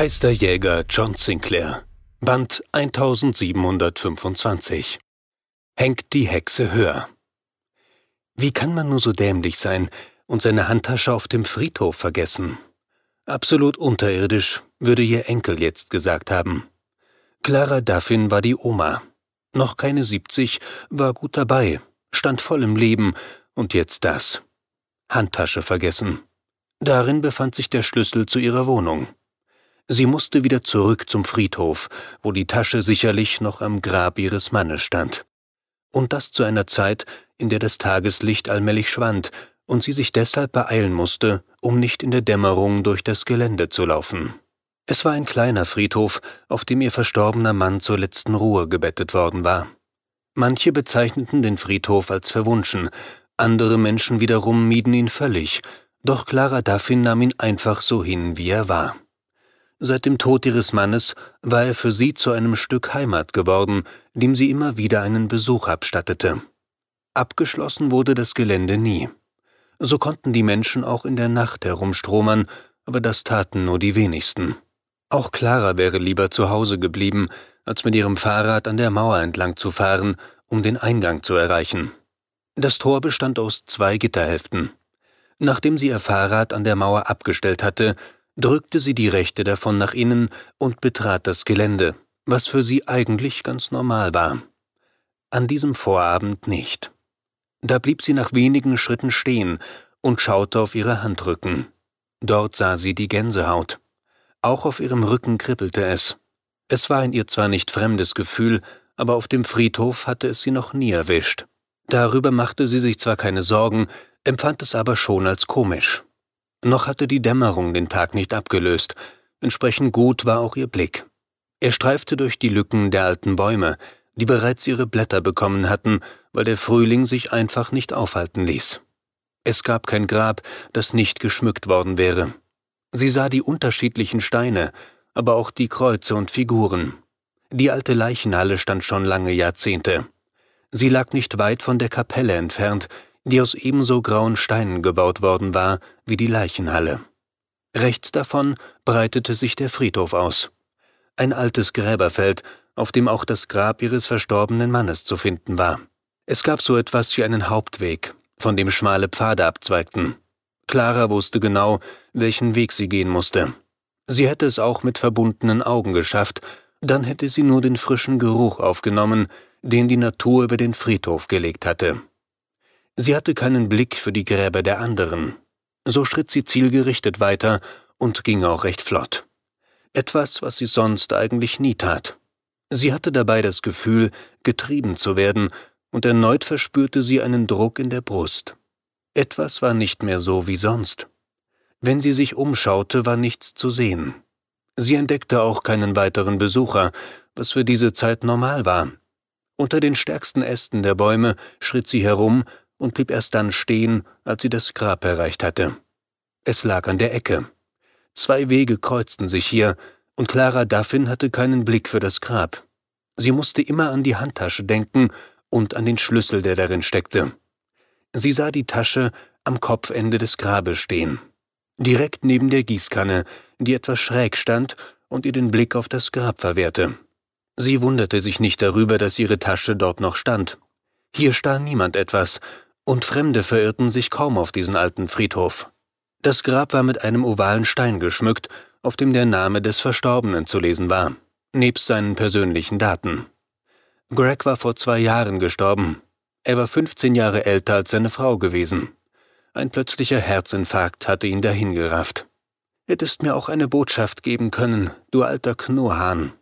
Geisterjäger John Sinclair, Band 1725. Hängt die Hexe höher. Wie kann man nur so dämlich sein und seine Handtasche auf dem Friedhof vergessen? Absolut unterirdisch, würde ihr Enkel jetzt gesagt haben. Clara Duffin war die Oma. Noch keine 70, war gut dabei, stand voll im Leben und jetzt das. Handtasche vergessen. Darin befand sich der Schlüssel zu ihrer Wohnung. Sie musste wieder zurück zum Friedhof, wo die Tasche sicherlich noch am Grab ihres Mannes stand. Und das zu einer Zeit, in der das Tageslicht allmählich schwand und sie sich deshalb beeilen musste, um nicht in der Dämmerung durch das Gelände zu laufen. Es war ein kleiner Friedhof, auf dem ihr verstorbener Mann zur letzten Ruhe gebettet worden war. Manche bezeichneten den Friedhof als verwunschen, andere Menschen wiederum mieden ihn völlig, doch Clara Duffin nahm ihn einfach so hin, wie er war. Seit dem Tod ihres Mannes war er für sie zu einem Stück Heimat geworden, dem sie immer wieder einen Besuch abstattete. Abgeschlossen wurde das Gelände nie. So konnten die Menschen auch in der Nacht herumstromern, aber das taten nur die wenigsten. Auch Clara wäre lieber zu Hause geblieben, als mit ihrem Fahrrad an der Mauer entlang zu fahren, um den Eingang zu erreichen. Das Tor bestand aus zwei Gitterhälften. Nachdem sie ihr Fahrrad an der Mauer abgestellt hatte, drückte sie die rechte davon nach innen und betrat das Gelände, was für sie eigentlich ganz normal war. An diesem Vorabend nicht. Da blieb sie nach wenigen Schritten stehen und schaute auf ihre Handrücken. Dort sah sie die Gänsehaut. Auch auf ihrem Rücken kribbelte es. Es war in ihr zwar nicht fremdes Gefühl, aber auf dem Friedhof hatte es sie noch nie erwischt. Darüber machte sie sich zwar keine Sorgen, empfand es aber schon als komisch. Noch hatte die Dämmerung den Tag nicht abgelöst, entsprechend gut war auch ihr Blick. Er streifte durch die Lücken der alten Bäume, die bereits ihre Blätter bekommen hatten, weil der Frühling sich einfach nicht aufhalten ließ. Es gab kein Grab, das nicht geschmückt worden wäre. Sie sah die unterschiedlichen Steine, aber auch die Kreuze und Figuren. Die alte Leichenhalle stand schon lange Jahrzehnte. Sie lag nicht weit von der Kapelle entfernt, die aus ebenso grauen Steinen gebaut worden war wie die Leichenhalle. Rechts davon breitete sich der Friedhof aus. Ein altes Gräberfeld, auf dem auch das Grab ihres verstorbenen Mannes zu finden war. Es gab so etwas wie einen Hauptweg, von dem schmale Pfade abzweigten. Clara wusste genau, welchen Weg sie gehen musste. Sie hätte es auch mit verbundenen Augen geschafft, dann hätte sie nur den frischen Geruch aufgenommen, den die Natur über den Friedhof gelegt hatte. Sie hatte keinen Blick für die Gräber der anderen. So schritt sie zielgerichtet weiter und ging auch recht flott. Etwas, was sie sonst eigentlich nie tat. Sie hatte dabei das Gefühl, getrieben zu werden, und erneut verspürte sie einen Druck in der Brust. Etwas war nicht mehr so wie sonst. Wenn sie sich umschaute, war nichts zu sehen. Sie entdeckte auch keinen weiteren Besucher, was für diese Zeit normal war. Unter den stärksten Ästen der Bäume schritt sie herum und blieb erst dann stehen, als sie das Grab erreicht hatte. Es lag an der Ecke. Zwei Wege kreuzten sich hier, und Clara Duffin hatte keinen Blick für das Grab. Sie musste immer an die Handtasche denken und an den Schlüssel, der darin steckte. Sie sah die Tasche am Kopfende des Grabes stehen, direkt neben der Gießkanne, die etwas schräg stand und ihr den Blick auf das Grab verwehrte. Sie wunderte sich nicht darüber, dass ihre Tasche dort noch stand. Hier sah niemand etwas, und Fremde verirrten sich kaum auf diesen alten Friedhof. Das Grab war mit einem ovalen Stein geschmückt, auf dem der Name des Verstorbenen zu lesen war, nebst seinen persönlichen Daten. Greg war vor zwei Jahren gestorben. Er war 15 Jahre älter als seine Frau gewesen. Ein plötzlicher Herzinfarkt hatte ihn dahingerafft. Hättest mir auch eine Botschaft geben können, du alter Knurrhahn,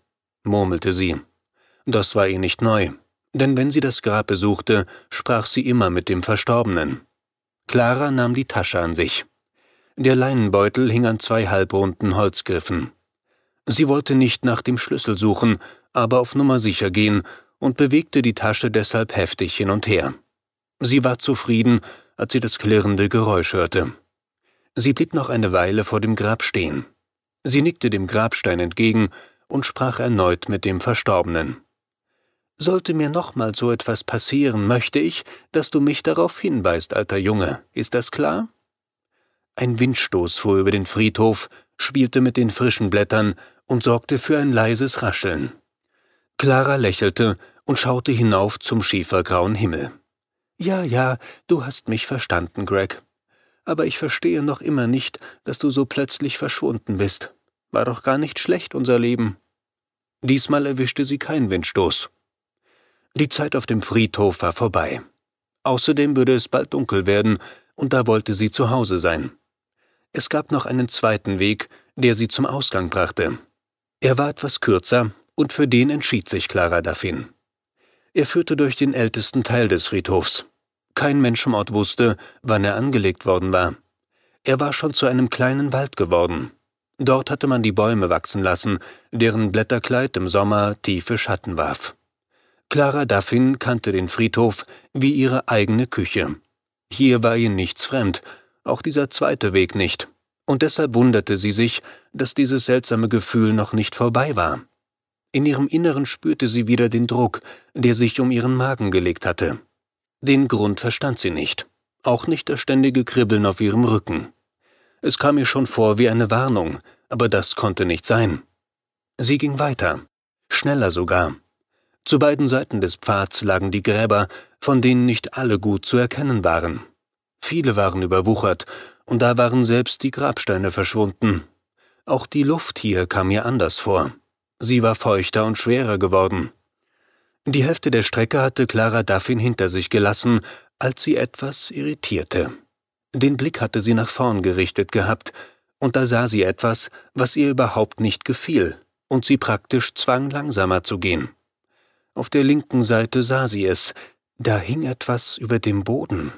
murmelte sie. Das war ihr nicht neu denn wenn sie das Grab besuchte, sprach sie immer mit dem Verstorbenen. Clara nahm die Tasche an sich. Der Leinenbeutel hing an zwei halbrunden Holzgriffen. Sie wollte nicht nach dem Schlüssel suchen, aber auf Nummer sicher gehen und bewegte die Tasche deshalb heftig hin und her. Sie war zufrieden, als sie das klirrende Geräusch hörte. Sie blieb noch eine Weile vor dem Grab stehen. Sie nickte dem Grabstein entgegen und sprach erneut mit dem Verstorbenen. Sollte mir nochmal so etwas passieren, möchte ich, dass du mich darauf hinweist, alter Junge. Ist das klar? Ein Windstoß fuhr über den Friedhof, spielte mit den frischen Blättern und sorgte für ein leises Rascheln. Clara lächelte und schaute hinauf zum schiefergrauen Himmel. Ja, ja, du hast mich verstanden, Greg. Aber ich verstehe noch immer nicht, dass du so plötzlich verschwunden bist. War doch gar nicht schlecht unser Leben. Diesmal erwischte sie kein Windstoß. Die Zeit auf dem Friedhof war vorbei. Außerdem würde es bald dunkel werden, und da wollte sie zu Hause sein. Es gab noch einen zweiten Weg, der sie zum Ausgang brachte. Er war etwas kürzer, und für den entschied sich Clara Daffin. Er führte durch den ältesten Teil des Friedhofs. Kein Mensch im Ort wusste, wann er angelegt worden war. Er war schon zu einem kleinen Wald geworden. Dort hatte man die Bäume wachsen lassen, deren Blätterkleid im Sommer tiefe Schatten warf. Clara Duffin kannte den Friedhof wie ihre eigene Küche. Hier war ihr nichts fremd, auch dieser zweite Weg nicht, und deshalb wunderte sie sich, dass dieses seltsame Gefühl noch nicht vorbei war. In ihrem Inneren spürte sie wieder den Druck, der sich um ihren Magen gelegt hatte. Den Grund verstand sie nicht, auch nicht das ständige Kribbeln auf ihrem Rücken. Es kam ihr schon vor wie eine Warnung, aber das konnte nicht sein. Sie ging weiter, schneller sogar, zu beiden Seiten des Pfads lagen die Gräber, von denen nicht alle gut zu erkennen waren. Viele waren überwuchert, und da waren selbst die Grabsteine verschwunden. Auch die Luft hier kam mir anders vor. Sie war feuchter und schwerer geworden. Die Hälfte der Strecke hatte Clara Duffin hinter sich gelassen, als sie etwas irritierte. Den Blick hatte sie nach vorn gerichtet gehabt, und da sah sie etwas, was ihr überhaupt nicht gefiel, und sie praktisch zwang, langsamer zu gehen. Auf der linken Seite sah sie es, da hing etwas über dem Boden.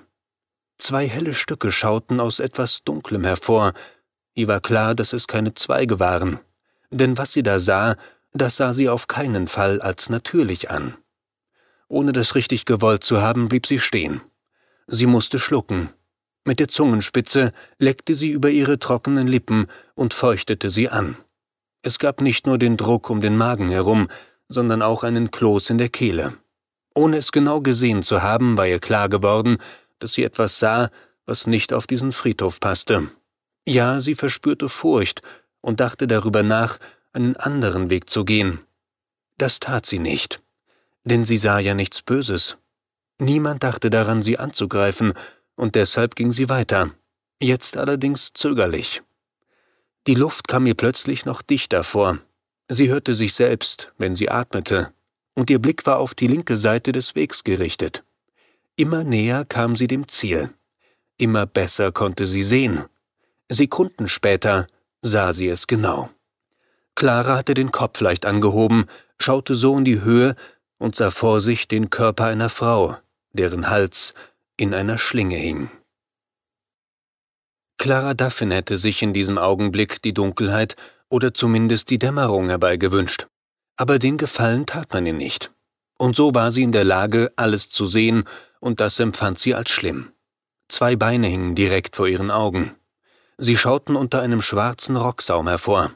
Zwei helle Stücke schauten aus etwas Dunklem hervor, ihr war klar, dass es keine Zweige waren, denn was sie da sah, das sah sie auf keinen Fall als natürlich an. Ohne das richtig gewollt zu haben, blieb sie stehen. Sie musste schlucken. Mit der Zungenspitze leckte sie über ihre trockenen Lippen und feuchtete sie an. Es gab nicht nur den Druck um den Magen herum, sondern auch einen Kloß in der Kehle. Ohne es genau gesehen zu haben, war ihr klar geworden, dass sie etwas sah, was nicht auf diesen Friedhof passte. Ja, sie verspürte Furcht und dachte darüber nach, einen anderen Weg zu gehen. Das tat sie nicht, denn sie sah ja nichts Böses. Niemand dachte daran, sie anzugreifen, und deshalb ging sie weiter, jetzt allerdings zögerlich. Die Luft kam ihr plötzlich noch dichter vor, Sie hörte sich selbst, wenn sie atmete, und ihr Blick war auf die linke Seite des Wegs gerichtet. Immer näher kam sie dem Ziel. Immer besser konnte sie sehen. Sekunden später sah sie es genau. Clara hatte den Kopf leicht angehoben, schaute so in die Höhe und sah vor sich den Körper einer Frau, deren Hals in einer Schlinge hing. Clara Duffin hätte sich in diesem Augenblick die Dunkelheit oder zumindest die Dämmerung herbeigewünscht. Aber den Gefallen tat man ihr nicht. Und so war sie in der Lage, alles zu sehen, und das empfand sie als schlimm. Zwei Beine hingen direkt vor ihren Augen. Sie schauten unter einem schwarzen Rocksaum hervor.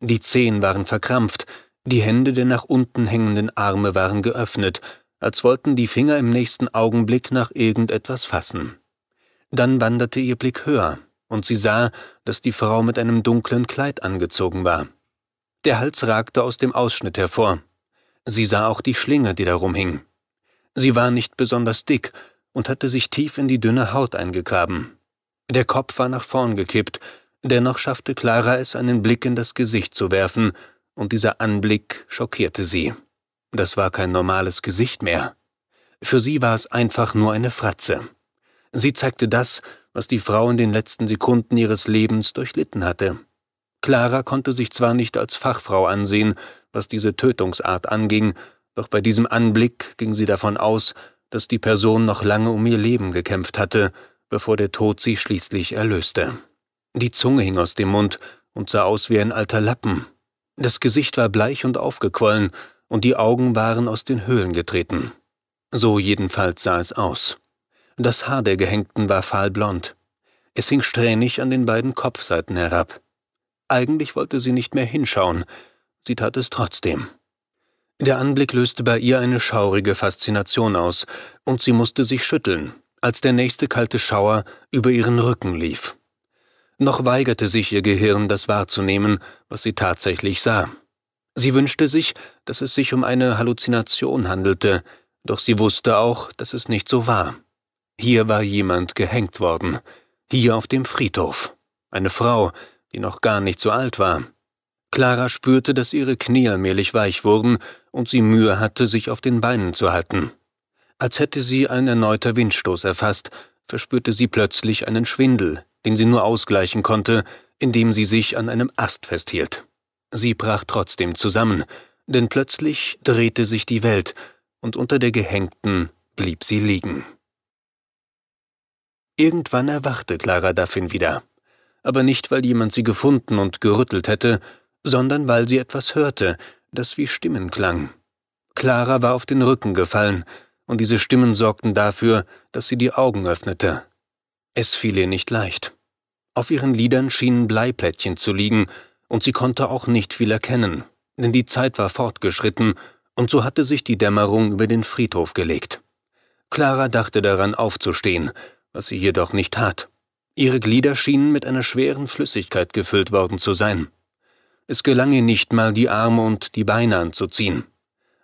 Die Zehen waren verkrampft, die Hände der nach unten hängenden Arme waren geöffnet, als wollten die Finger im nächsten Augenblick nach irgendetwas fassen. Dann wanderte ihr Blick höher, und sie sah, dass die Frau mit einem dunklen Kleid angezogen war. Der Hals ragte aus dem Ausschnitt hervor. Sie sah auch die Schlinge, die darum hing. Sie war nicht besonders dick und hatte sich tief in die dünne Haut eingegraben. Der Kopf war nach vorn gekippt, dennoch schaffte Clara es, einen Blick in das Gesicht zu werfen, und dieser Anblick schockierte sie. Das war kein normales Gesicht mehr. Für sie war es einfach nur eine Fratze. Sie zeigte das, was die Frau in den letzten Sekunden ihres Lebens durchlitten hatte. Clara konnte sich zwar nicht als Fachfrau ansehen, was diese Tötungsart anging, doch bei diesem Anblick ging sie davon aus, dass die Person noch lange um ihr Leben gekämpft hatte, bevor der Tod sie schließlich erlöste. Die Zunge hing aus dem Mund und sah aus wie ein alter Lappen. Das Gesicht war bleich und aufgequollen, und die Augen waren aus den Höhlen getreten. So jedenfalls sah es aus. Das Haar der Gehängten war fahlblond. Es hing strähnig an den beiden Kopfseiten herab. Eigentlich wollte sie nicht mehr hinschauen, sie tat es trotzdem. Der Anblick löste bei ihr eine schaurige Faszination aus, und sie musste sich schütteln, als der nächste kalte Schauer über ihren Rücken lief. Noch weigerte sich ihr Gehirn, das wahrzunehmen, was sie tatsächlich sah. Sie wünschte sich, dass es sich um eine Halluzination handelte, doch sie wusste auch, dass es nicht so war. Hier war jemand gehängt worden, hier auf dem Friedhof. Eine Frau, die noch gar nicht so alt war. Clara spürte, dass ihre Knie allmählich weich wurden und sie Mühe hatte, sich auf den Beinen zu halten. Als hätte sie ein erneuter Windstoß erfasst, verspürte sie plötzlich einen Schwindel, den sie nur ausgleichen konnte, indem sie sich an einem Ast festhielt. Sie brach trotzdem zusammen, denn plötzlich drehte sich die Welt, und unter der Gehängten blieb sie liegen. Irgendwann erwachte Clara Duffin wieder. Aber nicht, weil jemand sie gefunden und gerüttelt hätte, sondern weil sie etwas hörte, das wie Stimmen klang. Clara war auf den Rücken gefallen, und diese Stimmen sorgten dafür, dass sie die Augen öffnete. Es fiel ihr nicht leicht. Auf ihren Lidern schienen Bleiplättchen zu liegen, und sie konnte auch nicht viel erkennen, denn die Zeit war fortgeschritten, und so hatte sich die Dämmerung über den Friedhof gelegt. Clara dachte daran, aufzustehen, was sie jedoch nicht tat. Ihre Glieder schienen mit einer schweren Flüssigkeit gefüllt worden zu sein. Es gelang ihr nicht mal, die Arme und die Beine anzuziehen.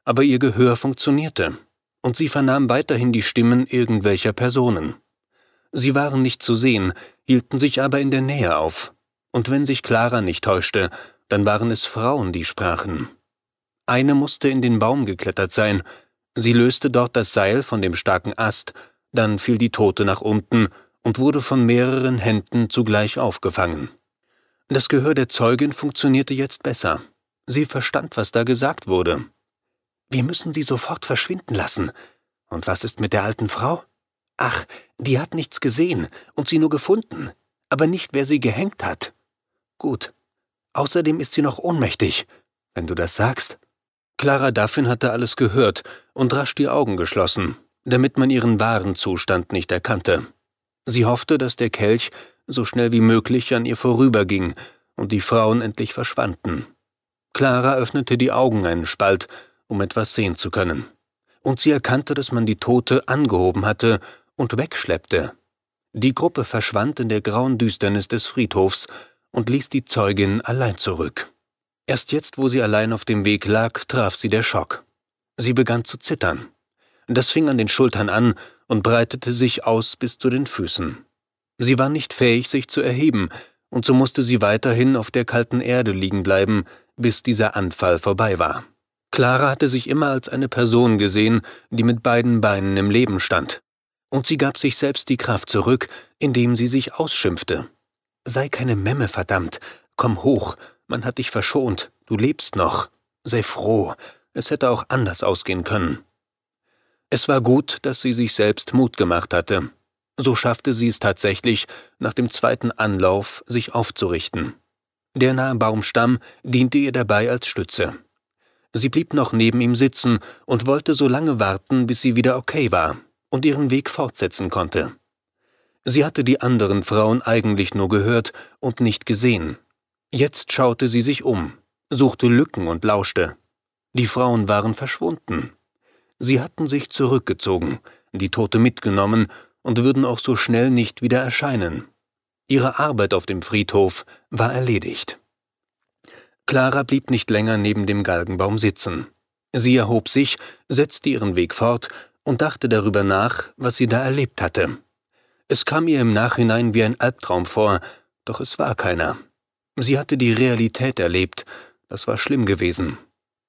Aber ihr Gehör funktionierte, und sie vernahm weiterhin die Stimmen irgendwelcher Personen. Sie waren nicht zu sehen, hielten sich aber in der Nähe auf. Und wenn sich Clara nicht täuschte, dann waren es Frauen, die sprachen. Eine musste in den Baum geklettert sein. Sie löste dort das Seil von dem starken Ast dann fiel die Tote nach unten und wurde von mehreren Händen zugleich aufgefangen. Das Gehör der Zeugin funktionierte jetzt besser. Sie verstand, was da gesagt wurde. Wir müssen sie sofort verschwinden lassen. Und was ist mit der alten Frau? Ach, die hat nichts gesehen und sie nur gefunden, aber nicht, wer sie gehängt hat. Gut. Außerdem ist sie noch ohnmächtig, wenn du das sagst. Clara Duffin hatte alles gehört und rasch die Augen geschlossen damit man ihren wahren Zustand nicht erkannte. Sie hoffte, dass der Kelch so schnell wie möglich an ihr vorüberging und die Frauen endlich verschwanden. Clara öffnete die Augen einen Spalt, um etwas sehen zu können. Und sie erkannte, dass man die Tote angehoben hatte und wegschleppte. Die Gruppe verschwand in der grauen Düsternis des Friedhofs und ließ die Zeugin allein zurück. Erst jetzt, wo sie allein auf dem Weg lag, traf sie der Schock. Sie begann zu zittern. Das fing an den Schultern an und breitete sich aus bis zu den Füßen. Sie war nicht fähig, sich zu erheben, und so musste sie weiterhin auf der kalten Erde liegen bleiben, bis dieser Anfall vorbei war. Clara hatte sich immer als eine Person gesehen, die mit beiden Beinen im Leben stand. Und sie gab sich selbst die Kraft zurück, indem sie sich ausschimpfte. Sei keine Memme, verdammt. Komm hoch. Man hat dich verschont. Du lebst noch. Sei froh. Es hätte auch anders ausgehen können. Es war gut, dass sie sich selbst Mut gemacht hatte. So schaffte sie es tatsächlich, nach dem zweiten Anlauf sich aufzurichten. Der nahe Baumstamm diente ihr dabei als Stütze. Sie blieb noch neben ihm sitzen und wollte so lange warten, bis sie wieder okay war und ihren Weg fortsetzen konnte. Sie hatte die anderen Frauen eigentlich nur gehört und nicht gesehen. Jetzt schaute sie sich um, suchte Lücken und lauschte. Die Frauen waren verschwunden. Sie hatten sich zurückgezogen, die Tote mitgenommen und würden auch so schnell nicht wieder erscheinen. Ihre Arbeit auf dem Friedhof war erledigt. Clara blieb nicht länger neben dem Galgenbaum sitzen. Sie erhob sich, setzte ihren Weg fort und dachte darüber nach, was sie da erlebt hatte. Es kam ihr im Nachhinein wie ein Albtraum vor, doch es war keiner. Sie hatte die Realität erlebt, das war schlimm gewesen.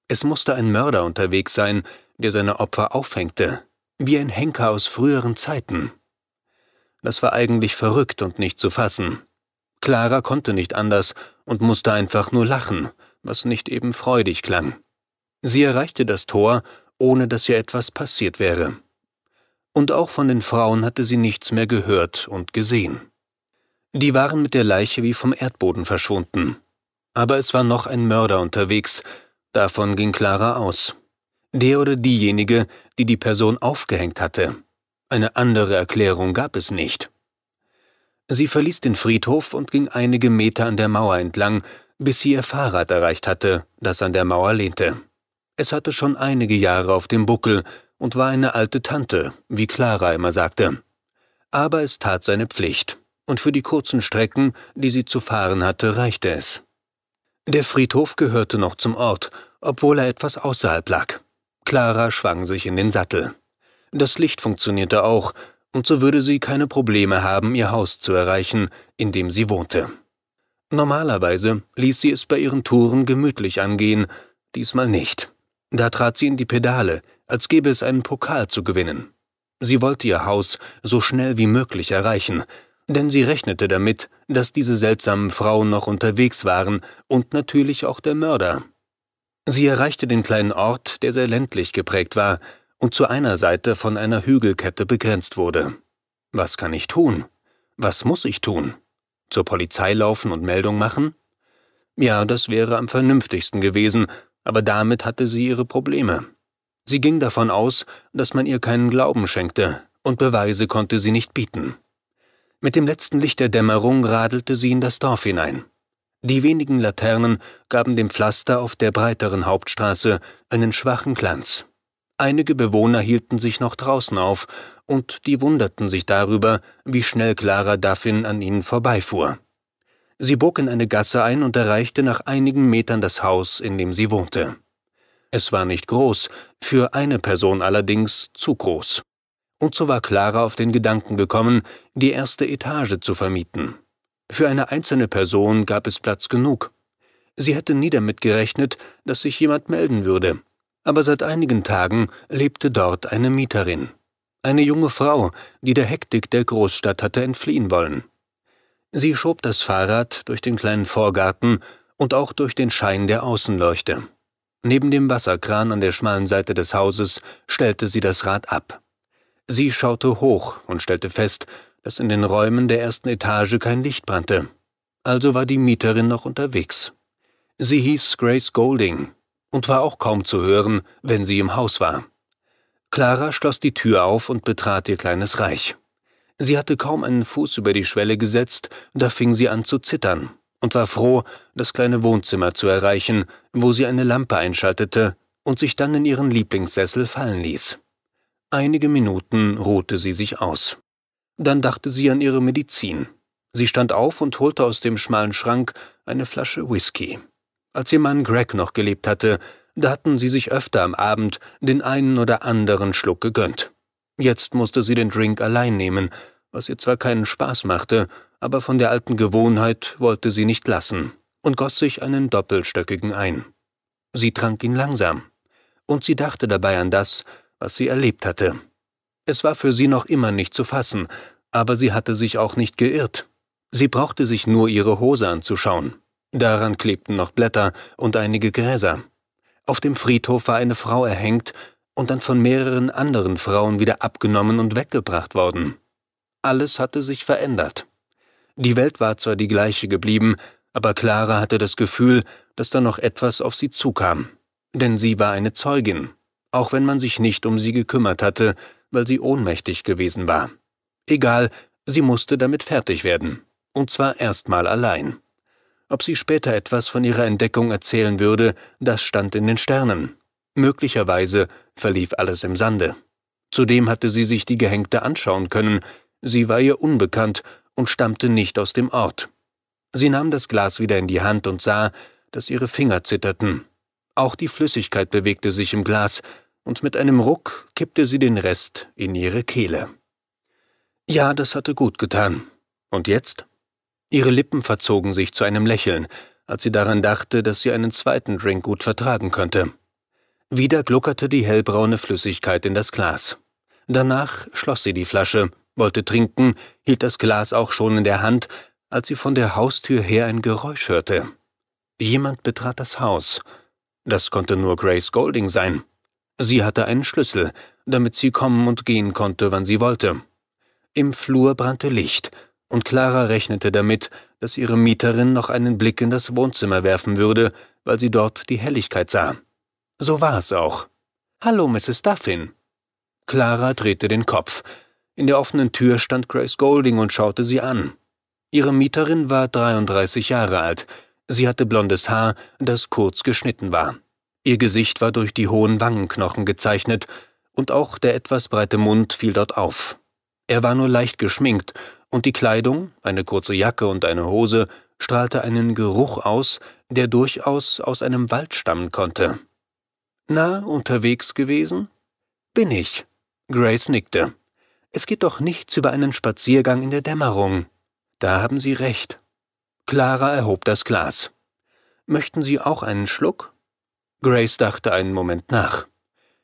Es musste ein Mörder unterwegs sein, der seine Opfer aufhängte, wie ein Henker aus früheren Zeiten. Das war eigentlich verrückt und nicht zu fassen. Clara konnte nicht anders und musste einfach nur lachen, was nicht eben freudig klang. Sie erreichte das Tor, ohne dass ihr etwas passiert wäre. Und auch von den Frauen hatte sie nichts mehr gehört und gesehen. Die waren mit der Leiche wie vom Erdboden verschwunden. Aber es war noch ein Mörder unterwegs, davon ging Clara aus der oder diejenige, die die Person aufgehängt hatte. Eine andere Erklärung gab es nicht. Sie verließ den Friedhof und ging einige Meter an der Mauer entlang, bis sie ihr Fahrrad erreicht hatte, das an der Mauer lehnte. Es hatte schon einige Jahre auf dem Buckel und war eine alte Tante, wie Clara immer sagte. Aber es tat seine Pflicht, und für die kurzen Strecken, die sie zu fahren hatte, reichte es. Der Friedhof gehörte noch zum Ort, obwohl er etwas außerhalb lag. Clara schwang sich in den Sattel. Das Licht funktionierte auch, und so würde sie keine Probleme haben, ihr Haus zu erreichen, in dem sie wohnte. Normalerweise ließ sie es bei ihren Touren gemütlich angehen, diesmal nicht. Da trat sie in die Pedale, als gäbe es einen Pokal zu gewinnen. Sie wollte ihr Haus so schnell wie möglich erreichen, denn sie rechnete damit, dass diese seltsamen Frauen noch unterwegs waren und natürlich auch der Mörder, Sie erreichte den kleinen Ort, der sehr ländlich geprägt war und zu einer Seite von einer Hügelkette begrenzt wurde. Was kann ich tun? Was muss ich tun? Zur Polizei laufen und Meldung machen? Ja, das wäre am vernünftigsten gewesen, aber damit hatte sie ihre Probleme. Sie ging davon aus, dass man ihr keinen Glauben schenkte, und Beweise konnte sie nicht bieten. Mit dem letzten Licht der Dämmerung radelte sie in das Dorf hinein. Die wenigen Laternen gaben dem Pflaster auf der breiteren Hauptstraße einen schwachen Glanz. Einige Bewohner hielten sich noch draußen auf, und die wunderten sich darüber, wie schnell Clara Duffin an ihnen vorbeifuhr. Sie bog in eine Gasse ein und erreichte nach einigen Metern das Haus, in dem sie wohnte. Es war nicht groß, für eine Person allerdings zu groß. Und so war Clara auf den Gedanken gekommen, die erste Etage zu vermieten. Für eine einzelne Person gab es Platz genug. Sie hätte nie damit gerechnet, dass sich jemand melden würde. Aber seit einigen Tagen lebte dort eine Mieterin. Eine junge Frau, die der Hektik der Großstadt hatte entfliehen wollen. Sie schob das Fahrrad durch den kleinen Vorgarten und auch durch den Schein der Außenleuchte. Neben dem Wasserkran an der schmalen Seite des Hauses stellte sie das Rad ab. Sie schaute hoch und stellte fest, dass in den Räumen der ersten Etage kein Licht brannte. Also war die Mieterin noch unterwegs. Sie hieß Grace Golding und war auch kaum zu hören, wenn sie im Haus war. Clara schloss die Tür auf und betrat ihr kleines Reich. Sie hatte kaum einen Fuß über die Schwelle gesetzt, da fing sie an zu zittern und war froh, das kleine Wohnzimmer zu erreichen, wo sie eine Lampe einschaltete und sich dann in ihren Lieblingssessel fallen ließ. Einige Minuten ruhte sie sich aus. Dann dachte sie an ihre Medizin. Sie stand auf und holte aus dem schmalen Schrank eine Flasche Whisky. Als ihr Mann Greg noch gelebt hatte, da hatten sie sich öfter am Abend den einen oder anderen Schluck gegönnt. Jetzt musste sie den Drink allein nehmen, was ihr zwar keinen Spaß machte, aber von der alten Gewohnheit wollte sie nicht lassen und goss sich einen doppelstöckigen ein. Sie trank ihn langsam, und sie dachte dabei an das, was sie erlebt hatte, es war für sie noch immer nicht zu fassen, aber sie hatte sich auch nicht geirrt. Sie brauchte sich nur ihre Hose anzuschauen. Daran klebten noch Blätter und einige Gräser. Auf dem Friedhof war eine Frau erhängt und dann von mehreren anderen Frauen wieder abgenommen und weggebracht worden. Alles hatte sich verändert. Die Welt war zwar die gleiche geblieben, aber Clara hatte das Gefühl, dass da noch etwas auf sie zukam. Denn sie war eine Zeugin, auch wenn man sich nicht um sie gekümmert hatte, weil sie ohnmächtig gewesen war. Egal, sie musste damit fertig werden. Und zwar erstmal allein. Ob sie später etwas von ihrer Entdeckung erzählen würde, das stand in den Sternen. Möglicherweise verlief alles im Sande. Zudem hatte sie sich die Gehängte anschauen können, sie war ihr unbekannt und stammte nicht aus dem Ort. Sie nahm das Glas wieder in die Hand und sah, dass ihre Finger zitterten. Auch die Flüssigkeit bewegte sich im Glas, und mit einem Ruck kippte sie den Rest in ihre Kehle. Ja, das hatte gut getan. Und jetzt? Ihre Lippen verzogen sich zu einem Lächeln, als sie daran dachte, dass sie einen zweiten Drink gut vertragen könnte. Wieder gluckerte die hellbraune Flüssigkeit in das Glas. Danach schloss sie die Flasche, wollte trinken, hielt das Glas auch schon in der Hand, als sie von der Haustür her ein Geräusch hörte. Jemand betrat das Haus. Das konnte nur Grace Golding sein. Sie hatte einen Schlüssel, damit sie kommen und gehen konnte, wann sie wollte. Im Flur brannte Licht, und Clara rechnete damit, dass ihre Mieterin noch einen Blick in das Wohnzimmer werfen würde, weil sie dort die Helligkeit sah. So war es auch. Hallo, Mrs. Duffin. Clara drehte den Kopf. In der offenen Tür stand Grace Golding und schaute sie an. Ihre Mieterin war 33 Jahre alt. Sie hatte blondes Haar, das kurz geschnitten war. Ihr Gesicht war durch die hohen Wangenknochen gezeichnet, und auch der etwas breite Mund fiel dort auf. Er war nur leicht geschminkt, und die Kleidung, eine kurze Jacke und eine Hose, strahlte einen Geruch aus, der durchaus aus einem Wald stammen konnte. Na, unterwegs gewesen? Bin ich. Grace nickte. Es geht doch nichts über einen Spaziergang in der Dämmerung. Da haben Sie recht. Clara erhob das Glas. Möchten Sie auch einen Schluck? Grace dachte einen Moment nach.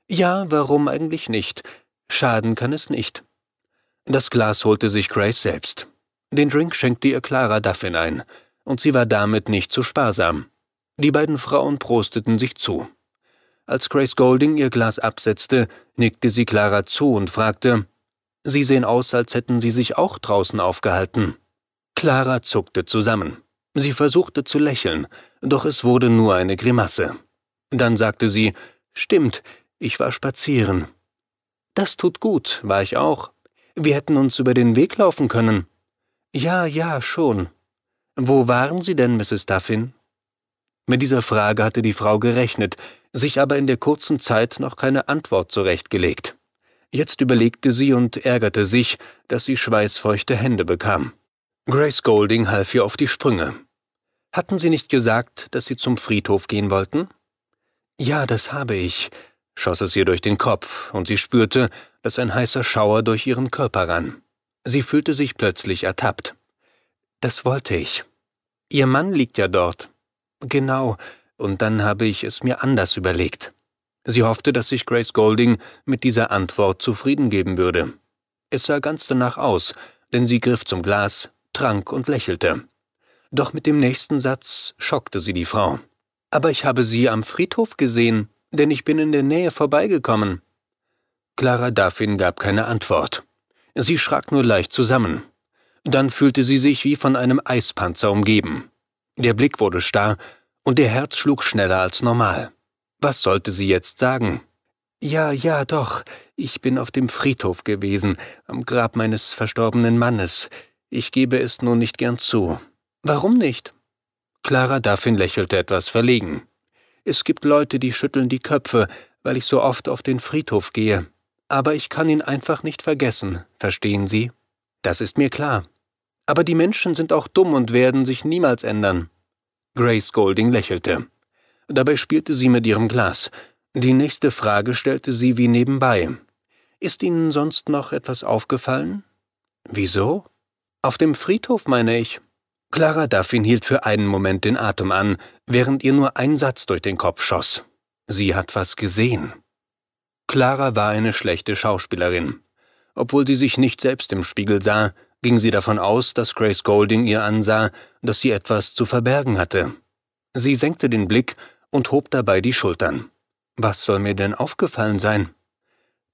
Ja, warum eigentlich nicht? Schaden kann es nicht. Das Glas holte sich Grace selbst. Den Drink schenkte ihr Clara Duffin ein, und sie war damit nicht zu sparsam. Die beiden Frauen prosteten sich zu. Als Grace Golding ihr Glas absetzte, nickte sie Clara zu und fragte, Sie sehen aus, als hätten Sie sich auch draußen aufgehalten. Clara zuckte zusammen. Sie versuchte zu lächeln, doch es wurde nur eine Grimasse. Dann sagte sie, Stimmt, ich war spazieren. Das tut gut, war ich auch. Wir hätten uns über den Weg laufen können. Ja, ja, schon. Wo waren Sie denn, Mrs. Duffin? Mit dieser Frage hatte die Frau gerechnet, sich aber in der kurzen Zeit noch keine Antwort zurechtgelegt. Jetzt überlegte sie und ärgerte sich, dass sie schweißfeuchte Hände bekam. Grace Golding half ihr auf die Sprünge. Hatten Sie nicht gesagt, dass Sie zum Friedhof gehen wollten? Ja, das habe ich, schoss es ihr durch den Kopf, und sie spürte, dass ein heißer Schauer durch ihren Körper rann. Sie fühlte sich plötzlich ertappt. Das wollte ich. Ihr Mann liegt ja dort. Genau, und dann habe ich es mir anders überlegt. Sie hoffte, dass sich Grace Golding mit dieser Antwort zufrieden geben würde. Es sah ganz danach aus, denn sie griff zum Glas, trank und lächelte. Doch mit dem nächsten Satz schockte sie die Frau. Aber ich habe sie am Friedhof gesehen, denn ich bin in der Nähe vorbeigekommen. Clara Duffin gab keine Antwort. Sie schrak nur leicht zusammen. Dann fühlte sie sich wie von einem Eispanzer umgeben. Der Blick wurde starr und ihr Herz schlug schneller als normal. Was sollte sie jetzt sagen? Ja, ja, doch. Ich bin auf dem Friedhof gewesen, am Grab meines verstorbenen Mannes. Ich gebe es nur nicht gern zu. Warum nicht? Clara Duffin lächelte etwas verlegen. Es gibt Leute, die schütteln die Köpfe, weil ich so oft auf den Friedhof gehe. Aber ich kann ihn einfach nicht vergessen, verstehen Sie? Das ist mir klar. Aber die Menschen sind auch dumm und werden sich niemals ändern. Grace Golding lächelte. Dabei spielte sie mit ihrem Glas. Die nächste Frage stellte sie wie nebenbei. Ist Ihnen sonst noch etwas aufgefallen? Wieso? Auf dem Friedhof, meine ich. Clara Duffin hielt für einen Moment den Atem an, während ihr nur ein Satz durch den Kopf schoss. Sie hat was gesehen. Clara war eine schlechte Schauspielerin. Obwohl sie sich nicht selbst im Spiegel sah, ging sie davon aus, dass Grace Golding ihr ansah, dass sie etwas zu verbergen hatte. Sie senkte den Blick und hob dabei die Schultern. Was soll mir denn aufgefallen sein?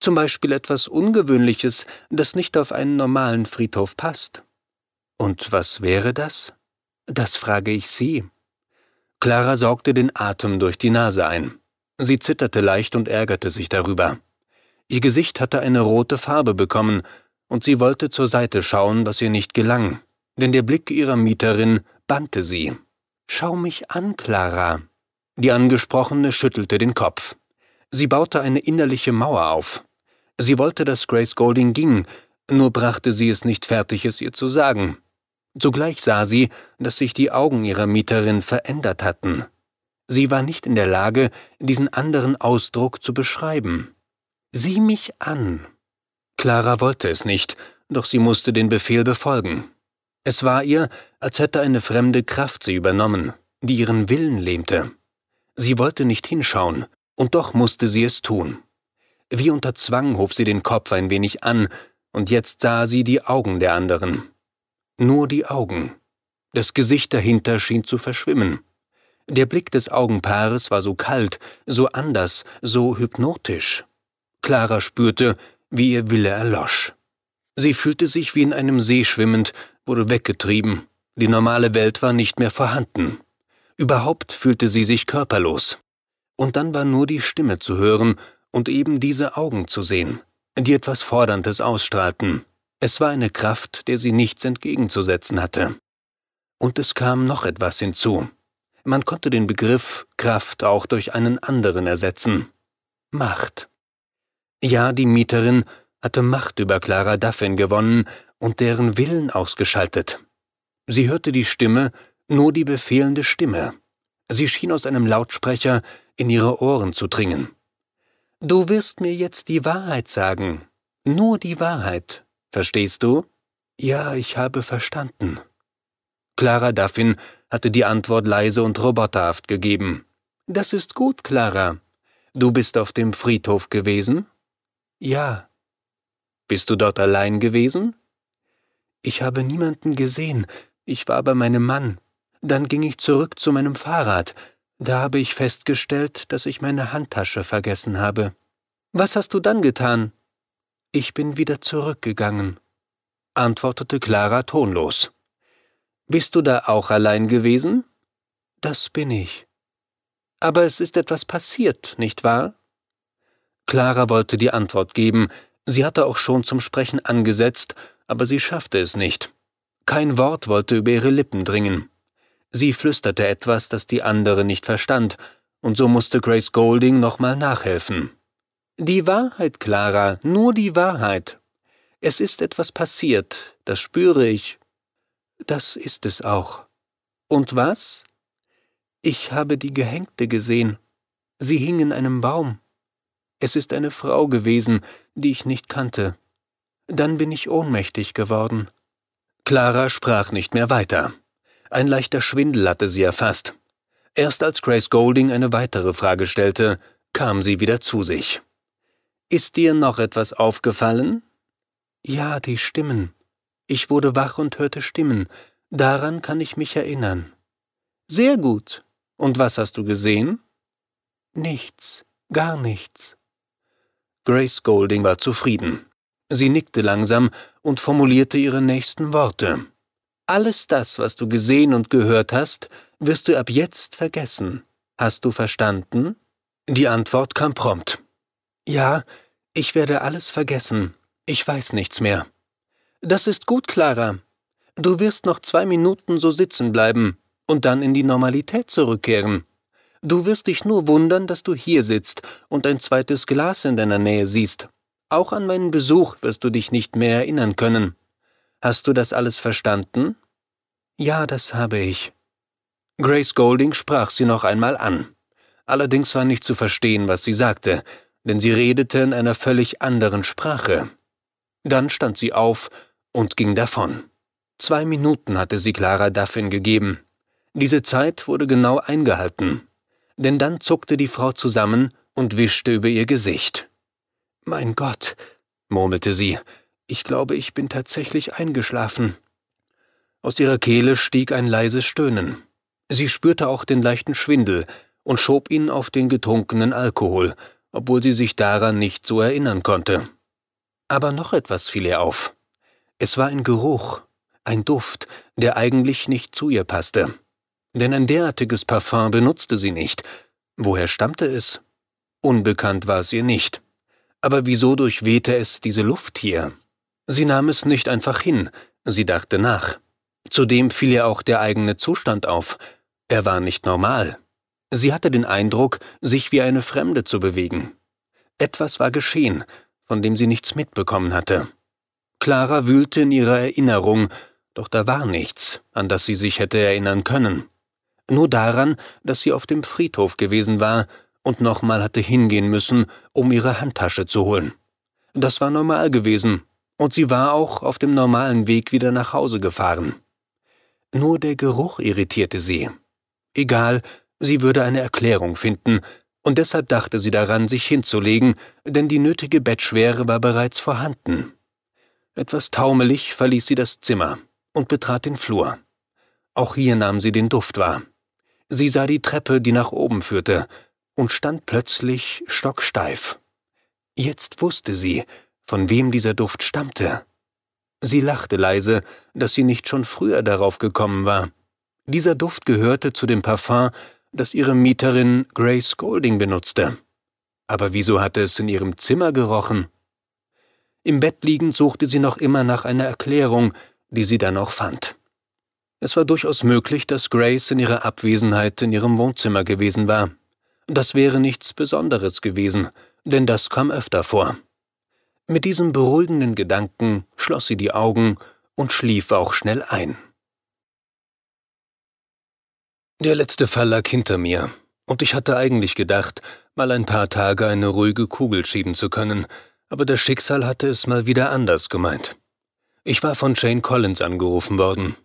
Zum Beispiel etwas Ungewöhnliches, das nicht auf einen normalen Friedhof passt. Und was wäre das? Das frage ich Sie. Clara saugte den Atem durch die Nase ein. Sie zitterte leicht und ärgerte sich darüber. Ihr Gesicht hatte eine rote Farbe bekommen, und sie wollte zur Seite schauen, was ihr nicht gelang, denn der Blick ihrer Mieterin bannte sie. Schau mich an, Clara. Die Angesprochene schüttelte den Kopf. Sie baute eine innerliche Mauer auf. Sie wollte, dass Grace Golding ging, nur brachte sie es nicht fertig, es ihr zu sagen. Zugleich sah sie, dass sich die Augen ihrer Mieterin verändert hatten. Sie war nicht in der Lage, diesen anderen Ausdruck zu beschreiben. Sieh mich an. Clara wollte es nicht, doch sie musste den Befehl befolgen. Es war ihr, als hätte eine fremde Kraft sie übernommen, die ihren Willen lähmte. Sie wollte nicht hinschauen, und doch musste sie es tun. Wie unter Zwang hob sie den Kopf ein wenig an, und jetzt sah sie die Augen der anderen. Nur die Augen. Das Gesicht dahinter schien zu verschwimmen. Der Blick des Augenpaares war so kalt, so anders, so hypnotisch. Clara spürte, wie ihr Wille erlosch. Sie fühlte sich wie in einem See schwimmend, wurde weggetrieben. Die normale Welt war nicht mehr vorhanden. Überhaupt fühlte sie sich körperlos. Und dann war nur die Stimme zu hören und eben diese Augen zu sehen, die etwas Forderndes ausstrahlten, es war eine Kraft, der sie nichts entgegenzusetzen hatte. Und es kam noch etwas hinzu. Man konnte den Begriff Kraft auch durch einen anderen ersetzen. Macht. Ja, die Mieterin hatte Macht über Clara Duffin gewonnen und deren Willen ausgeschaltet. Sie hörte die Stimme, nur die befehlende Stimme. Sie schien aus einem Lautsprecher in ihre Ohren zu dringen. Du wirst mir jetzt die Wahrheit sagen, nur die Wahrheit, Verstehst du? Ja, ich habe verstanden. Clara Duffin hatte die Antwort leise und roboterhaft gegeben. Das ist gut, Clara. Du bist auf dem Friedhof gewesen? Ja. Bist du dort allein gewesen? Ich habe niemanden gesehen. Ich war bei meinem Mann. Dann ging ich zurück zu meinem Fahrrad. Da habe ich festgestellt, dass ich meine Handtasche vergessen habe. Was hast du dann getan? Ich bin wieder zurückgegangen, antwortete Clara tonlos. Bist du da auch allein gewesen? Das bin ich. Aber es ist etwas passiert, nicht wahr? Clara wollte die Antwort geben, sie hatte auch schon zum Sprechen angesetzt, aber sie schaffte es nicht. Kein Wort wollte über ihre Lippen dringen. Sie flüsterte etwas, das die andere nicht verstand, und so musste Grace Golding nochmal nachhelfen. Die Wahrheit, Clara, nur die Wahrheit. Es ist etwas passiert, das spüre ich. Das ist es auch. Und was? Ich habe die Gehängte gesehen. Sie hing in einem Baum. Es ist eine Frau gewesen, die ich nicht kannte. Dann bin ich ohnmächtig geworden. Clara sprach nicht mehr weiter. Ein leichter Schwindel hatte sie erfasst. Erst als Grace Golding eine weitere Frage stellte, kam sie wieder zu sich. Ist dir noch etwas aufgefallen? Ja, die Stimmen. Ich wurde wach und hörte Stimmen. Daran kann ich mich erinnern. Sehr gut. Und was hast du gesehen? Nichts, gar nichts. Grace Golding war zufrieden. Sie nickte langsam und formulierte ihre nächsten Worte. Alles das, was du gesehen und gehört hast, wirst du ab jetzt vergessen. Hast du verstanden? Die Antwort kam prompt. Ja, ich werde alles vergessen. Ich weiß nichts mehr. Das ist gut, Clara. Du wirst noch zwei Minuten so sitzen bleiben und dann in die Normalität zurückkehren. Du wirst dich nur wundern, dass du hier sitzt und ein zweites Glas in deiner Nähe siehst. Auch an meinen Besuch wirst du dich nicht mehr erinnern können. Hast du das alles verstanden? Ja, das habe ich. Grace Golding sprach sie noch einmal an. Allerdings war nicht zu verstehen, was sie sagte, denn sie redete in einer völlig anderen Sprache. Dann stand sie auf und ging davon. Zwei Minuten hatte sie Clara Duffin gegeben. Diese Zeit wurde genau eingehalten, denn dann zuckte die Frau zusammen und wischte über ihr Gesicht. Mein Gott, murmelte sie, ich glaube, ich bin tatsächlich eingeschlafen. Aus ihrer Kehle stieg ein leises Stöhnen. Sie spürte auch den leichten Schwindel und schob ihn auf den getrunkenen Alkohol, obwohl sie sich daran nicht so erinnern konnte. Aber noch etwas fiel ihr auf. Es war ein Geruch, ein Duft, der eigentlich nicht zu ihr passte. Denn ein derartiges Parfum benutzte sie nicht. Woher stammte es? Unbekannt war es ihr nicht. Aber wieso durchwehte es diese Luft hier? Sie nahm es nicht einfach hin, sie dachte nach. Zudem fiel ihr auch der eigene Zustand auf. Er war nicht normal. Sie hatte den Eindruck, sich wie eine Fremde zu bewegen. Etwas war geschehen, von dem sie nichts mitbekommen hatte. Clara wühlte in ihrer Erinnerung, doch da war nichts, an das sie sich hätte erinnern können. Nur daran, dass sie auf dem Friedhof gewesen war und nochmal hatte hingehen müssen, um ihre Handtasche zu holen. Das war normal gewesen, und sie war auch auf dem normalen Weg wieder nach Hause gefahren. Nur der Geruch irritierte sie. Egal, Sie würde eine Erklärung finden, und deshalb dachte sie daran, sich hinzulegen, denn die nötige Bettschwere war bereits vorhanden. Etwas taumelig verließ sie das Zimmer und betrat den Flur. Auch hier nahm sie den Duft wahr. Sie sah die Treppe, die nach oben führte, und stand plötzlich stocksteif. Jetzt wusste sie, von wem dieser Duft stammte. Sie lachte leise, dass sie nicht schon früher darauf gekommen war. Dieser Duft gehörte zu dem Parfum, das ihre Mieterin Grace Golding benutzte. Aber wieso hatte es in ihrem Zimmer gerochen? Im Bett liegend suchte sie noch immer nach einer Erklärung, die sie dann auch fand. Es war durchaus möglich, dass Grace in ihrer Abwesenheit in ihrem Wohnzimmer gewesen war. Das wäre nichts Besonderes gewesen, denn das kam öfter vor. Mit diesem beruhigenden Gedanken schloss sie die Augen und schlief auch schnell ein. Der letzte Fall lag hinter mir, und ich hatte eigentlich gedacht, mal ein paar Tage eine ruhige Kugel schieben zu können, aber das Schicksal hatte es mal wieder anders gemeint. Ich war von Jane Collins angerufen worden.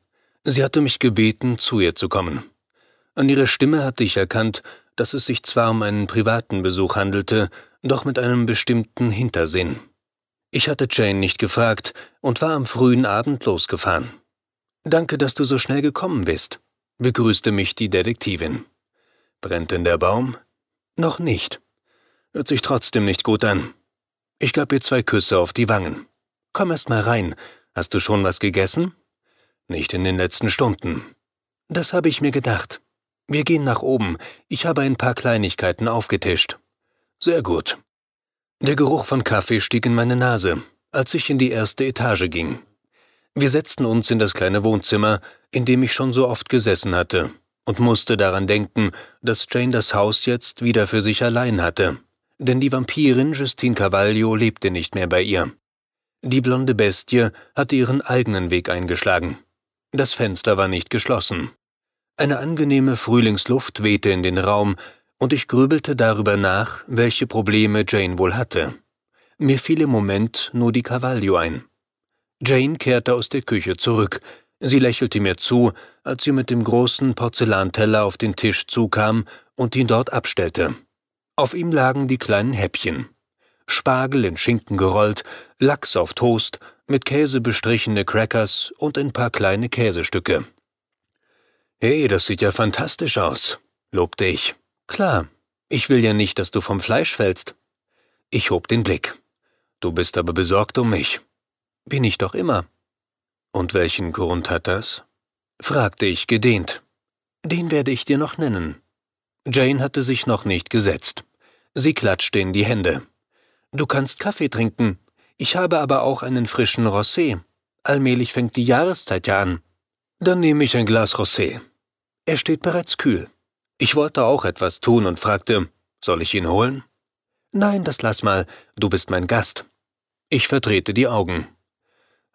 Sie hatte mich gebeten, zu ihr zu kommen. An ihrer Stimme hatte ich erkannt, dass es sich zwar um einen privaten Besuch handelte, doch mit einem bestimmten Hintersinn. Ich hatte Jane nicht gefragt und war am frühen Abend losgefahren. Danke, dass du so schnell gekommen bist, begrüßte mich die Detektivin. Brennt denn der Baum? Noch nicht. Hört sich trotzdem nicht gut an. Ich gab ihr zwei Küsse auf die Wangen. Komm erst mal rein. Hast du schon was gegessen? Nicht in den letzten Stunden. Das habe ich mir gedacht. Wir gehen nach oben. Ich habe ein paar Kleinigkeiten aufgetischt. Sehr gut. Der Geruch von Kaffee stieg in meine Nase, als ich in die erste Etage ging. Wir setzten uns in das kleine Wohnzimmer, in dem ich schon so oft gesessen hatte und musste daran denken, dass Jane das Haus jetzt wieder für sich allein hatte, denn die Vampirin Justine Cavaglio lebte nicht mehr bei ihr. Die blonde Bestie hatte ihren eigenen Weg eingeschlagen. Das Fenster war nicht geschlossen. Eine angenehme Frühlingsluft wehte in den Raum, und ich grübelte darüber nach, welche Probleme Jane wohl hatte. Mir fiel im Moment nur die Cavaglio ein. Jane kehrte aus der Küche zurück, Sie lächelte mir zu, als sie mit dem großen Porzellanteller auf den Tisch zukam und ihn dort abstellte. Auf ihm lagen die kleinen Häppchen. Spargel in Schinken gerollt, Lachs auf Toast, mit Käse bestrichene Crackers und ein paar kleine Käsestücke. Hey, das sieht ja fantastisch aus, lobte ich. Klar, ich will ja nicht, dass du vom Fleisch fällst. Ich hob den Blick. Du bist aber besorgt um mich. Bin ich doch immer. Und welchen Grund hat das? fragte ich gedehnt. Den werde ich dir noch nennen. Jane hatte sich noch nicht gesetzt. Sie klatschte in die Hände. Du kannst Kaffee trinken. Ich habe aber auch einen frischen Rosé. Allmählich fängt die Jahreszeit ja an. Dann nehme ich ein Glas Rosé. Er steht bereits kühl. Ich wollte auch etwas tun und fragte, soll ich ihn holen? Nein, das lass mal, du bist mein Gast. Ich verdrehte die Augen.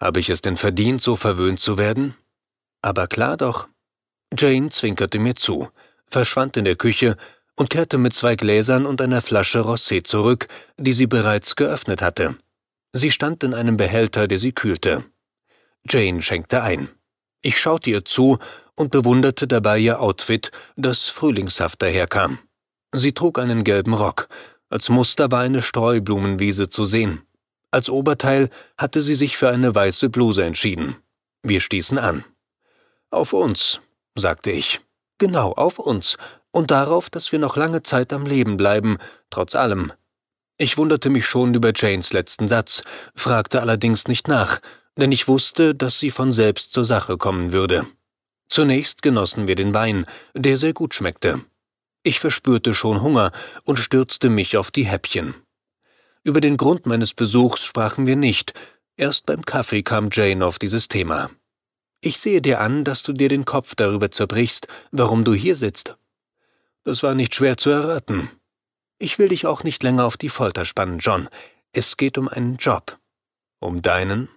Habe ich es denn verdient, so verwöhnt zu werden? Aber klar doch. Jane zwinkerte mir zu, verschwand in der Küche und kehrte mit zwei Gläsern und einer Flasche Rosé zurück, die sie bereits geöffnet hatte. Sie stand in einem Behälter, der sie kühlte. Jane schenkte ein. Ich schaute ihr zu und bewunderte dabei ihr Outfit, das frühlingshaft daherkam. Sie trug einen gelben Rock. Als Muster war eine Streublumenwiese zu sehen. Als Oberteil hatte sie sich für eine weiße Bluse entschieden. Wir stießen an. Auf uns, sagte ich. Genau, auf uns. Und darauf, dass wir noch lange Zeit am Leben bleiben, trotz allem. Ich wunderte mich schon über Janes letzten Satz, fragte allerdings nicht nach, denn ich wusste, dass sie von selbst zur Sache kommen würde. Zunächst genossen wir den Wein, der sehr gut schmeckte. Ich verspürte schon Hunger und stürzte mich auf die Häppchen. Über den Grund meines Besuchs sprachen wir nicht, erst beim Kaffee kam Jane auf dieses Thema. Ich sehe dir an, dass du dir den Kopf darüber zerbrichst, warum du hier sitzt. Das war nicht schwer zu erraten. Ich will dich auch nicht länger auf die Folter spannen, John. Es geht um einen Job. Um deinen?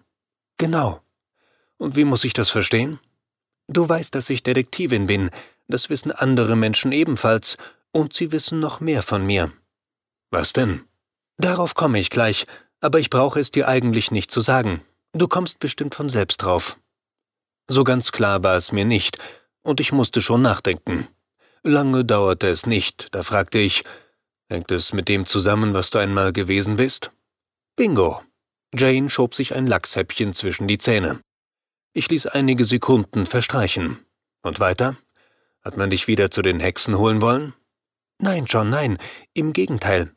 Genau. Und wie muss ich das verstehen? Du weißt, dass ich Detektivin bin, das wissen andere Menschen ebenfalls, und sie wissen noch mehr von mir. Was denn? Darauf komme ich gleich, aber ich brauche es dir eigentlich nicht zu sagen. Du kommst bestimmt von selbst drauf. So ganz klar war es mir nicht, und ich musste schon nachdenken. Lange dauerte es nicht, da fragte ich, hängt es mit dem zusammen, was du einmal gewesen bist? Bingo. Jane schob sich ein Lachshäppchen zwischen die Zähne. Ich ließ einige Sekunden verstreichen. Und weiter? Hat man dich wieder zu den Hexen holen wollen? Nein, John, nein, im Gegenteil.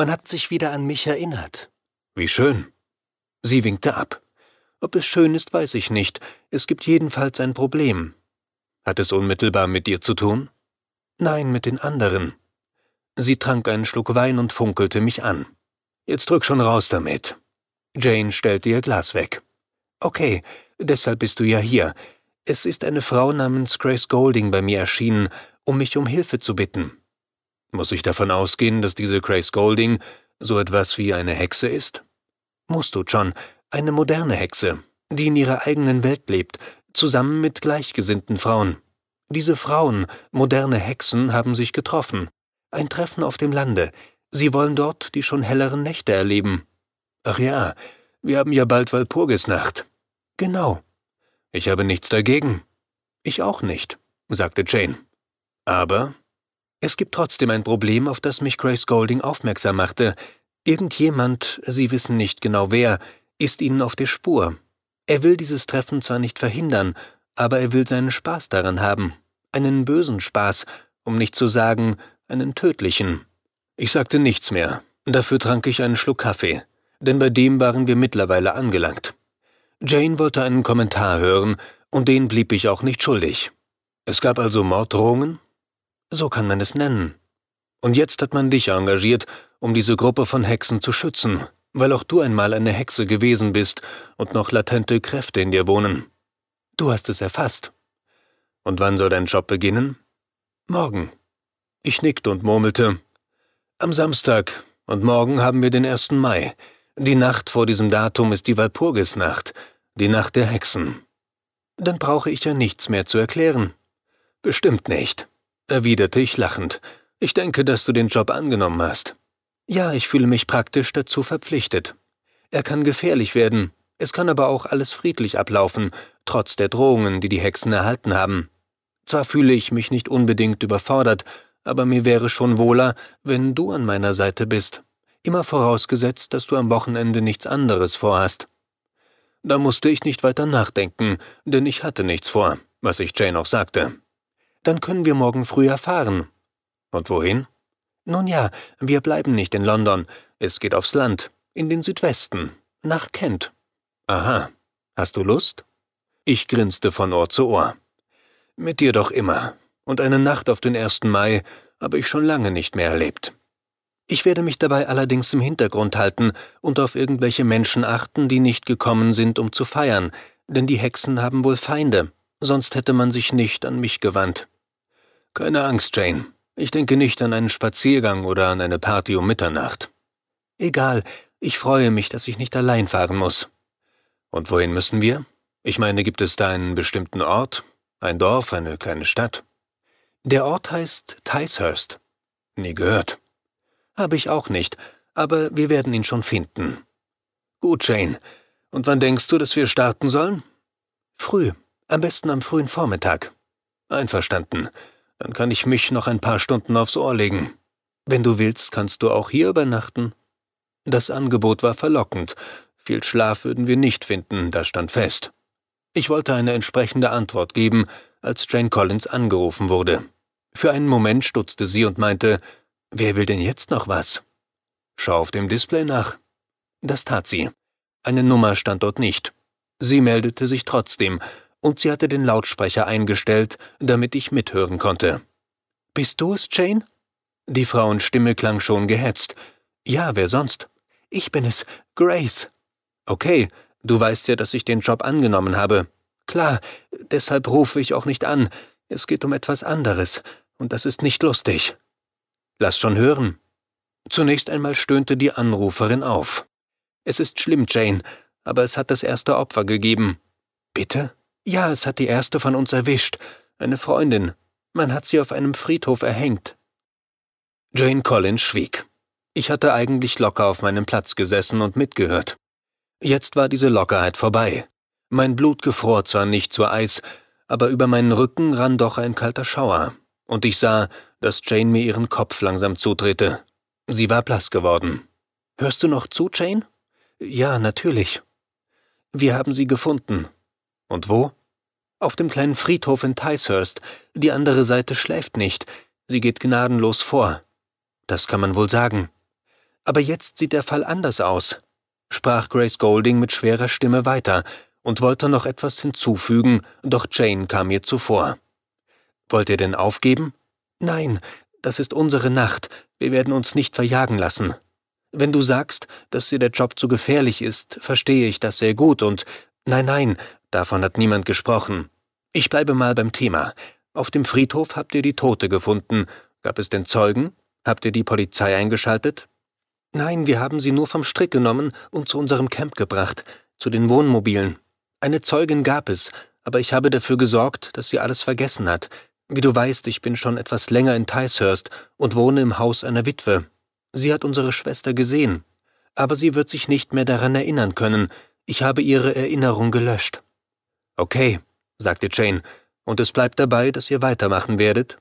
Man hat sich wieder an mich erinnert. Wie schön. Sie winkte ab. Ob es schön ist, weiß ich nicht. Es gibt jedenfalls ein Problem. Hat es unmittelbar mit dir zu tun? Nein, mit den anderen. Sie trank einen Schluck Wein und funkelte mich an. Jetzt drück schon raus damit. Jane stellte ihr Glas weg. Okay, deshalb bist du ja hier. Es ist eine Frau namens Grace Golding bei mir erschienen, um mich um Hilfe zu bitten. Muss ich davon ausgehen, dass diese Grace Golding so etwas wie eine Hexe ist? Musst du, John, eine moderne Hexe, die in ihrer eigenen Welt lebt, zusammen mit gleichgesinnten Frauen. Diese Frauen, moderne Hexen, haben sich getroffen. Ein Treffen auf dem Lande. Sie wollen dort die schon helleren Nächte erleben. Ach ja, wir haben ja bald Walpurgisnacht. Genau. Ich habe nichts dagegen. Ich auch nicht, sagte Jane. Aber es gibt trotzdem ein Problem, auf das mich Grace Golding aufmerksam machte. Irgendjemand, Sie wissen nicht genau wer, ist Ihnen auf der Spur. Er will dieses Treffen zwar nicht verhindern, aber er will seinen Spaß daran haben. Einen bösen Spaß, um nicht zu sagen, einen tödlichen. Ich sagte nichts mehr. Dafür trank ich einen Schluck Kaffee, denn bei dem waren wir mittlerweile angelangt. Jane wollte einen Kommentar hören, und den blieb ich auch nicht schuldig. Es gab also Morddrohungen? So kann man es nennen. Und jetzt hat man dich engagiert, um diese Gruppe von Hexen zu schützen, weil auch du einmal eine Hexe gewesen bist und noch latente Kräfte in dir wohnen. Du hast es erfasst. Und wann soll dein Job beginnen? Morgen. Ich nickte und murmelte. Am Samstag. Und morgen haben wir den 1. Mai. Die Nacht vor diesem Datum ist die Walpurgisnacht, die Nacht der Hexen. Dann brauche ich ja nichts mehr zu erklären. Bestimmt nicht erwiderte ich lachend. Ich denke, dass du den Job angenommen hast. Ja, ich fühle mich praktisch dazu verpflichtet. Er kann gefährlich werden, es kann aber auch alles friedlich ablaufen, trotz der Drohungen, die die Hexen erhalten haben. Zwar fühle ich mich nicht unbedingt überfordert, aber mir wäre schon wohler, wenn du an meiner Seite bist, immer vorausgesetzt, dass du am Wochenende nichts anderes vorhast. Da musste ich nicht weiter nachdenken, denn ich hatte nichts vor, was ich Jane auch sagte. Dann können wir morgen früher fahren. Und wohin? Nun ja, wir bleiben nicht in London. Es geht aufs Land, in den Südwesten, nach Kent. Aha. Hast du Lust? Ich grinste von Ohr zu Ohr. Mit dir doch immer. Und eine Nacht auf den 1. Mai habe ich schon lange nicht mehr erlebt. Ich werde mich dabei allerdings im Hintergrund halten und auf irgendwelche Menschen achten, die nicht gekommen sind, um zu feiern, denn die Hexen haben wohl Feinde sonst hätte man sich nicht an mich gewandt. Keine Angst, Jane. Ich denke nicht an einen Spaziergang oder an eine Party um Mitternacht. Egal, ich freue mich, dass ich nicht allein fahren muss. Und wohin müssen wir? Ich meine, gibt es da einen bestimmten Ort? Ein Dorf, eine kleine Stadt? Der Ort heißt Ticehurst. Nie gehört. Habe ich auch nicht, aber wir werden ihn schon finden. Gut, Jane. Und wann denkst du, dass wir starten sollen? Früh, am besten am frühen Vormittag. Einverstanden. Dann kann ich mich noch ein paar Stunden aufs Ohr legen. Wenn du willst, kannst du auch hier übernachten. Das Angebot war verlockend. Viel Schlaf würden wir nicht finden, das stand fest. Ich wollte eine entsprechende Antwort geben, als Jane Collins angerufen wurde. Für einen Moment stutzte sie und meinte, wer will denn jetzt noch was? Schau auf dem Display nach. Das tat sie. Eine Nummer stand dort nicht. Sie meldete sich trotzdem, und sie hatte den Lautsprecher eingestellt, damit ich mithören konnte. Bist du es, Jane? Die Frauenstimme klang schon gehetzt. Ja, wer sonst? Ich bin es, Grace. Okay, du weißt ja, dass ich den Job angenommen habe. Klar, deshalb rufe ich auch nicht an. Es geht um etwas anderes, und das ist nicht lustig. Lass schon hören. Zunächst einmal stöhnte die Anruferin auf. Es ist schlimm, Jane, aber es hat das erste Opfer gegeben. Bitte? Ja, es hat die erste von uns erwischt. Eine Freundin. Man hat sie auf einem Friedhof erhängt. Jane Collins schwieg. Ich hatte eigentlich locker auf meinem Platz gesessen und mitgehört. Jetzt war diese Lockerheit vorbei. Mein Blut gefror zwar nicht zu Eis, aber über meinen Rücken rann doch ein kalter Schauer, und ich sah, dass Jane mir ihren Kopf langsam zudrehte. Sie war blass geworden. Hörst du noch zu, Jane? Ja, natürlich. Wir haben sie gefunden, und wo? Auf dem kleinen Friedhof in Ticehurst. Die andere Seite schläft nicht. Sie geht gnadenlos vor. Das kann man wohl sagen. Aber jetzt sieht der Fall anders aus, sprach Grace Golding mit schwerer Stimme weiter und wollte noch etwas hinzufügen, doch Jane kam ihr zuvor. Wollt ihr denn aufgeben? Nein, das ist unsere Nacht. Wir werden uns nicht verjagen lassen. Wenn du sagst, dass dir der Job zu gefährlich ist, verstehe ich das sehr gut und nein, nein, Davon hat niemand gesprochen. Ich bleibe mal beim Thema. Auf dem Friedhof habt ihr die Tote gefunden. Gab es denn Zeugen? Habt ihr die Polizei eingeschaltet? Nein, wir haben sie nur vom Strick genommen und zu unserem Camp gebracht, zu den Wohnmobilen. Eine Zeugin gab es, aber ich habe dafür gesorgt, dass sie alles vergessen hat. Wie du weißt, ich bin schon etwas länger in Ticehurst und wohne im Haus einer Witwe. Sie hat unsere Schwester gesehen, aber sie wird sich nicht mehr daran erinnern können. Ich habe ihre Erinnerung gelöscht. Okay, sagte Jane, und es bleibt dabei, dass ihr weitermachen werdet.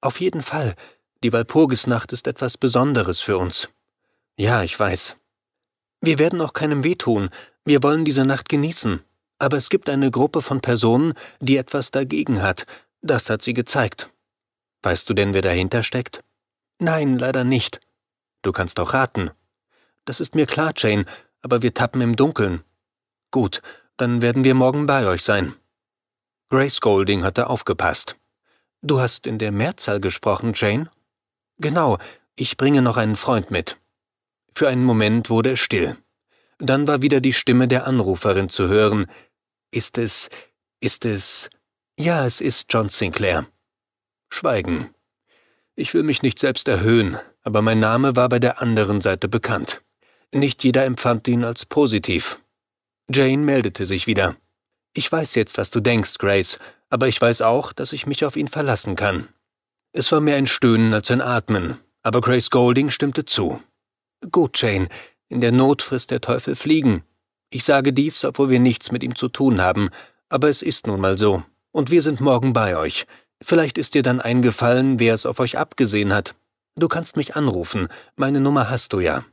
Auf jeden Fall, die Walpurgisnacht ist etwas Besonderes für uns. Ja, ich weiß. Wir werden auch keinem wehtun, wir wollen diese Nacht genießen. Aber es gibt eine Gruppe von Personen, die etwas dagegen hat, das hat sie gezeigt. Weißt du denn, wer dahinter steckt? Nein, leider nicht. Du kannst auch raten. Das ist mir klar, Jane, aber wir tappen im Dunkeln. Gut, dann werden wir morgen bei euch sein. Grace Golding hatte aufgepasst. Du hast in der Mehrzahl gesprochen, Jane? Genau, ich bringe noch einen Freund mit. Für einen Moment wurde es still. Dann war wieder die Stimme der Anruferin zu hören. Ist es, ist es. Ja, es ist John Sinclair. Schweigen. Ich will mich nicht selbst erhöhen, aber mein Name war bei der anderen Seite bekannt. Nicht jeder empfand ihn als positiv. Jane meldete sich wieder. Ich weiß jetzt, was du denkst, Grace, aber ich weiß auch, dass ich mich auf ihn verlassen kann. Es war mehr ein Stöhnen als ein Atmen, aber Grace Golding stimmte zu. Gut, Jane, in der Not frisst der Teufel Fliegen. Ich sage dies, obwohl wir nichts mit ihm zu tun haben, aber es ist nun mal so. Und wir sind morgen bei euch. Vielleicht ist dir dann eingefallen, wer es auf euch abgesehen hat. Du kannst mich anrufen, meine Nummer hast du ja.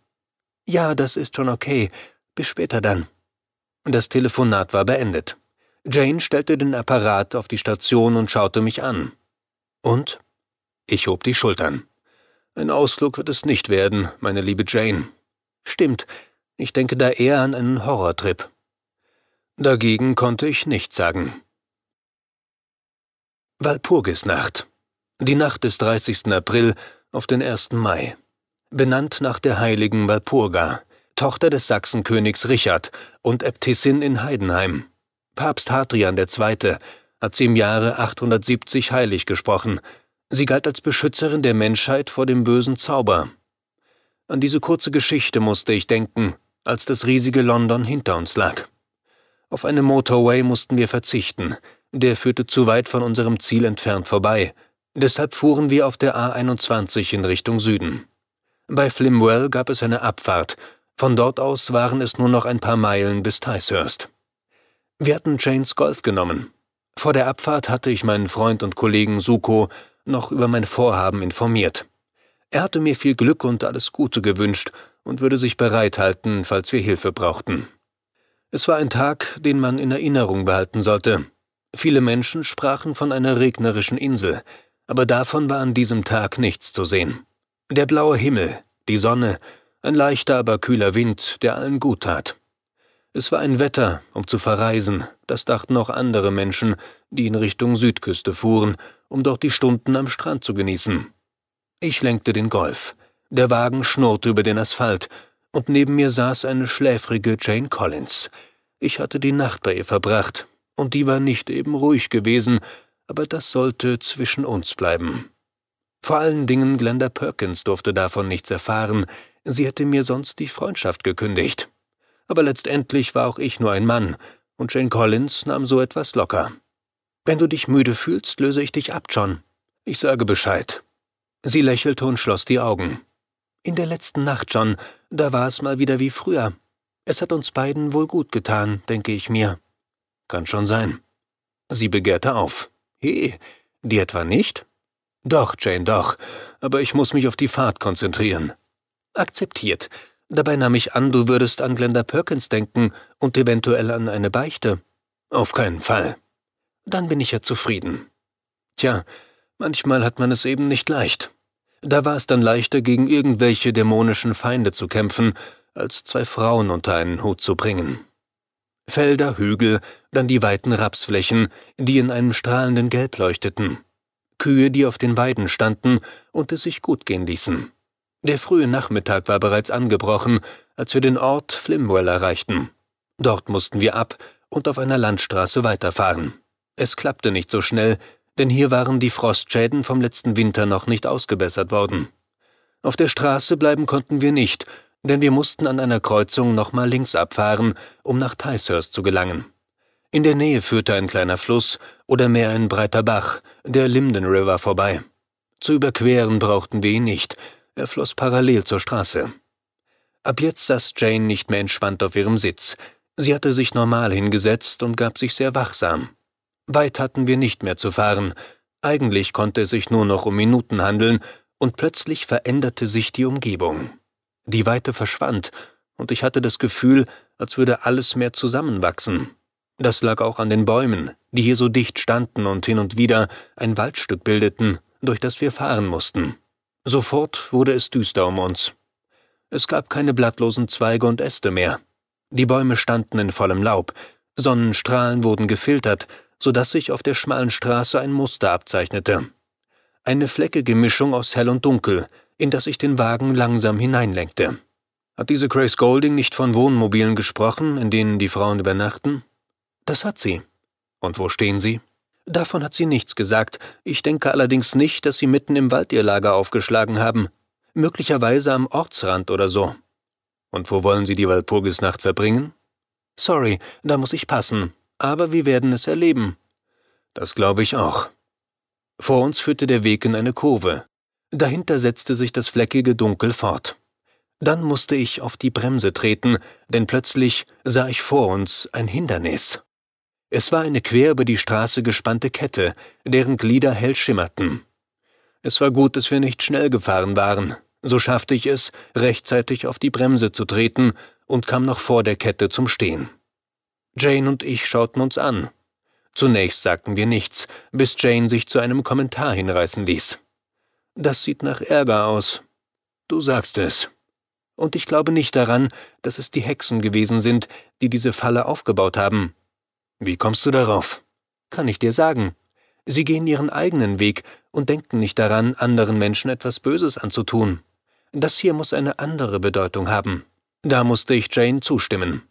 Ja, das ist schon okay. Bis später dann. Das Telefonat war beendet. Jane stellte den Apparat auf die Station und schaute mich an. Und? Ich hob die Schultern. Ein Ausflug wird es nicht werden, meine liebe Jane. Stimmt, ich denke da eher an einen Horrortrip. Dagegen konnte ich nichts sagen. Walpurgisnacht. Die Nacht des 30. April auf den 1. Mai. Benannt nach der heiligen Walpurga, Tochter des Sachsenkönigs Richard und Äbtissin in Heidenheim. Papst Hadrian II. hat sie im Jahre 870 heilig gesprochen. Sie galt als Beschützerin der Menschheit vor dem bösen Zauber. An diese kurze Geschichte musste ich denken, als das riesige London hinter uns lag. Auf eine Motorway mussten wir verzichten. Der führte zu weit von unserem Ziel entfernt vorbei. Deshalb fuhren wir auf der A21 in Richtung Süden. Bei Flimwell gab es eine Abfahrt von dort aus waren es nur noch ein paar Meilen bis Ticehurst. Wir hatten Janes Golf genommen. Vor der Abfahrt hatte ich meinen Freund und Kollegen Suko noch über mein Vorhaben informiert. Er hatte mir viel Glück und alles Gute gewünscht und würde sich bereithalten, falls wir Hilfe brauchten. Es war ein Tag, den man in Erinnerung behalten sollte. Viele Menschen sprachen von einer regnerischen Insel, aber davon war an diesem Tag nichts zu sehen. Der blaue Himmel, die Sonne ein leichter, aber kühler Wind, der allen gut tat. Es war ein Wetter, um zu verreisen, das dachten auch andere Menschen, die in Richtung Südküste fuhren, um dort die Stunden am Strand zu genießen. Ich lenkte den Golf. Der Wagen schnurrte über den Asphalt, und neben mir saß eine schläfrige Jane Collins. Ich hatte die Nacht bei ihr verbracht, und die war nicht eben ruhig gewesen, aber das sollte zwischen uns bleiben. Vor allen Dingen Glenda Perkins durfte davon nichts erfahren, Sie hätte mir sonst die Freundschaft gekündigt. Aber letztendlich war auch ich nur ein Mann, und Jane Collins nahm so etwas locker. Wenn du dich müde fühlst, löse ich dich ab, John. Ich sage Bescheid. Sie lächelte und schloss die Augen. In der letzten Nacht, John, da war es mal wieder wie früher. Es hat uns beiden wohl gut getan, denke ich mir. Kann schon sein. Sie begehrte auf. He, die etwa nicht? Doch, Jane, doch, aber ich muss mich auf die Fahrt konzentrieren. Akzeptiert. Dabei nahm ich an, du würdest an Glenda Perkins denken und eventuell an eine Beichte. Auf keinen Fall. Dann bin ich ja zufrieden. Tja, manchmal hat man es eben nicht leicht. Da war es dann leichter, gegen irgendwelche dämonischen Feinde zu kämpfen, als zwei Frauen unter einen Hut zu bringen. Felder, Hügel, dann die weiten Rapsflächen, die in einem strahlenden Gelb leuchteten. Kühe, die auf den Weiden standen und es sich gut gehen ließen. Der frühe Nachmittag war bereits angebrochen, als wir den Ort Flimwell erreichten. Dort mussten wir ab und auf einer Landstraße weiterfahren. Es klappte nicht so schnell, denn hier waren die Frostschäden vom letzten Winter noch nicht ausgebessert worden. Auf der Straße bleiben konnten wir nicht, denn wir mussten an einer Kreuzung nochmal links abfahren, um nach Ticehurst zu gelangen. In der Nähe führte ein kleiner Fluss oder mehr ein breiter Bach, der Limden River, vorbei. Zu überqueren brauchten wir ihn nicht, er floss parallel zur Straße. Ab jetzt saß Jane nicht mehr entspannt auf ihrem Sitz. Sie hatte sich normal hingesetzt und gab sich sehr wachsam. Weit hatten wir nicht mehr zu fahren. Eigentlich konnte es sich nur noch um Minuten handeln, und plötzlich veränderte sich die Umgebung. Die Weite verschwand, und ich hatte das Gefühl, als würde alles mehr zusammenwachsen. Das lag auch an den Bäumen, die hier so dicht standen und hin und wieder ein Waldstück bildeten, durch das wir fahren mussten. Sofort wurde es düster um uns. Es gab keine blattlosen Zweige und Äste mehr. Die Bäume standen in vollem Laub, Sonnenstrahlen wurden gefiltert, so dass sich auf der schmalen Straße ein Muster abzeichnete. Eine fleckige Mischung aus hell und dunkel, in das ich den Wagen langsam hineinlenkte. Hat diese Grace Golding nicht von Wohnmobilen gesprochen, in denen die Frauen übernachten? Das hat sie. Und wo stehen sie? Davon hat sie nichts gesagt. Ich denke allerdings nicht, dass sie mitten im Wald ihr Lager aufgeschlagen haben. Möglicherweise am Ortsrand oder so. Und wo wollen Sie die Walpurgisnacht verbringen? Sorry, da muss ich passen. Aber wir werden es erleben. Das glaube ich auch. Vor uns führte der Weg in eine Kurve. Dahinter setzte sich das fleckige Dunkel fort. Dann musste ich auf die Bremse treten, denn plötzlich sah ich vor uns ein Hindernis. Es war eine quer über die Straße gespannte Kette, deren Glieder hell schimmerten. Es war gut, dass wir nicht schnell gefahren waren. So schaffte ich es, rechtzeitig auf die Bremse zu treten und kam noch vor der Kette zum Stehen. Jane und ich schauten uns an. Zunächst sagten wir nichts, bis Jane sich zu einem Kommentar hinreißen ließ. Das sieht nach Ärger aus. Du sagst es. Und ich glaube nicht daran, dass es die Hexen gewesen sind, die diese Falle aufgebaut haben, wie kommst du darauf? Kann ich dir sagen. Sie gehen ihren eigenen Weg und denken nicht daran, anderen Menschen etwas Böses anzutun. Das hier muss eine andere Bedeutung haben. Da musste ich Jane zustimmen.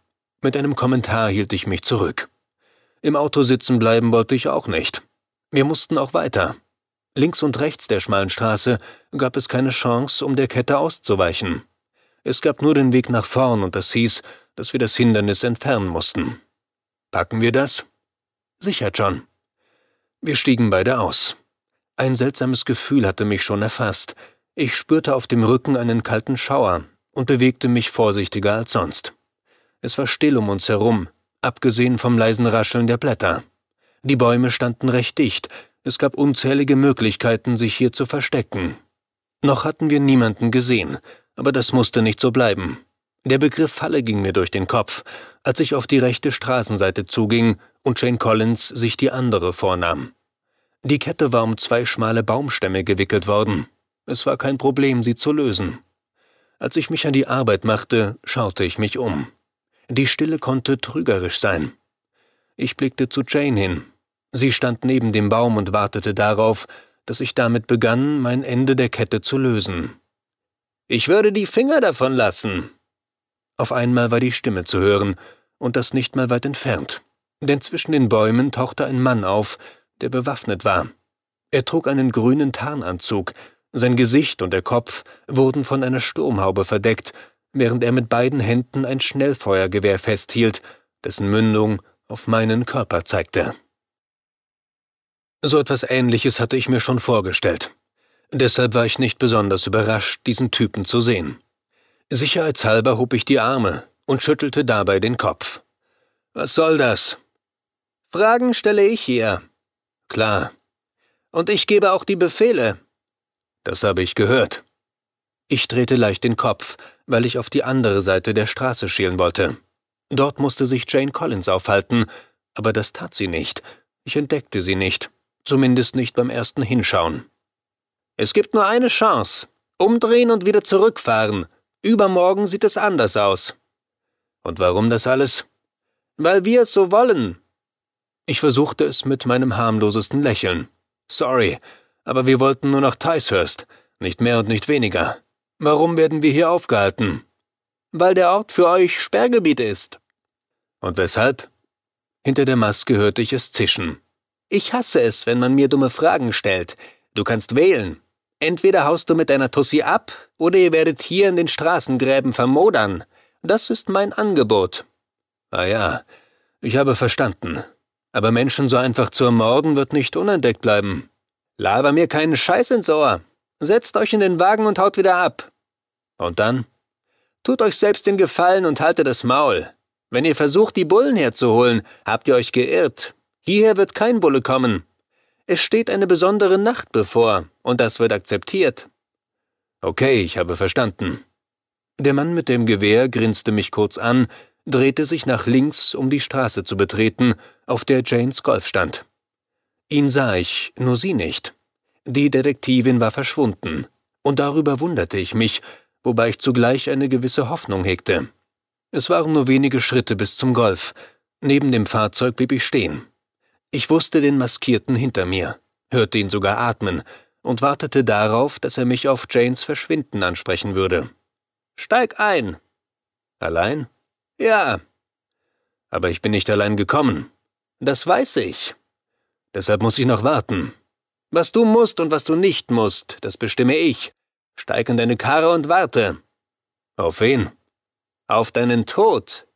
Mit einem Kommentar hielt ich mich zurück. Im Auto sitzen bleiben wollte ich auch nicht. Wir mussten auch weiter. Links und rechts der schmalen Straße gab es keine Chance, um der Kette auszuweichen. Es gab nur den Weg nach vorn und das hieß, dass wir das Hindernis entfernen mussten. Packen wir das? Sicher, John. Wir stiegen beide aus. Ein seltsames Gefühl hatte mich schon erfasst. Ich spürte auf dem Rücken einen kalten Schauer und bewegte mich vorsichtiger als sonst. Es war still um uns herum, abgesehen vom leisen Rascheln der Blätter. Die Bäume standen recht dicht, es gab unzählige Möglichkeiten, sich hier zu verstecken. Noch hatten wir niemanden gesehen, aber das musste nicht so bleiben. Der Begriff Falle ging mir durch den Kopf, als ich auf die rechte Straßenseite zuging und Jane Collins sich die andere vornahm. Die Kette war um zwei schmale Baumstämme gewickelt worden. Es war kein Problem, sie zu lösen. Als ich mich an die Arbeit machte, schaute ich mich um. Die Stille konnte trügerisch sein. Ich blickte zu Jane hin. Sie stand neben dem Baum und wartete darauf, dass ich damit begann, mein Ende der Kette zu lösen. Ich würde die Finger davon lassen, auf einmal war die Stimme zu hören, und das nicht mal weit entfernt. Denn zwischen den Bäumen tauchte ein Mann auf, der bewaffnet war. Er trug einen grünen Tarnanzug, sein Gesicht und der Kopf wurden von einer Sturmhaube verdeckt, während er mit beiden Händen ein Schnellfeuergewehr festhielt, dessen Mündung auf meinen Körper zeigte. So etwas Ähnliches hatte ich mir schon vorgestellt. Deshalb war ich nicht besonders überrascht, diesen Typen zu sehen. Sicherheitshalber hob ich die Arme und schüttelte dabei den Kopf. Was soll das? Fragen stelle ich hier. Klar. Und ich gebe auch die Befehle. Das habe ich gehört. Ich drehte leicht den Kopf, weil ich auf die andere Seite der Straße schielen wollte. Dort musste sich Jane Collins aufhalten, aber das tat sie nicht. Ich entdeckte sie nicht, zumindest nicht beim ersten Hinschauen. Es gibt nur eine Chance. Umdrehen und wieder zurückfahren. Übermorgen sieht es anders aus. Und warum das alles? Weil wir es so wollen. Ich versuchte es mit meinem harmlosesten Lächeln. Sorry, aber wir wollten nur nach Ticehurst, nicht mehr und nicht weniger. Warum werden wir hier aufgehalten? Weil der Ort für euch Sperrgebiet ist. Und weshalb? Hinter der Maske hörte ich es zischen. Ich hasse es, wenn man mir dumme Fragen stellt. Du kannst wählen. Entweder haust du mit deiner Tussi ab, oder ihr werdet hier in den Straßengräben vermodern. Das ist mein Angebot. Ah ja, ich habe verstanden. Aber Menschen so einfach zu ermorden wird nicht unentdeckt bleiben. Laber mir keinen Scheiß ins Ohr. Setzt euch in den Wagen und haut wieder ab. Und dann? Tut euch selbst den Gefallen und haltet das Maul. Wenn ihr versucht, die Bullen herzuholen, habt ihr euch geirrt. Hierher wird kein Bulle kommen. Es steht eine besondere Nacht bevor, und das wird akzeptiert. Okay, ich habe verstanden. Der Mann mit dem Gewehr grinste mich kurz an, drehte sich nach links, um die Straße zu betreten, auf der Janes Golf stand. Ihn sah ich, nur sie nicht. Die Detektivin war verschwunden, und darüber wunderte ich mich, wobei ich zugleich eine gewisse Hoffnung hegte. Es waren nur wenige Schritte bis zum Golf. Neben dem Fahrzeug blieb ich stehen. Ich wusste den Maskierten hinter mir, hörte ihn sogar atmen und wartete darauf, dass er mich auf Janes Verschwinden ansprechen würde. Steig ein! Allein? Ja. Aber ich bin nicht allein gekommen. Das weiß ich. Deshalb muss ich noch warten. Was du musst und was du nicht musst, das bestimme ich. Steig in deine Karre und warte. Auf wen? Auf deinen Tod.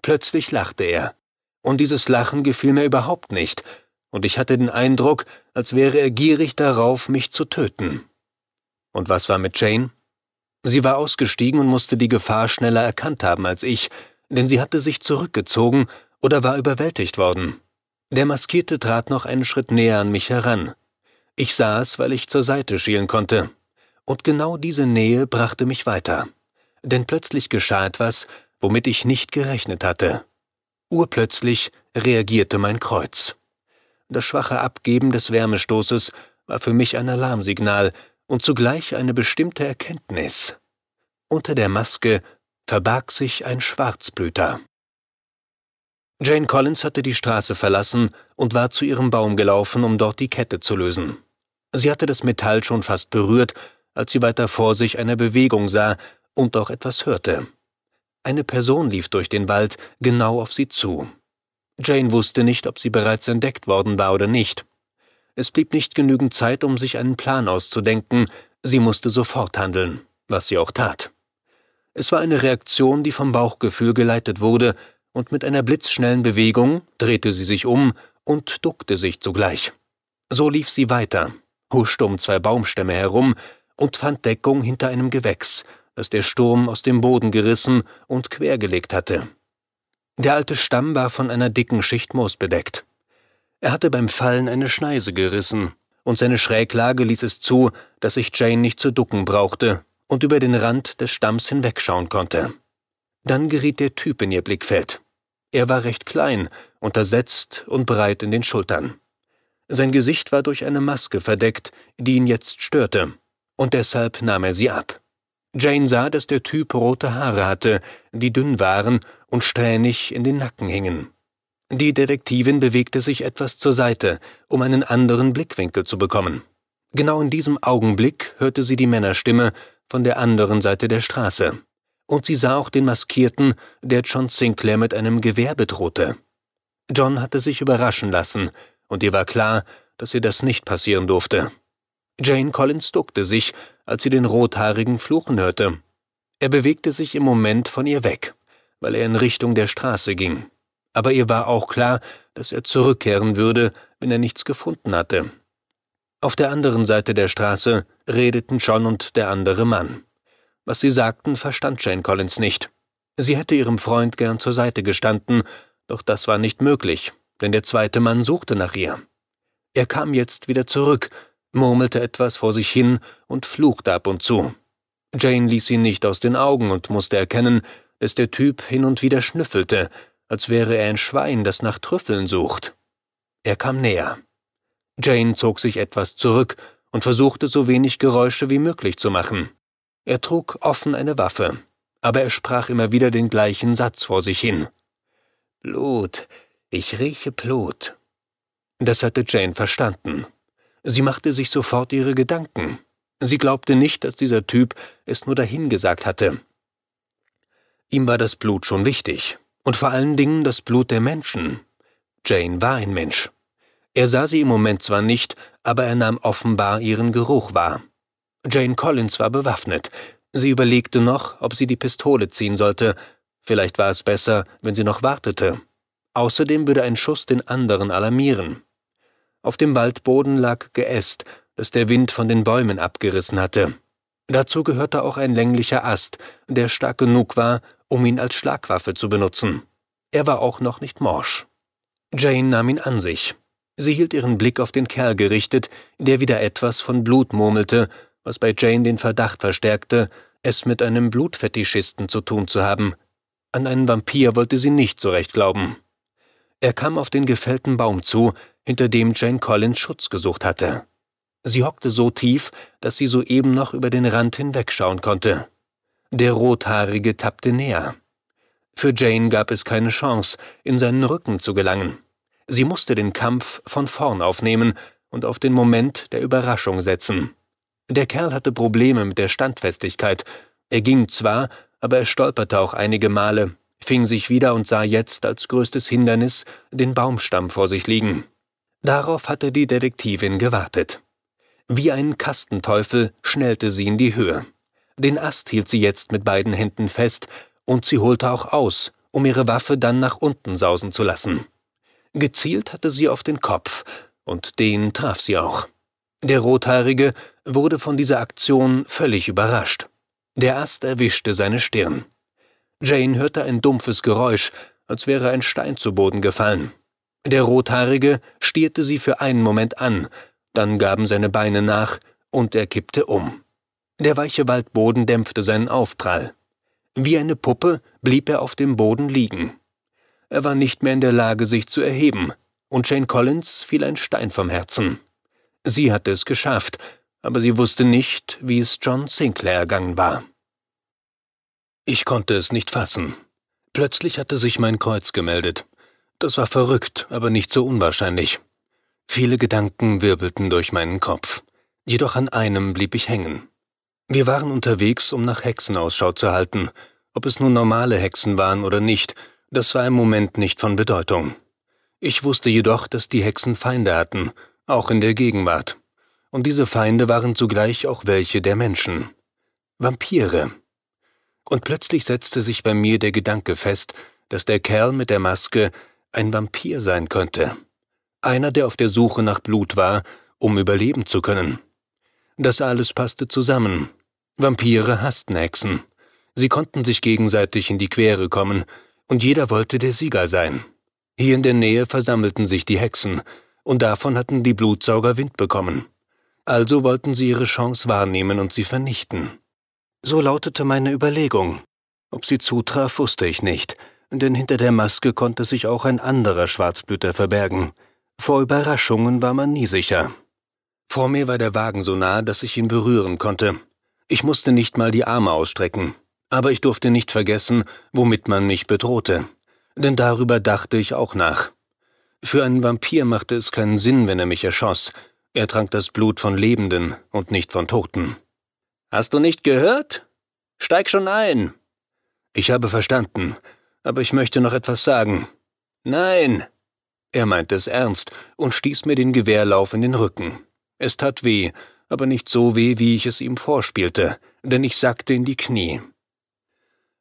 Plötzlich lachte er. Und dieses Lachen gefiel mir überhaupt nicht, und ich hatte den Eindruck, als wäre er gierig darauf, mich zu töten. Und was war mit Jane? Sie war ausgestiegen und musste die Gefahr schneller erkannt haben als ich, denn sie hatte sich zurückgezogen oder war überwältigt worden. Der Maskierte trat noch einen Schritt näher an mich heran. Ich saß, weil ich zur Seite schielen konnte. Und genau diese Nähe brachte mich weiter. Denn plötzlich geschah etwas, womit ich nicht gerechnet hatte. Urplötzlich reagierte mein Kreuz. Das schwache Abgeben des Wärmestoßes war für mich ein Alarmsignal und zugleich eine bestimmte Erkenntnis. Unter der Maske verbarg sich ein Schwarzblüter. Jane Collins hatte die Straße verlassen und war zu ihrem Baum gelaufen, um dort die Kette zu lösen. Sie hatte das Metall schon fast berührt, als sie weiter vor sich eine Bewegung sah und auch etwas hörte. Eine Person lief durch den Wald genau auf sie zu. Jane wusste nicht, ob sie bereits entdeckt worden war oder nicht. Es blieb nicht genügend Zeit, um sich einen Plan auszudenken, sie musste sofort handeln, was sie auch tat. Es war eine Reaktion, die vom Bauchgefühl geleitet wurde, und mit einer blitzschnellen Bewegung drehte sie sich um und duckte sich zugleich. So lief sie weiter, huschte um zwei Baumstämme herum und fand Deckung hinter einem Gewächs, das der Sturm aus dem Boden gerissen und quergelegt hatte. Der alte Stamm war von einer dicken Schicht Moos bedeckt. Er hatte beim Fallen eine Schneise gerissen, und seine Schräglage ließ es zu, dass sich Jane nicht zu ducken brauchte und über den Rand des Stamms hinwegschauen konnte. Dann geriet der Typ in ihr Blickfeld. Er war recht klein, untersetzt und breit in den Schultern. Sein Gesicht war durch eine Maske verdeckt, die ihn jetzt störte, und deshalb nahm er sie ab. Jane sah, dass der Typ rote Haare hatte, die dünn waren und strähnig in den Nacken hingen. Die Detektivin bewegte sich etwas zur Seite, um einen anderen Blickwinkel zu bekommen. Genau in diesem Augenblick hörte sie die Männerstimme von der anderen Seite der Straße. Und sie sah auch den Maskierten, der John Sinclair mit einem Gewehr bedrohte. John hatte sich überraschen lassen, und ihr war klar, dass ihr das nicht passieren durfte. Jane Collins duckte sich, als sie den Rothaarigen fluchen hörte. Er bewegte sich im Moment von ihr weg, weil er in Richtung der Straße ging. Aber ihr war auch klar, dass er zurückkehren würde, wenn er nichts gefunden hatte. Auf der anderen Seite der Straße redeten John und der andere Mann. Was sie sagten, verstand Jane Collins nicht. Sie hätte ihrem Freund gern zur Seite gestanden, doch das war nicht möglich, denn der zweite Mann suchte nach ihr. Er kam jetzt wieder zurück, murmelte etwas vor sich hin und fluchte ab und zu. Jane ließ ihn nicht aus den Augen und musste erkennen, dass der Typ hin und wieder schnüffelte, als wäre er ein Schwein, das nach Trüffeln sucht. Er kam näher. Jane zog sich etwas zurück und versuchte so wenig Geräusche wie möglich zu machen. Er trug offen eine Waffe, aber er sprach immer wieder den gleichen Satz vor sich hin. Blut, ich rieche Blut. Das hatte Jane verstanden. Sie machte sich sofort ihre Gedanken. Sie glaubte nicht, dass dieser Typ es nur dahingesagt hatte. Ihm war das Blut schon wichtig. Und vor allen Dingen das Blut der Menschen. Jane war ein Mensch. Er sah sie im Moment zwar nicht, aber er nahm offenbar ihren Geruch wahr. Jane Collins war bewaffnet. Sie überlegte noch, ob sie die Pistole ziehen sollte. Vielleicht war es besser, wenn sie noch wartete. Außerdem würde ein Schuss den anderen alarmieren. Auf dem Waldboden lag Geäst, das der Wind von den Bäumen abgerissen hatte. Dazu gehörte auch ein länglicher Ast, der stark genug war, um ihn als Schlagwaffe zu benutzen. Er war auch noch nicht morsch. Jane nahm ihn an sich. Sie hielt ihren Blick auf den Kerl gerichtet, der wieder etwas von Blut murmelte, was bei Jane den Verdacht verstärkte, es mit einem Blutfetischisten zu tun zu haben. An einen Vampir wollte sie nicht so recht glauben. Er kam auf den gefällten Baum zu, hinter dem Jane Collins Schutz gesucht hatte. Sie hockte so tief, dass sie soeben noch über den Rand hinwegschauen konnte. Der Rothaarige tappte näher. Für Jane gab es keine Chance, in seinen Rücken zu gelangen. Sie musste den Kampf von vorn aufnehmen und auf den Moment der Überraschung setzen. Der Kerl hatte Probleme mit der Standfestigkeit. Er ging zwar, aber er stolperte auch einige Male fing sich wieder und sah jetzt als größtes Hindernis den Baumstamm vor sich liegen. Darauf hatte die Detektivin gewartet. Wie ein Kastenteufel schnellte sie in die Höhe. Den Ast hielt sie jetzt mit beiden Händen fest, und sie holte auch aus, um ihre Waffe dann nach unten sausen zu lassen. Gezielt hatte sie auf den Kopf, und den traf sie auch. Der Rothaarige wurde von dieser Aktion völlig überrascht. Der Ast erwischte seine Stirn. Jane hörte ein dumpfes Geräusch, als wäre ein Stein zu Boden gefallen. Der Rothaarige stierte sie für einen Moment an, dann gaben seine Beine nach und er kippte um. Der weiche Waldboden dämpfte seinen Aufprall. Wie eine Puppe blieb er auf dem Boden liegen. Er war nicht mehr in der Lage, sich zu erheben, und Jane Collins fiel ein Stein vom Herzen. Sie hatte es geschafft, aber sie wusste nicht, wie es John Sinclair ergangen war. Ich konnte es nicht fassen. Plötzlich hatte sich mein Kreuz gemeldet. Das war verrückt, aber nicht so unwahrscheinlich. Viele Gedanken wirbelten durch meinen Kopf. Jedoch an einem blieb ich hängen. Wir waren unterwegs, um nach Hexenausschau zu halten. Ob es nun normale Hexen waren oder nicht, das war im Moment nicht von Bedeutung. Ich wusste jedoch, dass die Hexen Feinde hatten, auch in der Gegenwart. Und diese Feinde waren zugleich auch welche der Menschen. Vampire und plötzlich setzte sich bei mir der Gedanke fest, dass der Kerl mit der Maske ein Vampir sein könnte. Einer, der auf der Suche nach Blut war, um überleben zu können. Das alles passte zusammen. Vampire hassten Hexen. Sie konnten sich gegenseitig in die Quere kommen, und jeder wollte der Sieger sein. Hier in der Nähe versammelten sich die Hexen, und davon hatten die Blutsauger Wind bekommen. Also wollten sie ihre Chance wahrnehmen und sie vernichten. So lautete meine Überlegung. Ob sie zutraf, wusste ich nicht, denn hinter der Maske konnte sich auch ein anderer Schwarzblüter verbergen. Vor Überraschungen war man nie sicher. Vor mir war der Wagen so nah, dass ich ihn berühren konnte. Ich musste nicht mal die Arme ausstrecken, aber ich durfte nicht vergessen, womit man mich bedrohte. Denn darüber dachte ich auch nach. Für einen Vampir machte es keinen Sinn, wenn er mich erschoss. Er trank das Blut von Lebenden und nicht von Toten. Hast du nicht gehört? Steig schon ein. Ich habe verstanden, aber ich möchte noch etwas sagen. Nein. Er meinte es ernst und stieß mir den Gewehrlauf in den Rücken. Es tat weh, aber nicht so weh, wie ich es ihm vorspielte, denn ich sackte in die Knie.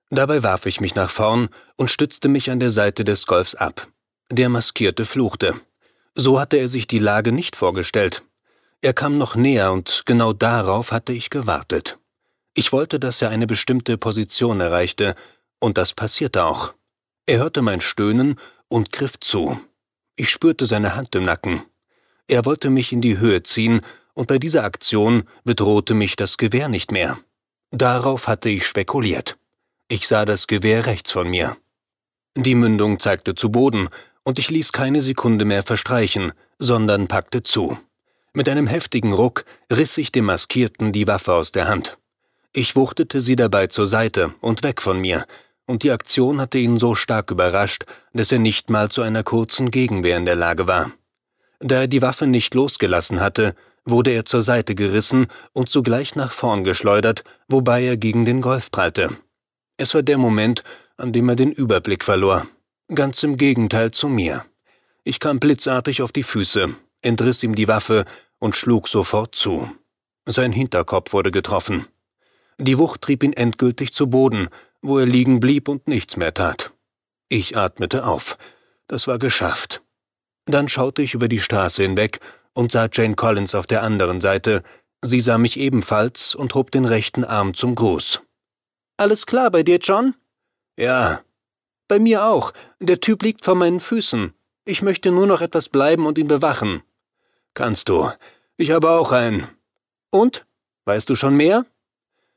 Dabei warf ich mich nach vorn und stützte mich an der Seite des Golfs ab. Der Maskierte fluchte. So hatte er sich die Lage nicht vorgestellt, er kam noch näher und genau darauf hatte ich gewartet. Ich wollte, dass er eine bestimmte Position erreichte, und das passierte auch. Er hörte mein Stöhnen und griff zu. Ich spürte seine Hand im Nacken. Er wollte mich in die Höhe ziehen, und bei dieser Aktion bedrohte mich das Gewehr nicht mehr. Darauf hatte ich spekuliert. Ich sah das Gewehr rechts von mir. Die Mündung zeigte zu Boden, und ich ließ keine Sekunde mehr verstreichen, sondern packte zu. Mit einem heftigen Ruck riss ich dem Maskierten die Waffe aus der Hand. Ich wuchtete sie dabei zur Seite und weg von mir, und die Aktion hatte ihn so stark überrascht, dass er nicht mal zu einer kurzen Gegenwehr in der Lage war. Da er die Waffe nicht losgelassen hatte, wurde er zur Seite gerissen und sogleich nach vorn geschleudert, wobei er gegen den Golf prallte. Es war der Moment, an dem er den Überblick verlor. Ganz im Gegenteil zu mir. Ich kam blitzartig auf die Füße, entriss ihm die Waffe und schlug sofort zu. Sein Hinterkopf wurde getroffen. Die Wucht trieb ihn endgültig zu Boden, wo er liegen blieb und nichts mehr tat. Ich atmete auf. Das war geschafft. Dann schaute ich über die Straße hinweg und sah Jane Collins auf der anderen Seite. Sie sah mich ebenfalls und hob den rechten Arm zum Gruß. Alles klar bei dir, John? Ja. Bei mir auch. Der Typ liegt vor meinen Füßen. Ich möchte nur noch etwas bleiben und ihn bewachen. Kannst du. Ich habe auch einen. Und? Weißt du schon mehr?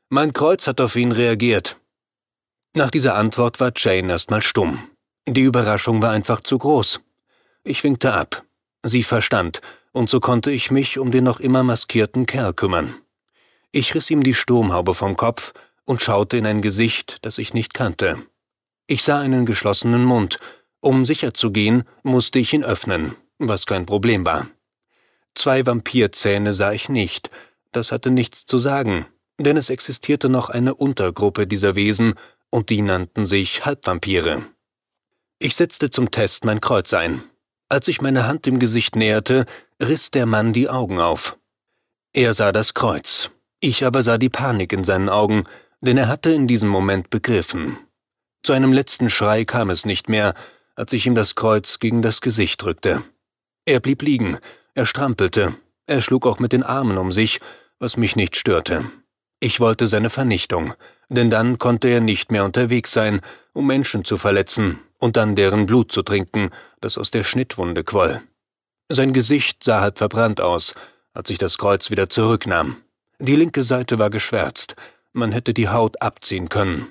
Mein Kreuz hat auf ihn reagiert. Nach dieser Antwort war Jane erstmal stumm. Die Überraschung war einfach zu groß. Ich winkte ab. Sie verstand, und so konnte ich mich um den noch immer maskierten Kerl kümmern. Ich riss ihm die Sturmhaube vom Kopf und schaute in ein Gesicht, das ich nicht kannte. Ich sah einen geschlossenen Mund. Um sicher zu gehen, musste ich ihn öffnen, was kein Problem war. Zwei Vampirzähne sah ich nicht, das hatte nichts zu sagen, denn es existierte noch eine Untergruppe dieser Wesen, und die nannten sich Halbvampire. Ich setzte zum Test mein Kreuz ein. Als ich meine Hand dem Gesicht näherte, riss der Mann die Augen auf. Er sah das Kreuz, ich aber sah die Panik in seinen Augen, denn er hatte in diesem Moment begriffen. Zu einem letzten Schrei kam es nicht mehr, als ich ihm das Kreuz gegen das Gesicht drückte. Er blieb liegen, er strampelte, er schlug auch mit den Armen um sich, was mich nicht störte. Ich wollte seine Vernichtung, denn dann konnte er nicht mehr unterwegs sein, um Menschen zu verletzen und dann deren Blut zu trinken, das aus der Schnittwunde quoll. Sein Gesicht sah halb verbrannt aus, als ich das Kreuz wieder zurücknahm. Die linke Seite war geschwärzt, man hätte die Haut abziehen können.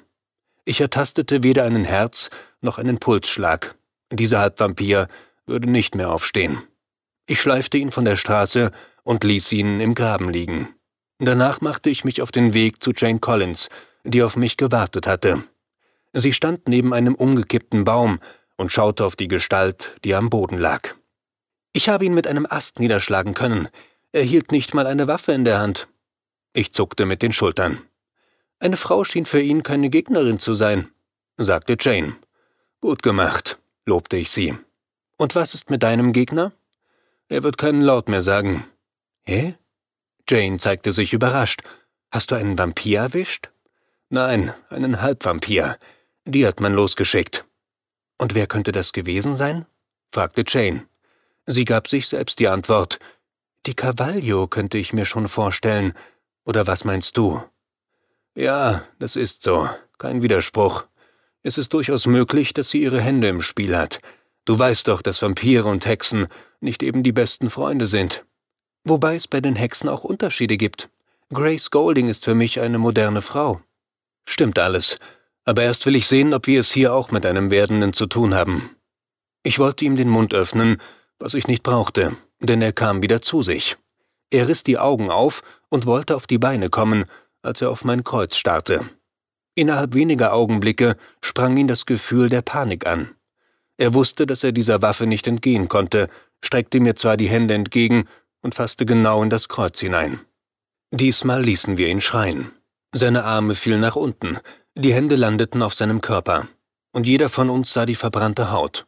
Ich ertastete weder einen Herz noch einen Pulsschlag. Dieser Halbvampir würde nicht mehr aufstehen. Ich schleifte ihn von der Straße und ließ ihn im Graben liegen. Danach machte ich mich auf den Weg zu Jane Collins, die auf mich gewartet hatte. Sie stand neben einem umgekippten Baum und schaute auf die Gestalt, die am Boden lag. Ich habe ihn mit einem Ast niederschlagen können. Er hielt nicht mal eine Waffe in der Hand. Ich zuckte mit den Schultern. Eine Frau schien für ihn keine Gegnerin zu sein, sagte Jane. Gut gemacht, lobte ich sie. Und was ist mit deinem Gegner? Er wird keinen Laut mehr sagen. Hä? Jane zeigte sich überrascht. Hast du einen Vampir erwischt? Nein, einen Halbvampir. Die hat man losgeschickt. Und wer könnte das gewesen sein? fragte Jane. Sie gab sich selbst die Antwort. Die Cavaglio könnte ich mir schon vorstellen. Oder was meinst du? Ja, das ist so. Kein Widerspruch. Es ist durchaus möglich, dass sie ihre Hände im Spiel hat. Du weißt doch, dass Vampire und Hexen nicht eben die besten Freunde sind. Wobei es bei den Hexen auch Unterschiede gibt. Grace Golding ist für mich eine moderne Frau. Stimmt alles. Aber erst will ich sehen, ob wir es hier auch mit einem Werdenden zu tun haben. Ich wollte ihm den Mund öffnen, was ich nicht brauchte, denn er kam wieder zu sich. Er riss die Augen auf und wollte auf die Beine kommen, als er auf mein Kreuz starrte. Innerhalb weniger Augenblicke sprang ihn das Gefühl der Panik an. Er wusste, dass er dieser Waffe nicht entgehen konnte, streckte mir zwar die Hände entgegen und fasste genau in das Kreuz hinein. Diesmal ließen wir ihn schreien. Seine Arme fielen nach unten, die Hände landeten auf seinem Körper, und jeder von uns sah die verbrannte Haut.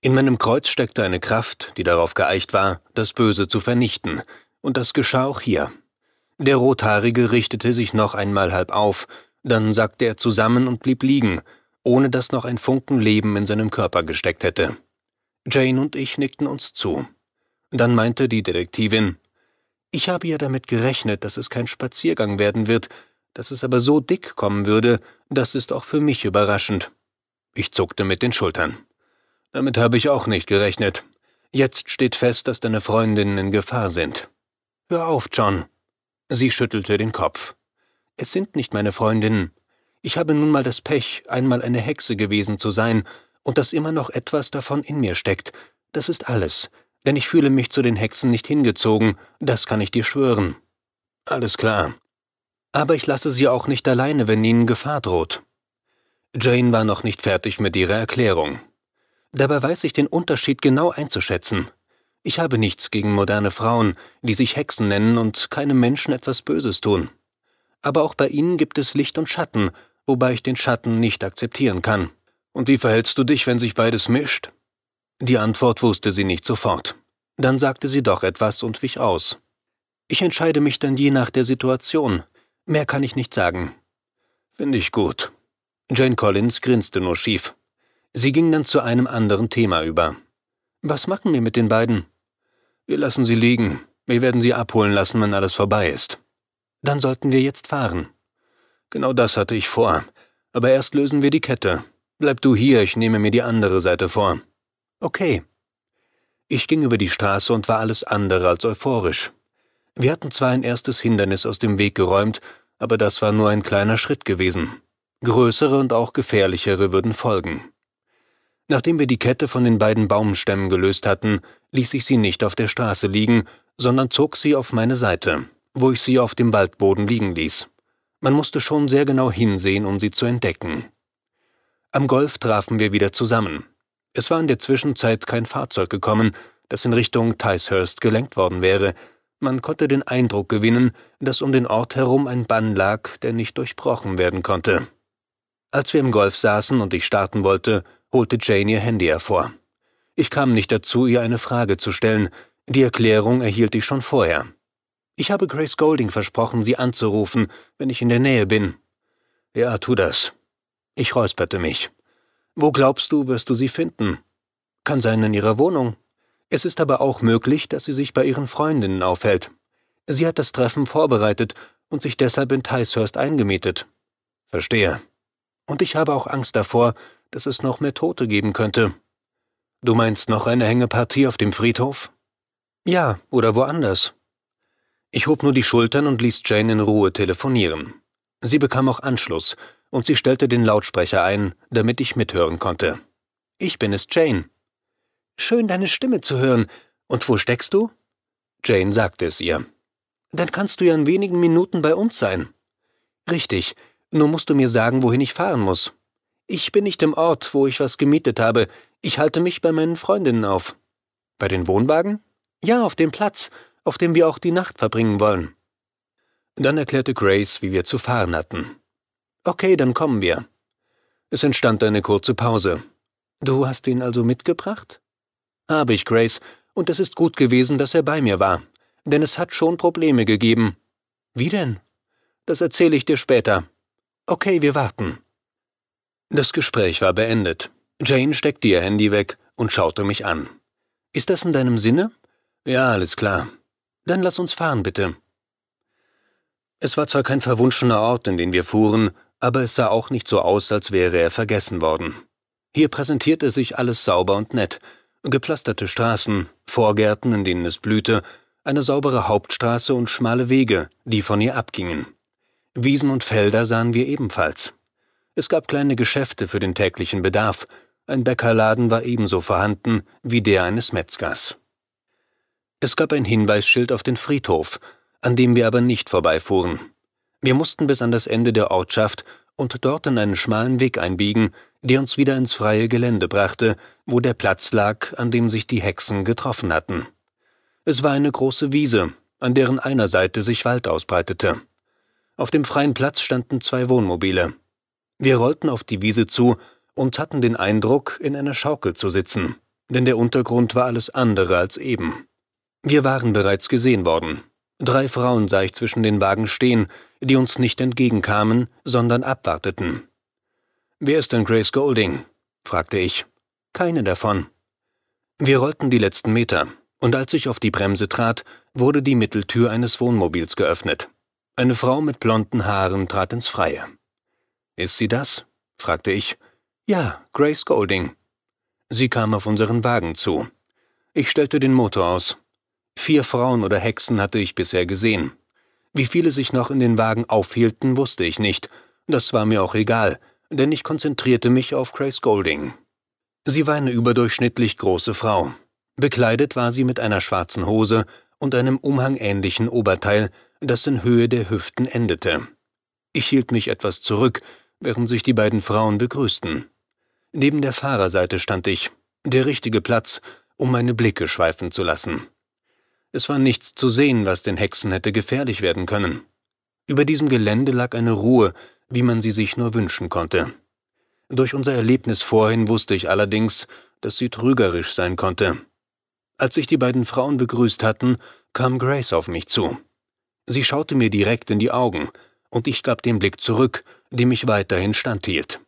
In meinem Kreuz steckte eine Kraft, die darauf geeicht war, das Böse zu vernichten, und das geschah auch hier. Der Rothaarige richtete sich noch einmal halb auf, dann sackte er zusammen und blieb liegen, ohne dass noch ein Funken Leben in seinem Körper gesteckt hätte. Jane und ich nickten uns zu. Dann meinte die Detektivin, ich habe ja damit gerechnet, dass es kein Spaziergang werden wird, dass es aber so dick kommen würde, das ist auch für mich überraschend. Ich zuckte mit den Schultern. Damit habe ich auch nicht gerechnet. Jetzt steht fest, dass deine Freundinnen in Gefahr sind. Hör auf, John. Sie schüttelte den Kopf. Es sind nicht meine Freundinnen, ich habe nun mal das Pech, einmal eine Hexe gewesen zu sein, und dass immer noch etwas davon in mir steckt. Das ist alles, denn ich fühle mich zu den Hexen nicht hingezogen, das kann ich dir schwören. Alles klar. Aber ich lasse sie auch nicht alleine, wenn ihnen Gefahr droht. Jane war noch nicht fertig mit ihrer Erklärung. Dabei weiß ich den Unterschied genau einzuschätzen. Ich habe nichts gegen moderne Frauen, die sich Hexen nennen und keinem Menschen etwas Böses tun. Aber auch bei ihnen gibt es Licht und Schatten, wobei ich den Schatten nicht akzeptieren kann. Und wie verhältst du dich, wenn sich beides mischt? Die Antwort wusste sie nicht sofort. Dann sagte sie doch etwas und wich aus. Ich entscheide mich dann je nach der Situation. Mehr kann ich nicht sagen. Finde ich gut. Jane Collins grinste nur schief. Sie ging dann zu einem anderen Thema über. Was machen wir mit den beiden? Wir lassen sie liegen. Wir werden sie abholen lassen, wenn alles vorbei ist. Dann sollten wir jetzt fahren. Genau das hatte ich vor. Aber erst lösen wir die Kette. Bleib du hier, ich nehme mir die andere Seite vor. Okay. Ich ging über die Straße und war alles andere als euphorisch. Wir hatten zwar ein erstes Hindernis aus dem Weg geräumt, aber das war nur ein kleiner Schritt gewesen. Größere und auch gefährlichere würden folgen. Nachdem wir die Kette von den beiden Baumstämmen gelöst hatten, ließ ich sie nicht auf der Straße liegen, sondern zog sie auf meine Seite, wo ich sie auf dem Waldboden liegen ließ. Man musste schon sehr genau hinsehen, um sie zu entdecken. Am Golf trafen wir wieder zusammen. Es war in der Zwischenzeit kein Fahrzeug gekommen, das in Richtung Ticehurst gelenkt worden wäre. Man konnte den Eindruck gewinnen, dass um den Ort herum ein Bann lag, der nicht durchbrochen werden konnte. Als wir im Golf saßen und ich starten wollte, holte Jane ihr Handy hervor. Ich kam nicht dazu, ihr eine Frage zu stellen, die Erklärung erhielt ich schon vorher. Ich habe Grace Golding versprochen, sie anzurufen, wenn ich in der Nähe bin. Ja, tu das. Ich räusperte mich. Wo glaubst du, wirst du sie finden? Kann sein in ihrer Wohnung. Es ist aber auch möglich, dass sie sich bei ihren Freundinnen aufhält. Sie hat das Treffen vorbereitet und sich deshalb in Ticehurst eingemietet. Verstehe. Und ich habe auch Angst davor, dass es noch mehr Tote geben könnte. Du meinst noch eine Hängepartie auf dem Friedhof? Ja, oder woanders. Ich hob nur die Schultern und ließ Jane in Ruhe telefonieren. Sie bekam auch Anschluss und sie stellte den Lautsprecher ein, damit ich mithören konnte. Ich bin es, Jane. Schön, deine Stimme zu hören. Und wo steckst du? Jane sagte es ihr. Dann kannst du ja in wenigen Minuten bei uns sein. Richtig, nur musst du mir sagen, wohin ich fahren muss. Ich bin nicht im Ort, wo ich was gemietet habe. Ich halte mich bei meinen Freundinnen auf. Bei den Wohnwagen? Ja, auf dem Platz auf dem wir auch die Nacht verbringen wollen. Dann erklärte Grace, wie wir zu fahren hatten. Okay, dann kommen wir. Es entstand eine kurze Pause. Du hast ihn also mitgebracht? Habe ich, Grace, und es ist gut gewesen, dass er bei mir war, denn es hat schon Probleme gegeben. Wie denn? Das erzähle ich dir später. Okay, wir warten. Das Gespräch war beendet. Jane steckte ihr Handy weg und schaute mich an. Ist das in deinem Sinne? Ja, alles klar. Dann lass uns fahren, bitte. Es war zwar kein verwunschener Ort, in den wir fuhren, aber es sah auch nicht so aus, als wäre er vergessen worden. Hier präsentierte sich alles sauber und nett. Gepflasterte Straßen, Vorgärten, in denen es blühte, eine saubere Hauptstraße und schmale Wege, die von ihr abgingen. Wiesen und Felder sahen wir ebenfalls. Es gab kleine Geschäfte für den täglichen Bedarf, ein Bäckerladen war ebenso vorhanden wie der eines Metzgers. Es gab ein Hinweisschild auf den Friedhof, an dem wir aber nicht vorbeifuhren. Wir mussten bis an das Ende der Ortschaft und dort in einen schmalen Weg einbiegen, der uns wieder ins freie Gelände brachte, wo der Platz lag, an dem sich die Hexen getroffen hatten. Es war eine große Wiese, an deren einer Seite sich Wald ausbreitete. Auf dem freien Platz standen zwei Wohnmobile. Wir rollten auf die Wiese zu und hatten den Eindruck, in einer Schaukel zu sitzen, denn der Untergrund war alles andere als eben. Wir waren bereits gesehen worden. Drei Frauen sah ich zwischen den Wagen stehen, die uns nicht entgegenkamen, sondern abwarteten. Wer ist denn Grace Golding? fragte ich. Keine davon. Wir rollten die letzten Meter, und als ich auf die Bremse trat, wurde die Mitteltür eines Wohnmobils geöffnet. Eine Frau mit blonden Haaren trat ins Freie. Ist sie das? fragte ich. Ja, Grace Golding. Sie kam auf unseren Wagen zu. Ich stellte den Motor aus. Vier Frauen oder Hexen hatte ich bisher gesehen. Wie viele sich noch in den Wagen aufhielten, wusste ich nicht. Das war mir auch egal, denn ich konzentrierte mich auf Grace Golding. Sie war eine überdurchschnittlich große Frau. Bekleidet war sie mit einer schwarzen Hose und einem umhangähnlichen Oberteil, das in Höhe der Hüften endete. Ich hielt mich etwas zurück, während sich die beiden Frauen begrüßten. Neben der Fahrerseite stand ich, der richtige Platz, um meine Blicke schweifen zu lassen. Es war nichts zu sehen, was den Hexen hätte gefährlich werden können. Über diesem Gelände lag eine Ruhe, wie man sie sich nur wünschen konnte. Durch unser Erlebnis vorhin wusste ich allerdings, dass sie trügerisch sein konnte. Als sich die beiden Frauen begrüßt hatten, kam Grace auf mich zu. Sie schaute mir direkt in die Augen, und ich gab den Blick zurück, dem ich weiterhin standhielt.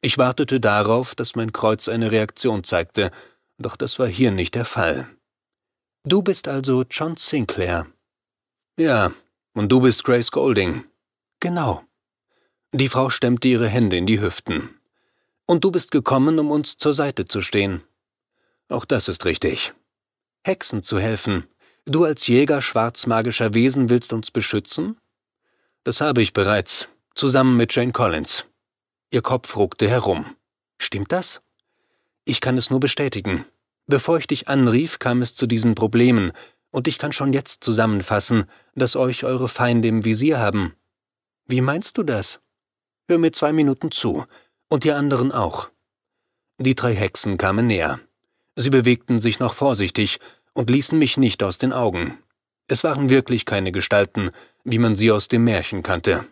Ich wartete darauf, dass mein Kreuz eine Reaktion zeigte, doch das war hier nicht der Fall. Du bist also John Sinclair. Ja, und du bist Grace Golding. Genau. Die Frau stemmte ihre Hände in die Hüften. Und du bist gekommen, um uns zur Seite zu stehen. Auch das ist richtig. Hexen zu helfen. Du als Jäger schwarzmagischer Wesen willst uns beschützen? Das habe ich bereits, zusammen mit Jane Collins. Ihr Kopf ruckte herum. Stimmt das? Ich kann es nur bestätigen. Bevor ich dich anrief, kam es zu diesen Problemen, und ich kann schon jetzt zusammenfassen, dass euch eure Feinde im Visier haben. Wie meinst du das? Hör mir zwei Minuten zu, und ihr anderen auch. Die drei Hexen kamen näher. Sie bewegten sich noch vorsichtig und ließen mich nicht aus den Augen. Es waren wirklich keine Gestalten, wie man sie aus dem Märchen kannte.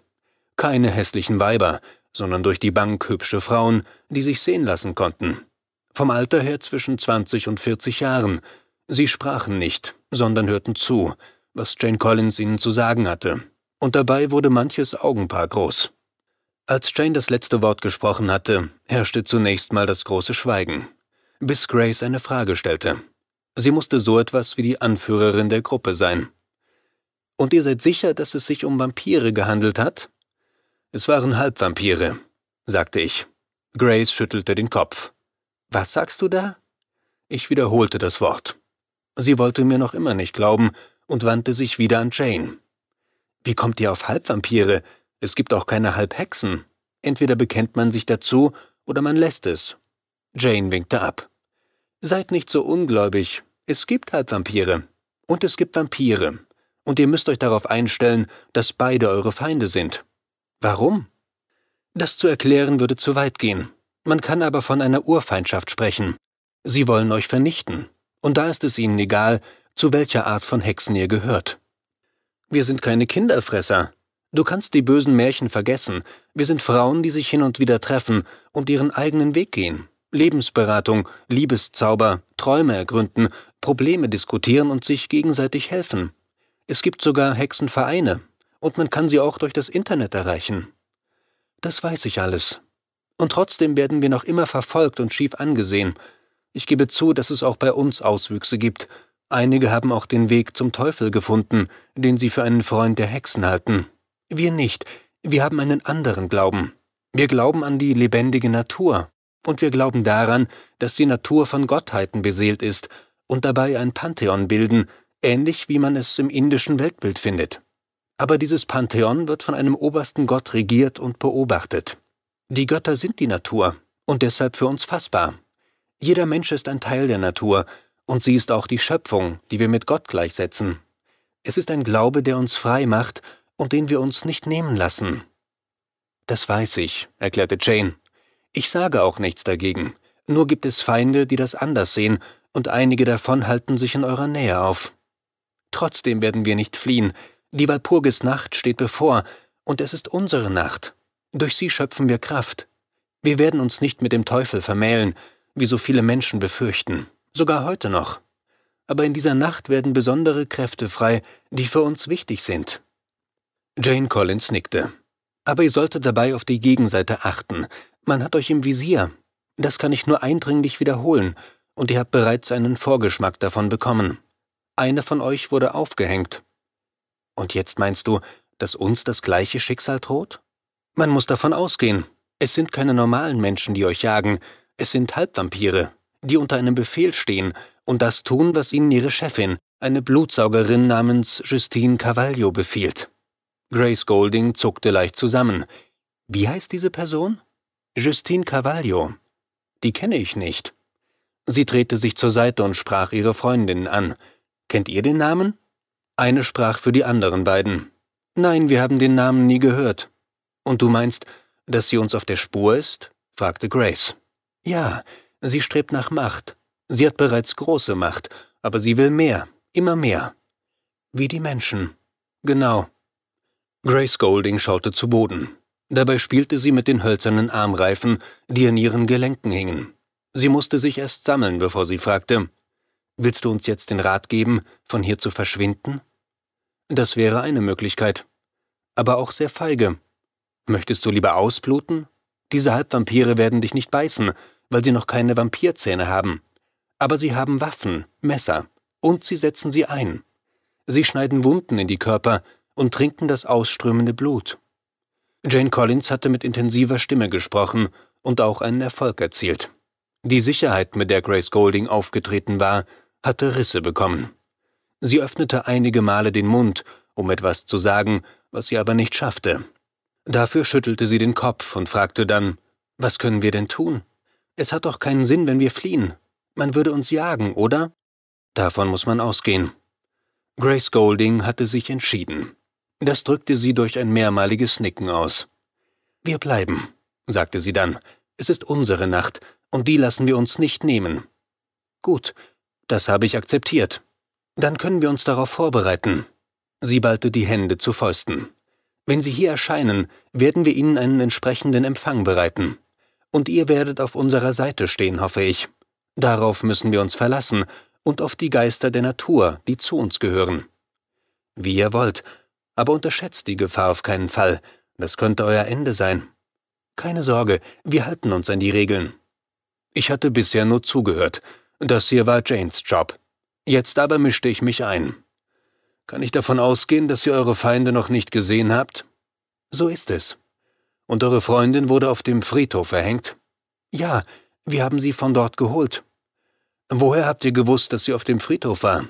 Keine hässlichen Weiber, sondern durch die Bank hübsche Frauen, die sich sehen lassen konnten vom Alter her zwischen 20 und 40 Jahren. Sie sprachen nicht, sondern hörten zu, was Jane Collins ihnen zu sagen hatte. Und dabei wurde manches Augenpaar groß. Als Jane das letzte Wort gesprochen hatte, herrschte zunächst mal das große Schweigen, bis Grace eine Frage stellte. Sie musste so etwas wie die Anführerin der Gruppe sein. Und ihr seid sicher, dass es sich um Vampire gehandelt hat? Es waren Halbvampire, sagte ich. Grace schüttelte den Kopf. Was sagst du da? Ich wiederholte das Wort. Sie wollte mir noch immer nicht glauben und wandte sich wieder an Jane. Wie kommt ihr auf Halbvampire? Es gibt auch keine Halbhexen. Entweder bekennt man sich dazu oder man lässt es. Jane winkte ab. Seid nicht so ungläubig. Es gibt Halbvampire. Und es gibt Vampire. Und ihr müsst euch darauf einstellen, dass beide eure Feinde sind. Warum? Das zu erklären würde zu weit gehen. Man kann aber von einer Urfeindschaft sprechen. Sie wollen euch vernichten. Und da ist es ihnen egal, zu welcher Art von Hexen ihr gehört. Wir sind keine Kinderfresser. Du kannst die bösen Märchen vergessen. Wir sind Frauen, die sich hin und wieder treffen und ihren eigenen Weg gehen. Lebensberatung, Liebeszauber, Träume ergründen, Probleme diskutieren und sich gegenseitig helfen. Es gibt sogar Hexenvereine. Und man kann sie auch durch das Internet erreichen. Das weiß ich alles. Und trotzdem werden wir noch immer verfolgt und schief angesehen. Ich gebe zu, dass es auch bei uns Auswüchse gibt. Einige haben auch den Weg zum Teufel gefunden, den sie für einen Freund der Hexen halten. Wir nicht. Wir haben einen anderen Glauben. Wir glauben an die lebendige Natur. Und wir glauben daran, dass die Natur von Gottheiten beseelt ist und dabei ein Pantheon bilden, ähnlich wie man es im indischen Weltbild findet. Aber dieses Pantheon wird von einem obersten Gott regiert und beobachtet. Die Götter sind die Natur und deshalb für uns fassbar. Jeder Mensch ist ein Teil der Natur und sie ist auch die Schöpfung, die wir mit Gott gleichsetzen. Es ist ein Glaube, der uns frei macht und den wir uns nicht nehmen lassen. Das weiß ich, erklärte Jane. Ich sage auch nichts dagegen. Nur gibt es Feinde, die das anders sehen, und einige davon halten sich in eurer Nähe auf. Trotzdem werden wir nicht fliehen. Die Walpurgisnacht steht bevor, und es ist unsere Nacht. Durch sie schöpfen wir Kraft. Wir werden uns nicht mit dem Teufel vermählen, wie so viele Menschen befürchten, sogar heute noch. Aber in dieser Nacht werden besondere Kräfte frei, die für uns wichtig sind. Jane Collins nickte. Aber ihr solltet dabei auf die Gegenseite achten. Man hat euch im Visier. Das kann ich nur eindringlich wiederholen, und ihr habt bereits einen Vorgeschmack davon bekommen. Eine von euch wurde aufgehängt. Und jetzt meinst du, dass uns das gleiche Schicksal droht? Man muss davon ausgehen. Es sind keine normalen Menschen, die euch jagen. Es sind Halbvampire, die unter einem Befehl stehen und das tun, was ihnen ihre Chefin, eine Blutsaugerin namens Justine Cavaglio, befiehlt. Grace Golding zuckte leicht zusammen. Wie heißt diese Person? Justine Cavaglio. Die kenne ich nicht. Sie drehte sich zur Seite und sprach ihre Freundinnen an. Kennt ihr den Namen? Eine sprach für die anderen beiden. Nein, wir haben den Namen nie gehört. Und du meinst, dass sie uns auf der Spur ist? fragte Grace. Ja, sie strebt nach Macht. Sie hat bereits große Macht, aber sie will mehr, immer mehr. Wie die Menschen. Genau. Grace Golding schaute zu Boden. Dabei spielte sie mit den hölzernen Armreifen, die an ihren Gelenken hingen. Sie musste sich erst sammeln, bevor sie fragte, Willst du uns jetzt den Rat geben, von hier zu verschwinden? Das wäre eine Möglichkeit, aber auch sehr feige. Möchtest du lieber ausbluten? Diese Halbvampire werden dich nicht beißen, weil sie noch keine Vampirzähne haben. Aber sie haben Waffen, Messer, und sie setzen sie ein. Sie schneiden Wunden in die Körper und trinken das ausströmende Blut. Jane Collins hatte mit intensiver Stimme gesprochen und auch einen Erfolg erzielt. Die Sicherheit, mit der Grace Golding aufgetreten war, hatte Risse bekommen. Sie öffnete einige Male den Mund, um etwas zu sagen, was sie aber nicht schaffte. Dafür schüttelte sie den Kopf und fragte dann, was können wir denn tun? Es hat doch keinen Sinn, wenn wir fliehen. Man würde uns jagen, oder? Davon muss man ausgehen. Grace Golding hatte sich entschieden. Das drückte sie durch ein mehrmaliges Nicken aus. Wir bleiben, sagte sie dann. Es ist unsere Nacht, und die lassen wir uns nicht nehmen. Gut, das habe ich akzeptiert. Dann können wir uns darauf vorbereiten. Sie ballte die Hände zu Fäusten. Wenn Sie hier erscheinen, werden wir Ihnen einen entsprechenden Empfang bereiten. Und ihr werdet auf unserer Seite stehen, hoffe ich. Darauf müssen wir uns verlassen und auf die Geister der Natur, die zu uns gehören. Wie ihr wollt, aber unterschätzt die Gefahr auf keinen Fall. Das könnte euer Ende sein. Keine Sorge, wir halten uns an die Regeln. Ich hatte bisher nur zugehört. Das hier war Janes Job. Jetzt aber mischte ich mich ein. Kann ich davon ausgehen, dass ihr eure Feinde noch nicht gesehen habt? So ist es. Und eure Freundin wurde auf dem Friedhof erhängt? Ja, wir haben sie von dort geholt. Woher habt ihr gewusst, dass sie auf dem Friedhof war?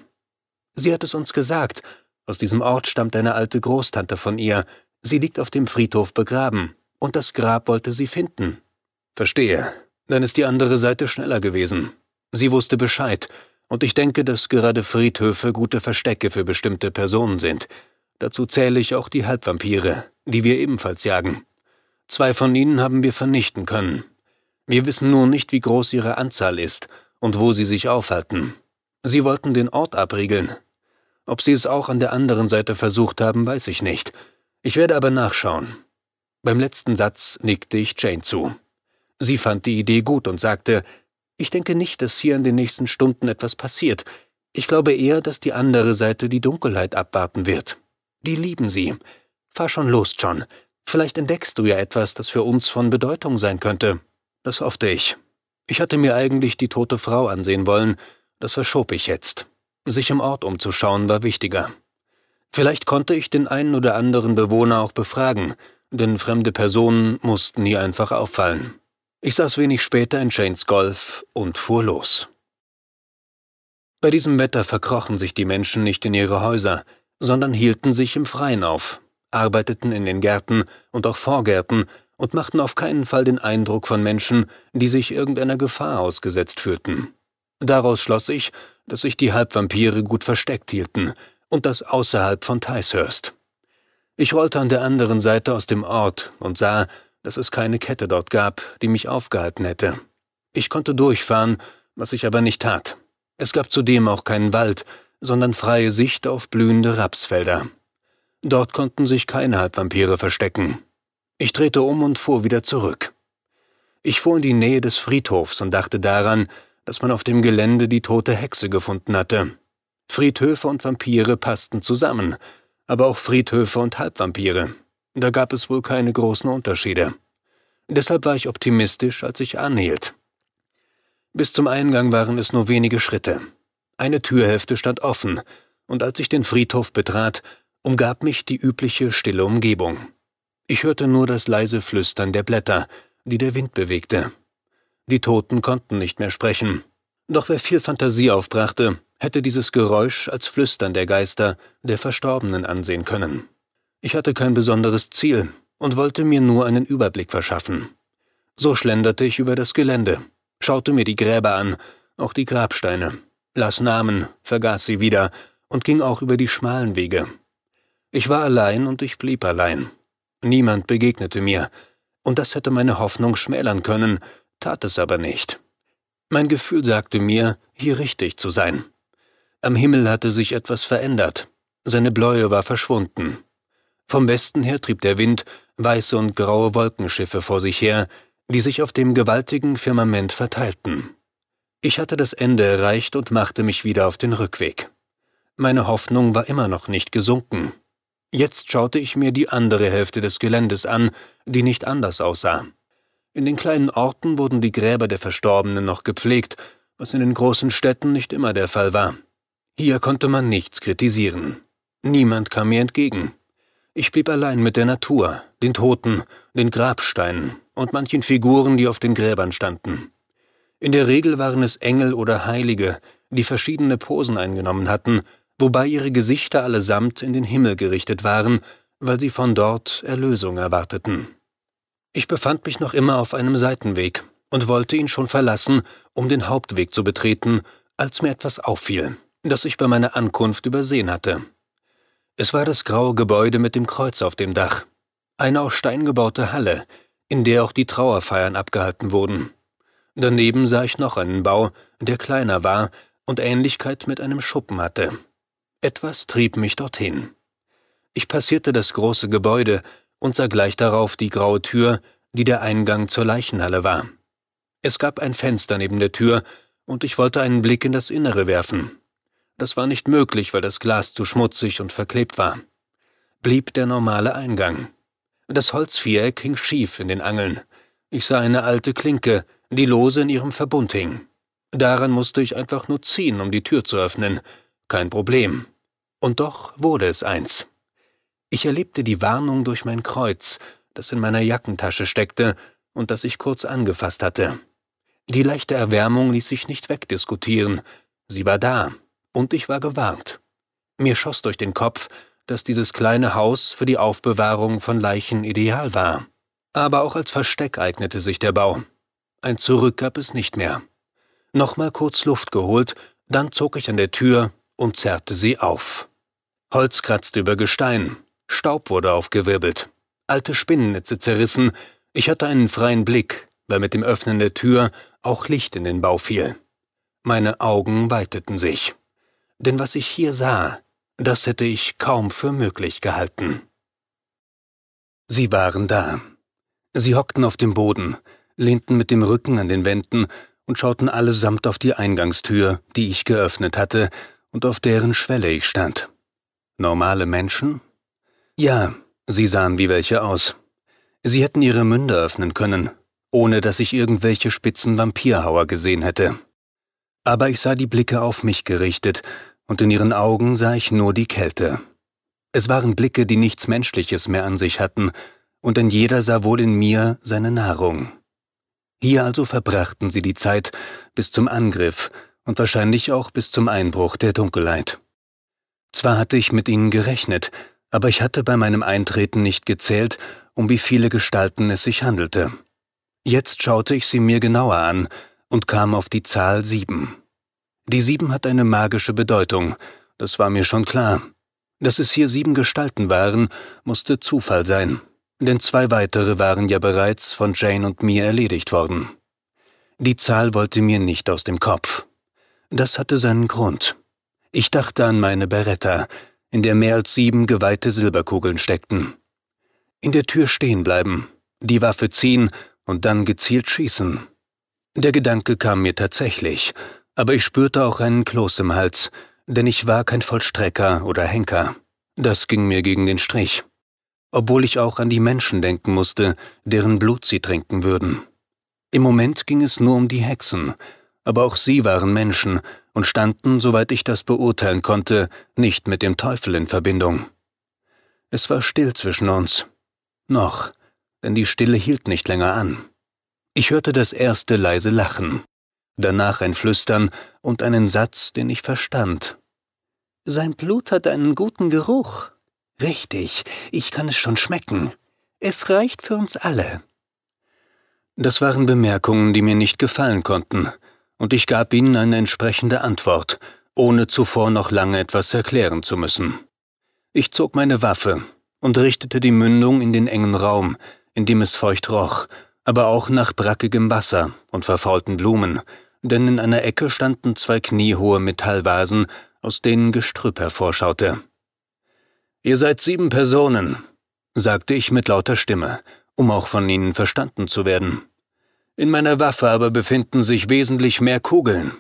Sie hat es uns gesagt. Aus diesem Ort stammt eine alte Großtante von ihr. Sie liegt auf dem Friedhof begraben. Und das Grab wollte sie finden. Verstehe. Dann ist die andere Seite schneller gewesen. Sie wusste Bescheid und ich denke, dass gerade Friedhöfe gute Verstecke für bestimmte Personen sind. Dazu zähle ich auch die Halbvampire, die wir ebenfalls jagen. Zwei von ihnen haben wir vernichten können. Wir wissen nur nicht, wie groß ihre Anzahl ist und wo sie sich aufhalten. Sie wollten den Ort abriegeln. Ob sie es auch an der anderen Seite versucht haben, weiß ich nicht. Ich werde aber nachschauen. Beim letzten Satz nickte ich Jane zu. Sie fand die Idee gut und sagte, ich denke nicht, dass hier in den nächsten Stunden etwas passiert. Ich glaube eher, dass die andere Seite die Dunkelheit abwarten wird. Die lieben sie. Fahr schon los, John. Vielleicht entdeckst du ja etwas, das für uns von Bedeutung sein könnte. Das hoffte ich. Ich hatte mir eigentlich die tote Frau ansehen wollen, das verschob ich jetzt. Sich im Ort umzuschauen war wichtiger. Vielleicht konnte ich den einen oder anderen Bewohner auch befragen, denn fremde Personen mussten hier einfach auffallen. Ich saß wenig später in Shanes Golf und fuhr los. Bei diesem Wetter verkrochen sich die Menschen nicht in ihre Häuser, sondern hielten sich im Freien auf, arbeiteten in den Gärten und auch Vorgärten und machten auf keinen Fall den Eindruck von Menschen, die sich irgendeiner Gefahr ausgesetzt fühlten. Daraus schloss ich, dass sich die Halbvampire gut versteckt hielten und das außerhalb von Ticehurst. Ich rollte an der anderen Seite aus dem Ort und sah, dass es keine Kette dort gab, die mich aufgehalten hätte. Ich konnte durchfahren, was ich aber nicht tat. Es gab zudem auch keinen Wald, sondern freie Sicht auf blühende Rapsfelder. Dort konnten sich keine Halbvampire verstecken. Ich drehte um und fuhr wieder zurück. Ich fuhr in die Nähe des Friedhofs und dachte daran, dass man auf dem Gelände die tote Hexe gefunden hatte. Friedhöfe und Vampire passten zusammen, aber auch Friedhöfe und Halbvampire. Da gab es wohl keine großen Unterschiede. Deshalb war ich optimistisch, als ich anhielt. Bis zum Eingang waren es nur wenige Schritte. Eine Türhälfte stand offen, und als ich den Friedhof betrat, umgab mich die übliche stille Umgebung. Ich hörte nur das leise Flüstern der Blätter, die der Wind bewegte. Die Toten konnten nicht mehr sprechen. Doch wer viel Fantasie aufbrachte, hätte dieses Geräusch als Flüstern der Geister der Verstorbenen ansehen können. Ich hatte kein besonderes Ziel und wollte mir nur einen Überblick verschaffen. So schlenderte ich über das Gelände, schaute mir die Gräber an, auch die Grabsteine, las Namen, vergaß sie wieder und ging auch über die schmalen Wege. Ich war allein und ich blieb allein. Niemand begegnete mir, und das hätte meine Hoffnung schmälern können, tat es aber nicht. Mein Gefühl sagte mir, hier richtig zu sein. Am Himmel hatte sich etwas verändert, seine Bläue war verschwunden, vom Westen her trieb der Wind weiße und graue Wolkenschiffe vor sich her, die sich auf dem gewaltigen Firmament verteilten. Ich hatte das Ende erreicht und machte mich wieder auf den Rückweg. Meine Hoffnung war immer noch nicht gesunken. Jetzt schaute ich mir die andere Hälfte des Geländes an, die nicht anders aussah. In den kleinen Orten wurden die Gräber der Verstorbenen noch gepflegt, was in den großen Städten nicht immer der Fall war. Hier konnte man nichts kritisieren. Niemand kam mir entgegen. Ich blieb allein mit der Natur, den Toten, den Grabsteinen und manchen Figuren, die auf den Gräbern standen. In der Regel waren es Engel oder Heilige, die verschiedene Posen eingenommen hatten, wobei ihre Gesichter allesamt in den Himmel gerichtet waren, weil sie von dort Erlösung erwarteten. Ich befand mich noch immer auf einem Seitenweg und wollte ihn schon verlassen, um den Hauptweg zu betreten, als mir etwas auffiel, das ich bei meiner Ankunft übersehen hatte. Es war das graue Gebäude mit dem Kreuz auf dem Dach. Eine aus Stein gebaute Halle, in der auch die Trauerfeiern abgehalten wurden. Daneben sah ich noch einen Bau, der kleiner war und Ähnlichkeit mit einem Schuppen hatte. Etwas trieb mich dorthin. Ich passierte das große Gebäude und sah gleich darauf die graue Tür, die der Eingang zur Leichenhalle war. Es gab ein Fenster neben der Tür, und ich wollte einen Blick in das Innere werfen. Das war nicht möglich, weil das Glas zu schmutzig und verklebt war. Blieb der normale Eingang. Das Holzviereck hing schief in den Angeln. Ich sah eine alte Klinke, die lose in ihrem Verbund hing. Daran musste ich einfach nur ziehen, um die Tür zu öffnen. Kein Problem. Und doch wurde es eins. Ich erlebte die Warnung durch mein Kreuz, das in meiner Jackentasche steckte und das ich kurz angefasst hatte. Die leichte Erwärmung ließ sich nicht wegdiskutieren. Sie war da, und ich war gewarnt. Mir schoss durch den Kopf, dass dieses kleine Haus für die Aufbewahrung von Leichen ideal war. Aber auch als Versteck eignete sich der Bau. Ein Zurück gab es nicht mehr. Nochmal kurz Luft geholt, dann zog ich an der Tür und zerrte sie auf. Holz kratzte über Gestein, Staub wurde aufgewirbelt, alte Spinnennetze zerrissen, ich hatte einen freien Blick, weil mit dem Öffnen der Tür auch Licht in den Bau fiel. Meine Augen weiteten sich denn was ich hier sah, das hätte ich kaum für möglich gehalten. Sie waren da. Sie hockten auf dem Boden, lehnten mit dem Rücken an den Wänden und schauten allesamt auf die Eingangstür, die ich geöffnet hatte und auf deren Schwelle ich stand. Normale Menschen? Ja, sie sahen wie welche aus. Sie hätten ihre Münder öffnen können, ohne dass ich irgendwelche spitzen Vampirhauer gesehen hätte. Aber ich sah die Blicke auf mich gerichtet und in ihren Augen sah ich nur die Kälte. Es waren Blicke, die nichts Menschliches mehr an sich hatten, und ein jeder sah wohl in mir seine Nahrung. Hier also verbrachten sie die Zeit bis zum Angriff und wahrscheinlich auch bis zum Einbruch der Dunkelheit. Zwar hatte ich mit ihnen gerechnet, aber ich hatte bei meinem Eintreten nicht gezählt, um wie viele Gestalten es sich handelte. Jetzt schaute ich sie mir genauer an und kam auf die Zahl sieben. Die Sieben hat eine magische Bedeutung, das war mir schon klar. Dass es hier sieben Gestalten waren, musste Zufall sein, denn zwei weitere waren ja bereits von Jane und mir erledigt worden. Die Zahl wollte mir nicht aus dem Kopf. Das hatte seinen Grund. Ich dachte an meine Beretta, in der mehr als sieben geweihte Silberkugeln steckten. In der Tür stehen bleiben, die Waffe ziehen und dann gezielt schießen. Der Gedanke kam mir tatsächlich, aber ich spürte auch einen Kloß im Hals, denn ich war kein Vollstrecker oder Henker. Das ging mir gegen den Strich. Obwohl ich auch an die Menschen denken musste, deren Blut sie trinken würden. Im Moment ging es nur um die Hexen, aber auch sie waren Menschen und standen, soweit ich das beurteilen konnte, nicht mit dem Teufel in Verbindung. Es war still zwischen uns. Noch, denn die Stille hielt nicht länger an. Ich hörte das erste leise Lachen danach ein Flüstern und einen Satz, den ich verstand. Sein Blut hat einen guten Geruch. Richtig, ich kann es schon schmecken. Es reicht für uns alle. Das waren Bemerkungen, die mir nicht gefallen konnten, und ich gab ihnen eine entsprechende Antwort, ohne zuvor noch lange etwas erklären zu müssen. Ich zog meine Waffe und richtete die Mündung in den engen Raum, in dem es feucht roch, aber auch nach brackigem Wasser und verfaulten Blumen, denn in einer Ecke standen zwei kniehohe Metallvasen, aus denen Gestrüpp hervorschaute. Ihr seid sieben Personen, sagte ich mit lauter Stimme, um auch von ihnen verstanden zu werden. In meiner Waffe aber befinden sich wesentlich mehr Kugeln.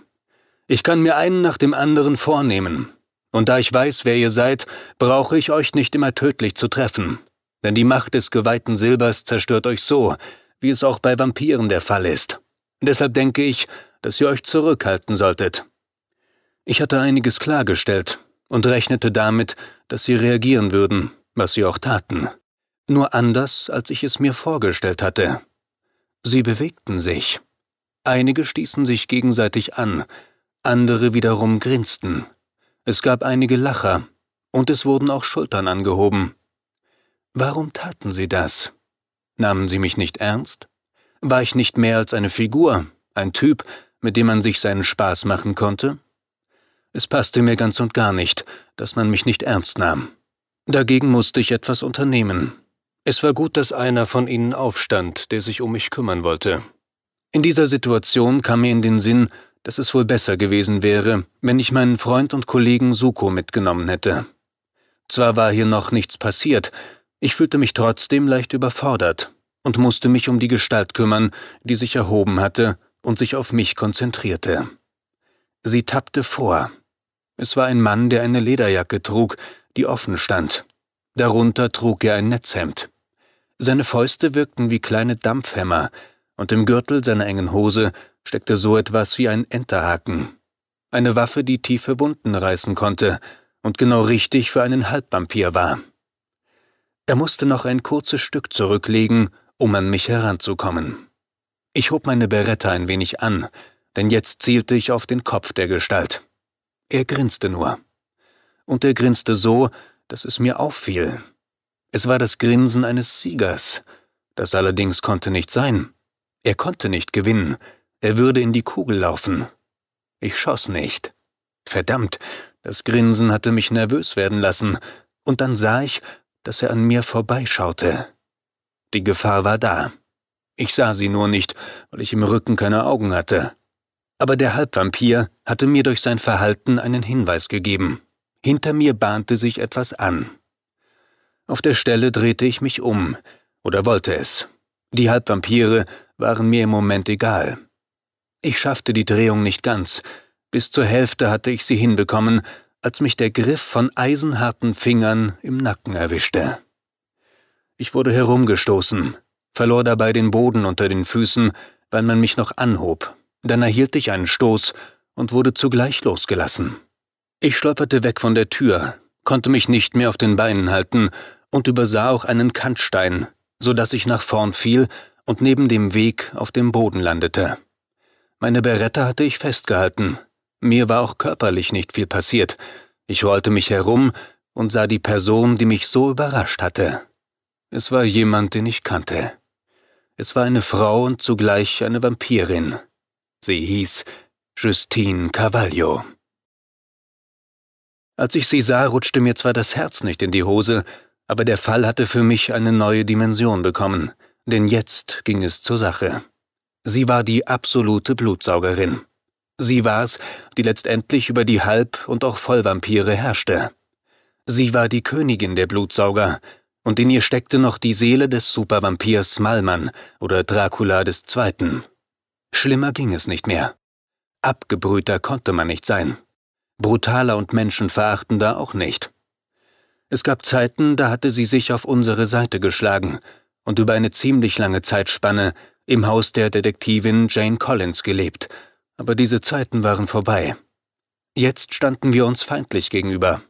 Ich kann mir einen nach dem anderen vornehmen. Und da ich weiß, wer ihr seid, brauche ich euch nicht immer tödlich zu treffen. Denn die Macht des geweihten Silbers zerstört euch so, wie es auch bei Vampiren der Fall ist. Deshalb denke ich, dass ihr euch zurückhalten solltet. Ich hatte einiges klargestellt und rechnete damit, dass sie reagieren würden, was sie auch taten. Nur anders, als ich es mir vorgestellt hatte. Sie bewegten sich. Einige stießen sich gegenseitig an, andere wiederum grinsten. Es gab einige Lacher, und es wurden auch Schultern angehoben. Warum taten sie das? Nahmen sie mich nicht ernst? War ich nicht mehr als eine Figur, ein Typ, mit dem man sich seinen Spaß machen konnte? Es passte mir ganz und gar nicht, dass man mich nicht ernst nahm. Dagegen musste ich etwas unternehmen. Es war gut, dass einer von ihnen aufstand, der sich um mich kümmern wollte. In dieser Situation kam mir in den Sinn, dass es wohl besser gewesen wäre, wenn ich meinen Freund und Kollegen Suko mitgenommen hätte. Zwar war hier noch nichts passiert, ich fühlte mich trotzdem leicht überfordert und musste mich um die Gestalt kümmern, die sich erhoben hatte und sich auf mich konzentrierte. Sie tappte vor. Es war ein Mann, der eine Lederjacke trug, die offen stand. Darunter trug er ein Netzhemd. Seine Fäuste wirkten wie kleine Dampfhämmer, und im Gürtel seiner engen Hose steckte so etwas wie ein Enterhaken. Eine Waffe, die tiefe Wunden reißen konnte und genau richtig für einen Halbvampir war. Er musste noch ein kurzes Stück zurücklegen, um an mich heranzukommen. Ich hob meine Beretta ein wenig an, denn jetzt zielte ich auf den Kopf der Gestalt. Er grinste nur. Und er grinste so, dass es mir auffiel. Es war das Grinsen eines Siegers. Das allerdings konnte nicht sein. Er konnte nicht gewinnen. Er würde in die Kugel laufen. Ich schoss nicht. Verdammt, das Grinsen hatte mich nervös werden lassen, und dann sah ich, dass er an mir vorbeischaute. Die Gefahr war da. Ich sah sie nur nicht, weil ich im Rücken keine Augen hatte. Aber der Halbvampir hatte mir durch sein Verhalten einen Hinweis gegeben. Hinter mir bahnte sich etwas an. Auf der Stelle drehte ich mich um, oder wollte es. Die Halbvampire waren mir im Moment egal. Ich schaffte die Drehung nicht ganz. Bis zur Hälfte hatte ich sie hinbekommen, als mich der Griff von eisenharten Fingern im Nacken erwischte. Ich wurde herumgestoßen, verlor dabei den Boden unter den Füßen, weil man mich noch anhob. Dann erhielt ich einen Stoß und wurde zugleich losgelassen. Ich stolperte weg von der Tür, konnte mich nicht mehr auf den Beinen halten und übersah auch einen Kantstein, so dass ich nach vorn fiel und neben dem Weg auf dem Boden landete. Meine Beretta hatte ich festgehalten, mir war auch körperlich nicht viel passiert. Ich rollte mich herum und sah die Person, die mich so überrascht hatte. Es war jemand, den ich kannte. Es war eine Frau und zugleich eine Vampirin. Sie hieß Justine Cavaglio. Als ich sie sah, rutschte mir zwar das Herz nicht in die Hose, aber der Fall hatte für mich eine neue Dimension bekommen, denn jetzt ging es zur Sache. Sie war die absolute Blutsaugerin. Sie war es, die letztendlich über die Halb- und auch Vollvampire herrschte. Sie war die Königin der Blutsauger, und in ihr steckte noch die Seele des Supervampirs Malman oder Dracula des Zweiten. Schlimmer ging es nicht mehr. Abgebrühter konnte man nicht sein. Brutaler und menschenverachtender auch nicht. Es gab Zeiten, da hatte sie sich auf unsere Seite geschlagen und über eine ziemlich lange Zeitspanne im Haus der Detektivin Jane Collins gelebt – aber diese Zeiten waren vorbei. Jetzt standen wir uns feindlich gegenüber.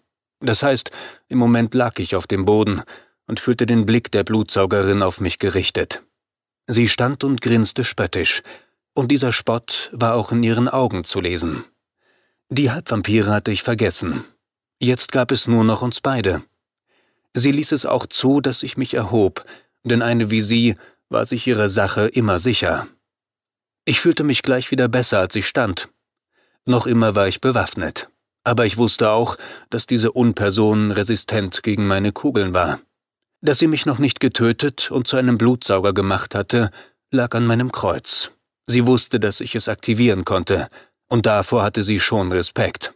Das heißt, im Moment lag ich auf dem Boden und fühlte den Blick der Blutsaugerin auf mich gerichtet. Sie stand und grinste spöttisch, und dieser Spott war auch in ihren Augen zu lesen. Die Halbvampire hatte ich vergessen. Jetzt gab es nur noch uns beide. Sie ließ es auch zu, dass ich mich erhob, denn eine wie sie war sich ihrer Sache immer sicher. Ich fühlte mich gleich wieder besser, als ich stand. Noch immer war ich bewaffnet. Aber ich wusste auch, dass diese Unperson resistent gegen meine Kugeln war. Dass sie mich noch nicht getötet und zu einem Blutsauger gemacht hatte, lag an meinem Kreuz. Sie wusste, dass ich es aktivieren konnte, und davor hatte sie schon Respekt.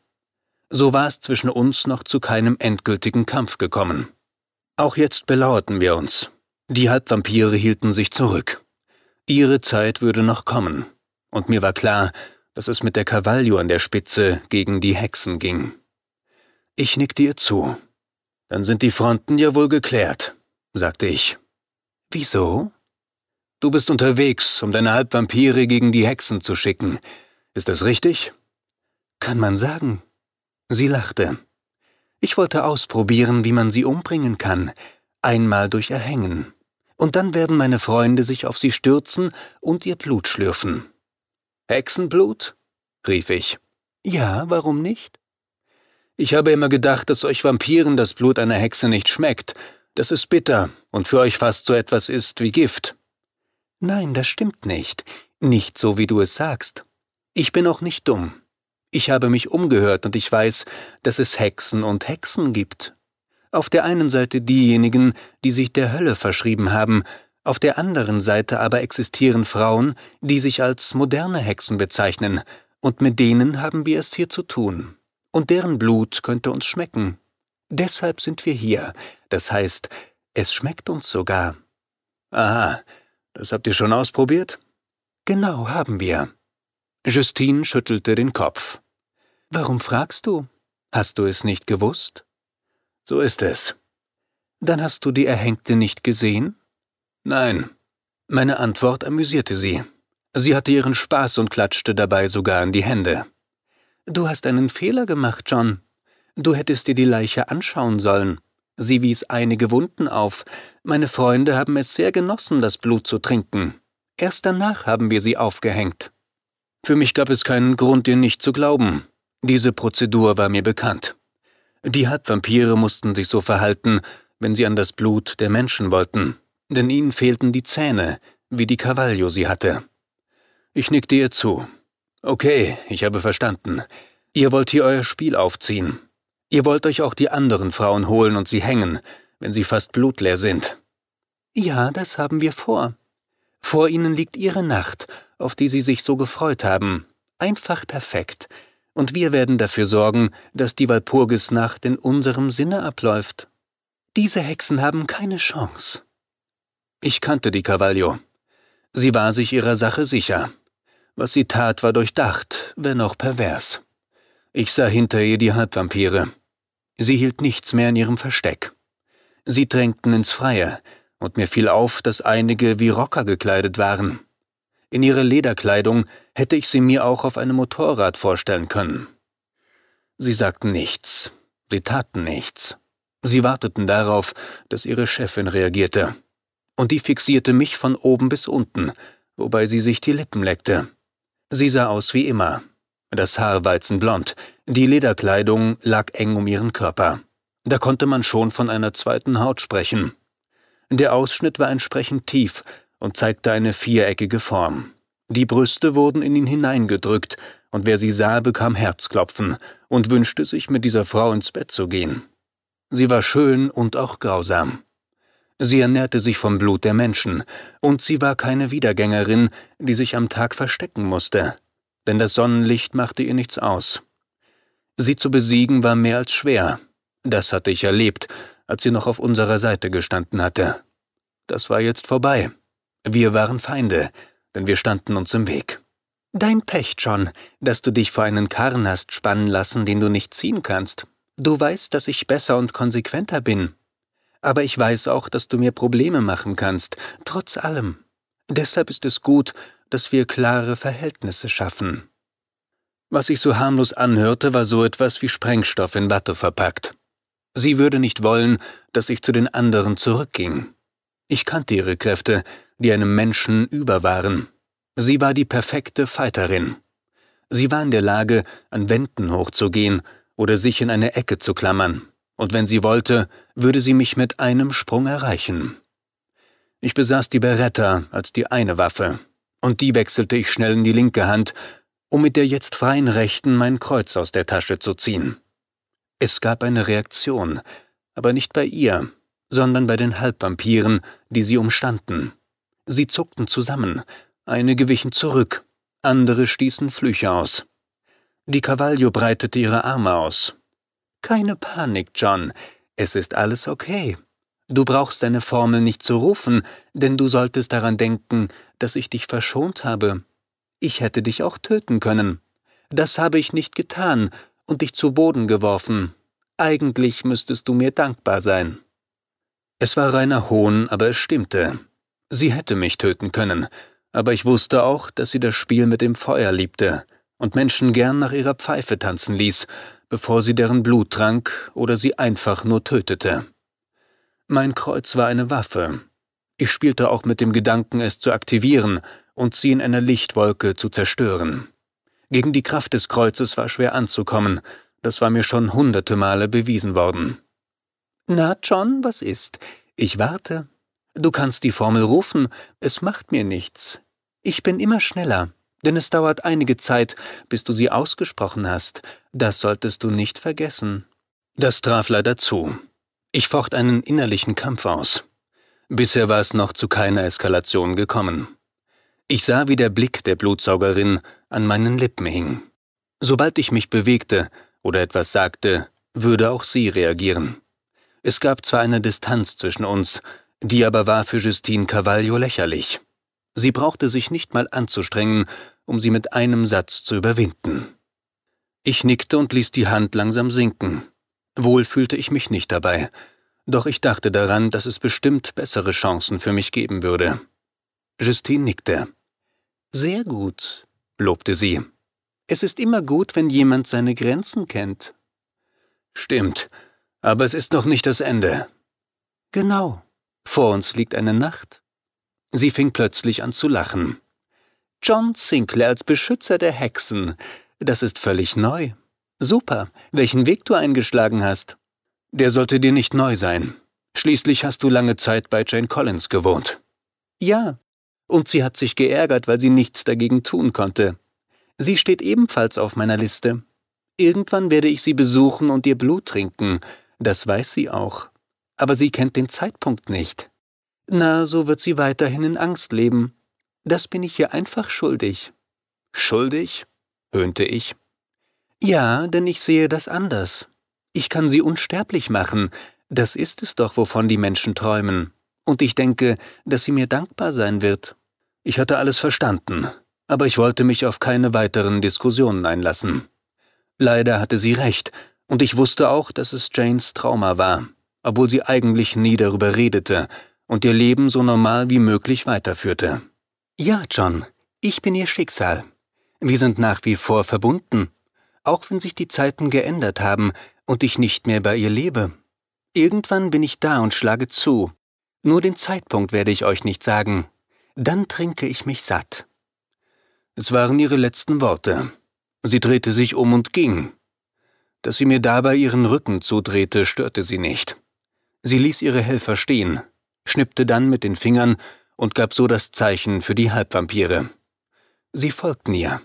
So war es zwischen uns noch zu keinem endgültigen Kampf gekommen. Auch jetzt belauerten wir uns. Die Halbvampire hielten sich zurück. Ihre Zeit würde noch kommen, und mir war klar, dass es mit der Kavaglio an der Spitze gegen die Hexen ging. Ich nickte ihr zu. Dann sind die Fronten ja wohl geklärt, sagte ich. Wieso? Du bist unterwegs, um deine Halbvampire gegen die Hexen zu schicken. Ist das richtig? Kann man sagen. Sie lachte. Ich wollte ausprobieren, wie man sie umbringen kann, einmal durch Erhängen und dann werden meine Freunde sich auf sie stürzen und ihr Blut schlürfen. Hexenblut? rief ich. Ja, warum nicht? Ich habe immer gedacht, dass euch Vampiren das Blut einer Hexe nicht schmeckt, dass es bitter und für euch fast so etwas ist wie Gift. Nein, das stimmt nicht, nicht so wie du es sagst. Ich bin auch nicht dumm. Ich habe mich umgehört und ich weiß, dass es Hexen und Hexen gibt, auf der einen Seite diejenigen, die sich der Hölle verschrieben haben, auf der anderen Seite aber existieren Frauen, die sich als moderne Hexen bezeichnen, und mit denen haben wir es hier zu tun. Und deren Blut könnte uns schmecken. Deshalb sind wir hier, das heißt, es schmeckt uns sogar. Aha, das habt ihr schon ausprobiert? Genau haben wir. Justine schüttelte den Kopf. Warum fragst du? Hast du es nicht gewusst? So ist es. Dann hast du die Erhängte nicht gesehen? Nein. Meine Antwort amüsierte sie. Sie hatte ihren Spaß und klatschte dabei sogar in die Hände. Du hast einen Fehler gemacht, John. Du hättest dir die Leiche anschauen sollen. Sie wies einige Wunden auf. Meine Freunde haben es sehr genossen, das Blut zu trinken. Erst danach haben wir sie aufgehängt. Für mich gab es keinen Grund, dir nicht zu glauben. Diese Prozedur war mir bekannt. Die Halbvampire mussten sich so verhalten, wenn sie an das Blut der Menschen wollten, denn ihnen fehlten die Zähne, wie die Cavaglio sie hatte. Ich nickte ihr zu. Okay, ich habe verstanden. Ihr wollt hier euer Spiel aufziehen. Ihr wollt euch auch die anderen Frauen holen und sie hängen, wenn sie fast blutleer sind. Ja, das haben wir vor. Vor ihnen liegt ihre Nacht, auf die sie sich so gefreut haben. Einfach perfekt und wir werden dafür sorgen, dass die Walpurgisnacht in unserem Sinne abläuft. Diese Hexen haben keine Chance. Ich kannte die Cavaglio. Sie war sich ihrer Sache sicher. Was sie tat, war durchdacht, wenn auch pervers. Ich sah hinter ihr die Halbvampire. Sie hielt nichts mehr in ihrem Versteck. Sie drängten ins Freie, und mir fiel auf, dass einige wie Rocker gekleidet waren in ihre Lederkleidung, hätte ich sie mir auch auf einem Motorrad vorstellen können. Sie sagten nichts, sie taten nichts. Sie warteten darauf, dass ihre Chefin reagierte. Und die fixierte mich von oben bis unten, wobei sie sich die Lippen leckte. Sie sah aus wie immer. Das Haar weizenblond, die Lederkleidung lag eng um ihren Körper. Da konnte man schon von einer zweiten Haut sprechen. Der Ausschnitt war entsprechend tief und zeigte eine viereckige Form. Die Brüste wurden in ihn hineingedrückt, und wer sie sah, bekam Herzklopfen und wünschte sich, mit dieser Frau ins Bett zu gehen. Sie war schön und auch grausam. Sie ernährte sich vom Blut der Menschen, und sie war keine Wiedergängerin, die sich am Tag verstecken musste, denn das Sonnenlicht machte ihr nichts aus. Sie zu besiegen war mehr als schwer. Das hatte ich erlebt, als sie noch auf unserer Seite gestanden hatte. Das war jetzt vorbei. Wir waren Feinde, denn wir standen uns im Weg. Dein Pech, John, dass du dich vor einen Karren hast spannen lassen, den du nicht ziehen kannst. Du weißt, dass ich besser und konsequenter bin. Aber ich weiß auch, dass du mir Probleme machen kannst, trotz allem. Deshalb ist es gut, dass wir klare Verhältnisse schaffen. Was ich so harmlos anhörte, war so etwas wie Sprengstoff in Watte verpackt. Sie würde nicht wollen, dass ich zu den anderen zurückging. Ich kannte ihre Kräfte, die einem Menschen über waren. Sie war die perfekte Fighterin. Sie war in der Lage, an Wänden hochzugehen oder sich in eine Ecke zu klammern, und wenn sie wollte, würde sie mich mit einem Sprung erreichen. Ich besaß die Beretta als die eine Waffe, und die wechselte ich schnell in die linke Hand, um mit der jetzt freien rechten mein Kreuz aus der Tasche zu ziehen. Es gab eine Reaktion, aber nicht bei ihr, sondern bei den Halbvampiren, die sie umstanden. Sie zuckten zusammen, eine gewichen zurück, andere stießen Flüche aus. Die Cavaglio breitete ihre Arme aus. Keine Panik, John, es ist alles okay. Du brauchst deine Formel nicht zu rufen, denn du solltest daran denken, dass ich dich verschont habe. Ich hätte dich auch töten können. Das habe ich nicht getan und dich zu Boden geworfen. Eigentlich müsstest du mir dankbar sein. Es war reiner Hohn, aber es stimmte. Sie hätte mich töten können, aber ich wusste auch, dass sie das Spiel mit dem Feuer liebte und Menschen gern nach ihrer Pfeife tanzen ließ, bevor sie deren Blut trank oder sie einfach nur tötete. Mein Kreuz war eine Waffe. Ich spielte auch mit dem Gedanken, es zu aktivieren und sie in einer Lichtwolke zu zerstören. Gegen die Kraft des Kreuzes war schwer anzukommen, das war mir schon hunderte Male bewiesen worden. Na, John, was ist? Ich warte. Du kannst die Formel rufen, es macht mir nichts. Ich bin immer schneller, denn es dauert einige Zeit, bis du sie ausgesprochen hast. Das solltest du nicht vergessen. Das traf leider zu. Ich focht einen innerlichen Kampf aus. Bisher war es noch zu keiner Eskalation gekommen. Ich sah, wie der Blick der Blutsaugerin an meinen Lippen hing. Sobald ich mich bewegte oder etwas sagte, würde auch sie reagieren. Es gab zwar eine Distanz zwischen uns, die aber war für Justine Cavaglio lächerlich. Sie brauchte sich nicht mal anzustrengen, um sie mit einem Satz zu überwinden. Ich nickte und ließ die Hand langsam sinken. Wohl fühlte ich mich nicht dabei, doch ich dachte daran, dass es bestimmt bessere Chancen für mich geben würde. Justine nickte. Sehr gut, lobte sie. Es ist immer gut, wenn jemand seine Grenzen kennt. Stimmt, aber es ist noch nicht das Ende. Genau, vor uns liegt eine Nacht. Sie fing plötzlich an zu lachen. John Sinclair als Beschützer der Hexen. Das ist völlig neu. Super, welchen Weg du eingeschlagen hast. Der sollte dir nicht neu sein. Schließlich hast du lange Zeit bei Jane Collins gewohnt. Ja, und sie hat sich geärgert, weil sie nichts dagegen tun konnte. Sie steht ebenfalls auf meiner Liste. Irgendwann werde ich sie besuchen und ihr Blut trinken. Das weiß sie auch aber sie kennt den Zeitpunkt nicht. Na, so wird sie weiterhin in Angst leben. Das bin ich ihr einfach schuldig. Schuldig? höhnte ich. Ja, denn ich sehe das anders. Ich kann sie unsterblich machen. Das ist es doch, wovon die Menschen träumen. Und ich denke, dass sie mir dankbar sein wird. Ich hatte alles verstanden, aber ich wollte mich auf keine weiteren Diskussionen einlassen. Leider hatte sie recht, und ich wusste auch, dass es Janes Trauma war obwohl sie eigentlich nie darüber redete und ihr Leben so normal wie möglich weiterführte. Ja, John, ich bin ihr Schicksal. Wir sind nach wie vor verbunden, auch wenn sich die Zeiten geändert haben und ich nicht mehr bei ihr lebe. Irgendwann bin ich da und schlage zu. Nur den Zeitpunkt werde ich euch nicht sagen. Dann trinke ich mich satt. Es waren ihre letzten Worte. Sie drehte sich um und ging. Dass sie mir dabei ihren Rücken zudrehte, störte sie nicht. Sie ließ ihre Helfer stehen, schnippte dann mit den Fingern und gab so das Zeichen für die Halbvampire. Sie folgten ihr.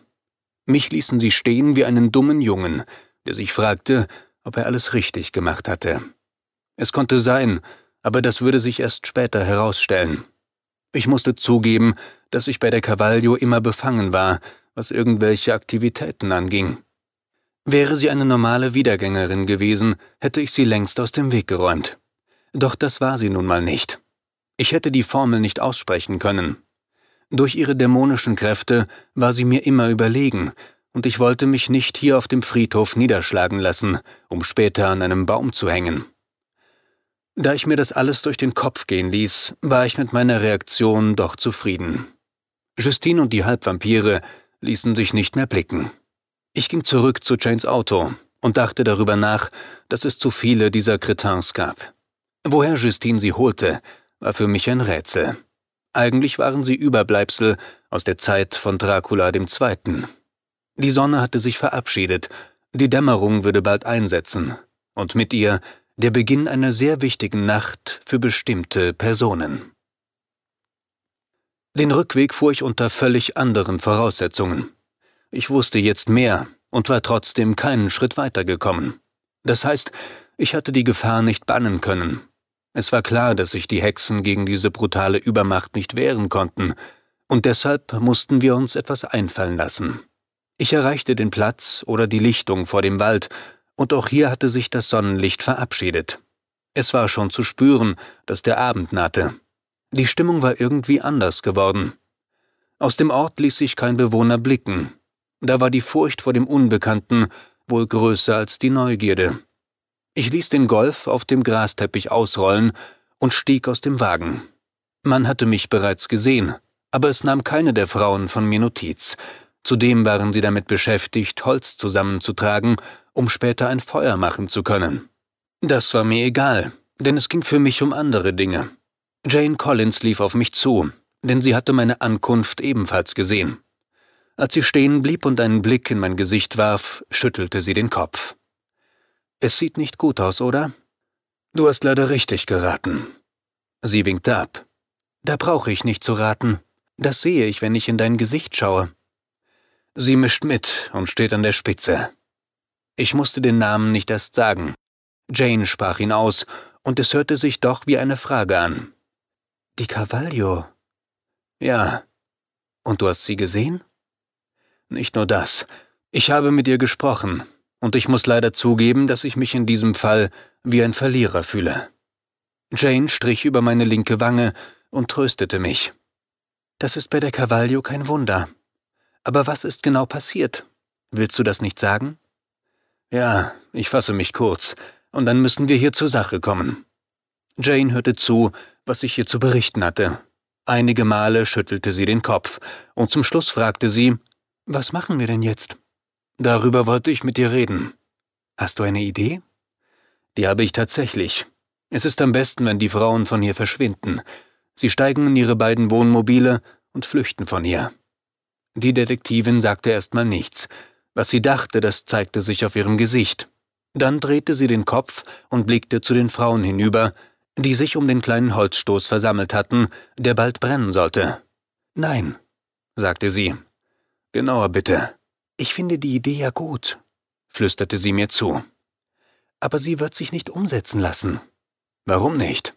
Mich ließen sie stehen wie einen dummen Jungen, der sich fragte, ob er alles richtig gemacht hatte. Es konnte sein, aber das würde sich erst später herausstellen. Ich musste zugeben, dass ich bei der Cavallio immer befangen war, was irgendwelche Aktivitäten anging. Wäre sie eine normale Wiedergängerin gewesen, hätte ich sie längst aus dem Weg geräumt. Doch das war sie nun mal nicht. Ich hätte die Formel nicht aussprechen können. Durch ihre dämonischen Kräfte war sie mir immer überlegen, und ich wollte mich nicht hier auf dem Friedhof niederschlagen lassen, um später an einem Baum zu hängen. Da ich mir das alles durch den Kopf gehen ließ, war ich mit meiner Reaktion doch zufrieden. Justine und die Halbvampire ließen sich nicht mehr blicken. Ich ging zurück zu Janes Auto und dachte darüber nach, dass es zu viele dieser Cretins gab. Woher Justine sie holte, war für mich ein Rätsel. Eigentlich waren sie Überbleibsel aus der Zeit von Dracula II. Die Sonne hatte sich verabschiedet, die Dämmerung würde bald einsetzen, und mit ihr der Beginn einer sehr wichtigen Nacht für bestimmte Personen. Den Rückweg fuhr ich unter völlig anderen Voraussetzungen. Ich wusste jetzt mehr und war trotzdem keinen Schritt weitergekommen. Das heißt, ich hatte die Gefahr nicht bannen können, es war klar, dass sich die Hexen gegen diese brutale Übermacht nicht wehren konnten, und deshalb mussten wir uns etwas einfallen lassen. Ich erreichte den Platz oder die Lichtung vor dem Wald, und auch hier hatte sich das Sonnenlicht verabschiedet. Es war schon zu spüren, dass der Abend nahte. Die Stimmung war irgendwie anders geworden. Aus dem Ort ließ sich kein Bewohner blicken. Da war die Furcht vor dem Unbekannten wohl größer als die Neugierde. Ich ließ den Golf auf dem Grasteppich ausrollen und stieg aus dem Wagen. Man hatte mich bereits gesehen, aber es nahm keine der Frauen von mir Notiz. Zudem waren sie damit beschäftigt, Holz zusammenzutragen, um später ein Feuer machen zu können. Das war mir egal, denn es ging für mich um andere Dinge. Jane Collins lief auf mich zu, denn sie hatte meine Ankunft ebenfalls gesehen. Als sie stehen blieb und einen Blick in mein Gesicht warf, schüttelte sie den Kopf. Es sieht nicht gut aus, oder? Du hast leider richtig geraten. Sie winkte ab. Da brauche ich nicht zu raten. Das sehe ich, wenn ich in dein Gesicht schaue. Sie mischt mit und steht an der Spitze. Ich musste den Namen nicht erst sagen. Jane sprach ihn aus, und es hörte sich doch wie eine Frage an. Die Cavallio? Ja. Und du hast sie gesehen? Nicht nur das. Ich habe mit ihr gesprochen und ich muss leider zugeben, dass ich mich in diesem Fall wie ein Verlierer fühle. Jane strich über meine linke Wange und tröstete mich. Das ist bei der Cavaglio kein Wunder. Aber was ist genau passiert? Willst du das nicht sagen? Ja, ich fasse mich kurz, und dann müssen wir hier zur Sache kommen. Jane hörte zu, was ich hier zu berichten hatte. Einige Male schüttelte sie den Kopf, und zum Schluss fragte sie, was machen wir denn jetzt? Darüber wollte ich mit dir reden. Hast du eine Idee? Die habe ich tatsächlich. Es ist am besten, wenn die Frauen von hier verschwinden. Sie steigen in ihre beiden Wohnmobile und flüchten von hier. Die Detektivin sagte erstmal nichts. Was sie dachte, das zeigte sich auf ihrem Gesicht. Dann drehte sie den Kopf und blickte zu den Frauen hinüber, die sich um den kleinen Holzstoß versammelt hatten, der bald brennen sollte. Nein, sagte sie. Genauer bitte. Ich finde die Idee ja gut, flüsterte sie mir zu. Aber sie wird sich nicht umsetzen lassen. Warum nicht?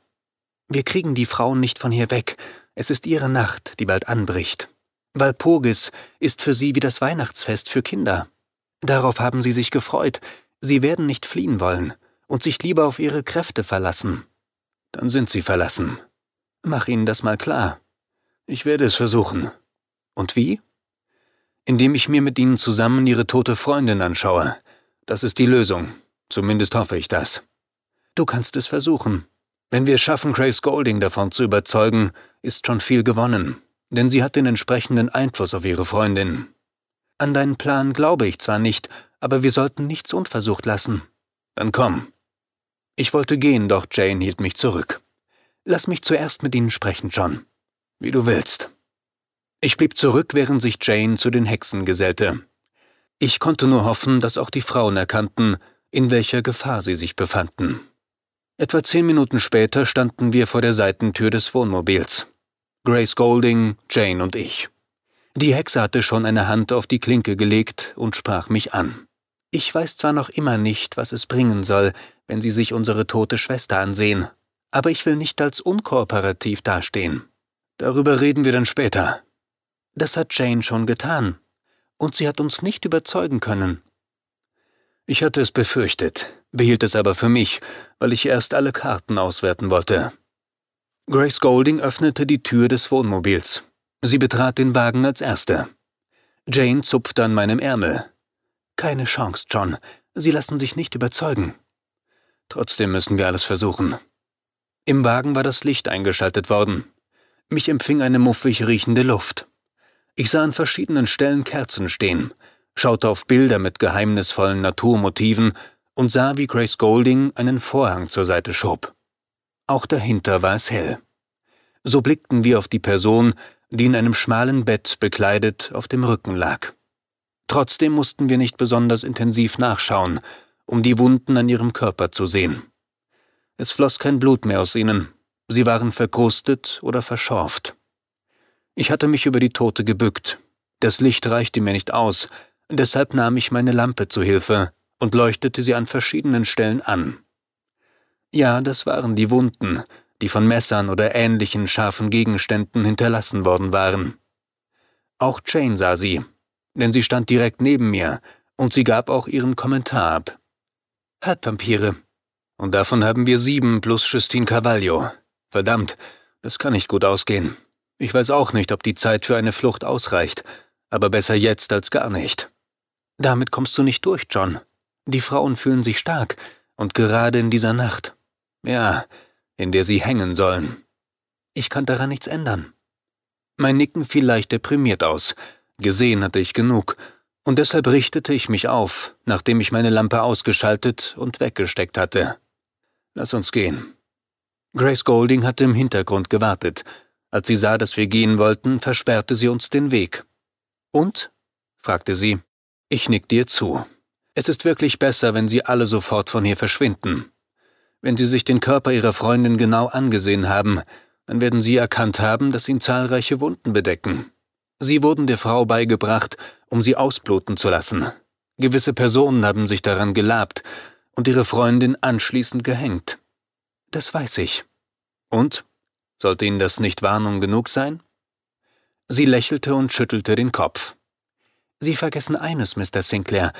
Wir kriegen die Frauen nicht von hier weg. Es ist ihre Nacht, die bald anbricht. Walpurgis ist für sie wie das Weihnachtsfest für Kinder. Darauf haben sie sich gefreut. Sie werden nicht fliehen wollen und sich lieber auf ihre Kräfte verlassen. Dann sind sie verlassen. Mach ihnen das mal klar. Ich werde es versuchen. Und wie? indem ich mir mit ihnen zusammen ihre tote Freundin anschaue. Das ist die Lösung. Zumindest hoffe ich das. Du kannst es versuchen. Wenn wir es schaffen, Grace Golding davon zu überzeugen, ist schon viel gewonnen, denn sie hat den entsprechenden Einfluss auf ihre Freundin. An deinen Plan glaube ich zwar nicht, aber wir sollten nichts unversucht lassen. Dann komm. Ich wollte gehen, doch Jane hielt mich zurück. Lass mich zuerst mit ihnen sprechen, John. Wie du willst. Ich blieb zurück, während sich Jane zu den Hexen gesellte. Ich konnte nur hoffen, dass auch die Frauen erkannten, in welcher Gefahr sie sich befanden. Etwa zehn Minuten später standen wir vor der Seitentür des Wohnmobils. Grace Golding, Jane und ich. Die Hexe hatte schon eine Hand auf die Klinke gelegt und sprach mich an. Ich weiß zwar noch immer nicht, was es bringen soll, wenn sie sich unsere tote Schwester ansehen, aber ich will nicht als unkooperativ dastehen. Darüber reden wir dann später, das hat Jane schon getan. Und sie hat uns nicht überzeugen können. Ich hatte es befürchtet, behielt es aber für mich, weil ich erst alle Karten auswerten wollte. Grace Golding öffnete die Tür des Wohnmobils. Sie betrat den Wagen als Erste. Jane zupfte an meinem Ärmel. Keine Chance, John. Sie lassen sich nicht überzeugen. Trotzdem müssen wir alles versuchen. Im Wagen war das Licht eingeschaltet worden. Mich empfing eine muffig riechende Luft. Ich sah an verschiedenen Stellen Kerzen stehen, schaute auf Bilder mit geheimnisvollen Naturmotiven und sah, wie Grace Golding einen Vorhang zur Seite schob. Auch dahinter war es hell. So blickten wir auf die Person, die in einem schmalen Bett bekleidet auf dem Rücken lag. Trotzdem mussten wir nicht besonders intensiv nachschauen, um die Wunden an ihrem Körper zu sehen. Es floss kein Blut mehr aus ihnen, sie waren verkrustet oder verschorft. Ich hatte mich über die Tote gebückt. Das Licht reichte mir nicht aus, deshalb nahm ich meine Lampe zu Hilfe und leuchtete sie an verschiedenen Stellen an. Ja, das waren die Wunden, die von Messern oder ähnlichen scharfen Gegenständen hinterlassen worden waren. Auch Jane sah sie, denn sie stand direkt neben mir, und sie gab auch ihren Kommentar ab. Halbvampire. Und davon haben wir sieben plus Justine Carvalho. Verdammt, das kann nicht gut ausgehen. Ich weiß auch nicht, ob die Zeit für eine Flucht ausreicht, aber besser jetzt als gar nicht. Damit kommst du nicht durch, John. Die Frauen fühlen sich stark, und gerade in dieser Nacht. Ja, in der sie hängen sollen. Ich kann daran nichts ändern. Mein Nicken fiel leicht deprimiert aus. Gesehen hatte ich genug. Und deshalb richtete ich mich auf, nachdem ich meine Lampe ausgeschaltet und weggesteckt hatte. Lass uns gehen. Grace Golding hatte im Hintergrund gewartet, als sie sah, dass wir gehen wollten, versperrte sie uns den Weg. Und? fragte sie. Ich nick dir zu. Es ist wirklich besser, wenn sie alle sofort von hier verschwinden. Wenn sie sich den Körper ihrer Freundin genau angesehen haben, dann werden sie erkannt haben, dass ihn zahlreiche Wunden bedecken. Sie wurden der Frau beigebracht, um sie ausbluten zu lassen. Gewisse Personen haben sich daran gelabt und ihre Freundin anschließend gehängt. Das weiß ich. Und? Sollte Ihnen das nicht Warnung genug sein? Sie lächelte und schüttelte den Kopf. Sie vergessen eines, Mr. Sinclair.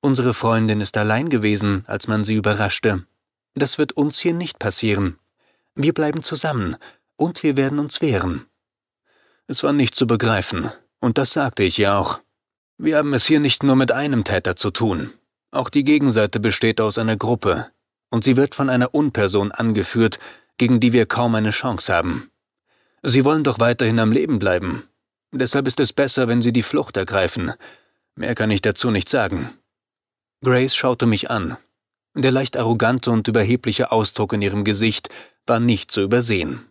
Unsere Freundin ist allein gewesen, als man sie überraschte. Das wird uns hier nicht passieren. Wir bleiben zusammen und wir werden uns wehren. Es war nicht zu begreifen, und das sagte ich ja auch. Wir haben es hier nicht nur mit einem Täter zu tun. Auch die Gegenseite besteht aus einer Gruppe, und sie wird von einer Unperson angeführt, gegen die wir kaum eine Chance haben. Sie wollen doch weiterhin am Leben bleiben. Deshalb ist es besser, wenn Sie die Flucht ergreifen. Mehr kann ich dazu nicht sagen. Grace schaute mich an. Der leicht arrogante und überhebliche Ausdruck in ihrem Gesicht war nicht zu übersehen.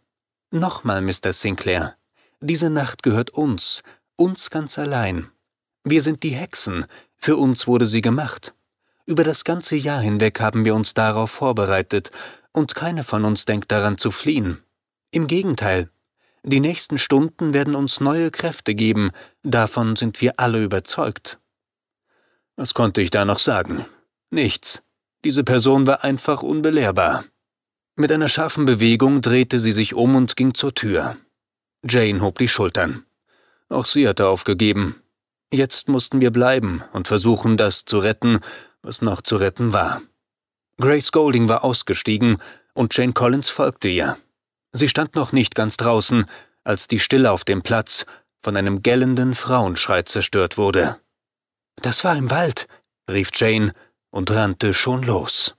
Nochmal, Mr. Sinclair, diese Nacht gehört uns, uns ganz allein. Wir sind die Hexen, für uns wurde sie gemacht. Über das ganze Jahr hinweg haben wir uns darauf vorbereitet, und keiner von uns denkt daran zu fliehen. Im Gegenteil, die nächsten Stunden werden uns neue Kräfte geben, davon sind wir alle überzeugt. Was konnte ich da noch sagen? Nichts. Diese Person war einfach unbelehrbar. Mit einer scharfen Bewegung drehte sie sich um und ging zur Tür. Jane hob die Schultern. Auch sie hatte aufgegeben. Jetzt mussten wir bleiben und versuchen, das zu retten, was noch zu retten war. Grace Golding war ausgestiegen und Jane Collins folgte ihr. Sie stand noch nicht ganz draußen, als die Stille auf dem Platz von einem gellenden Frauenschrei zerstört wurde. Das war im Wald, rief Jane und rannte schon los.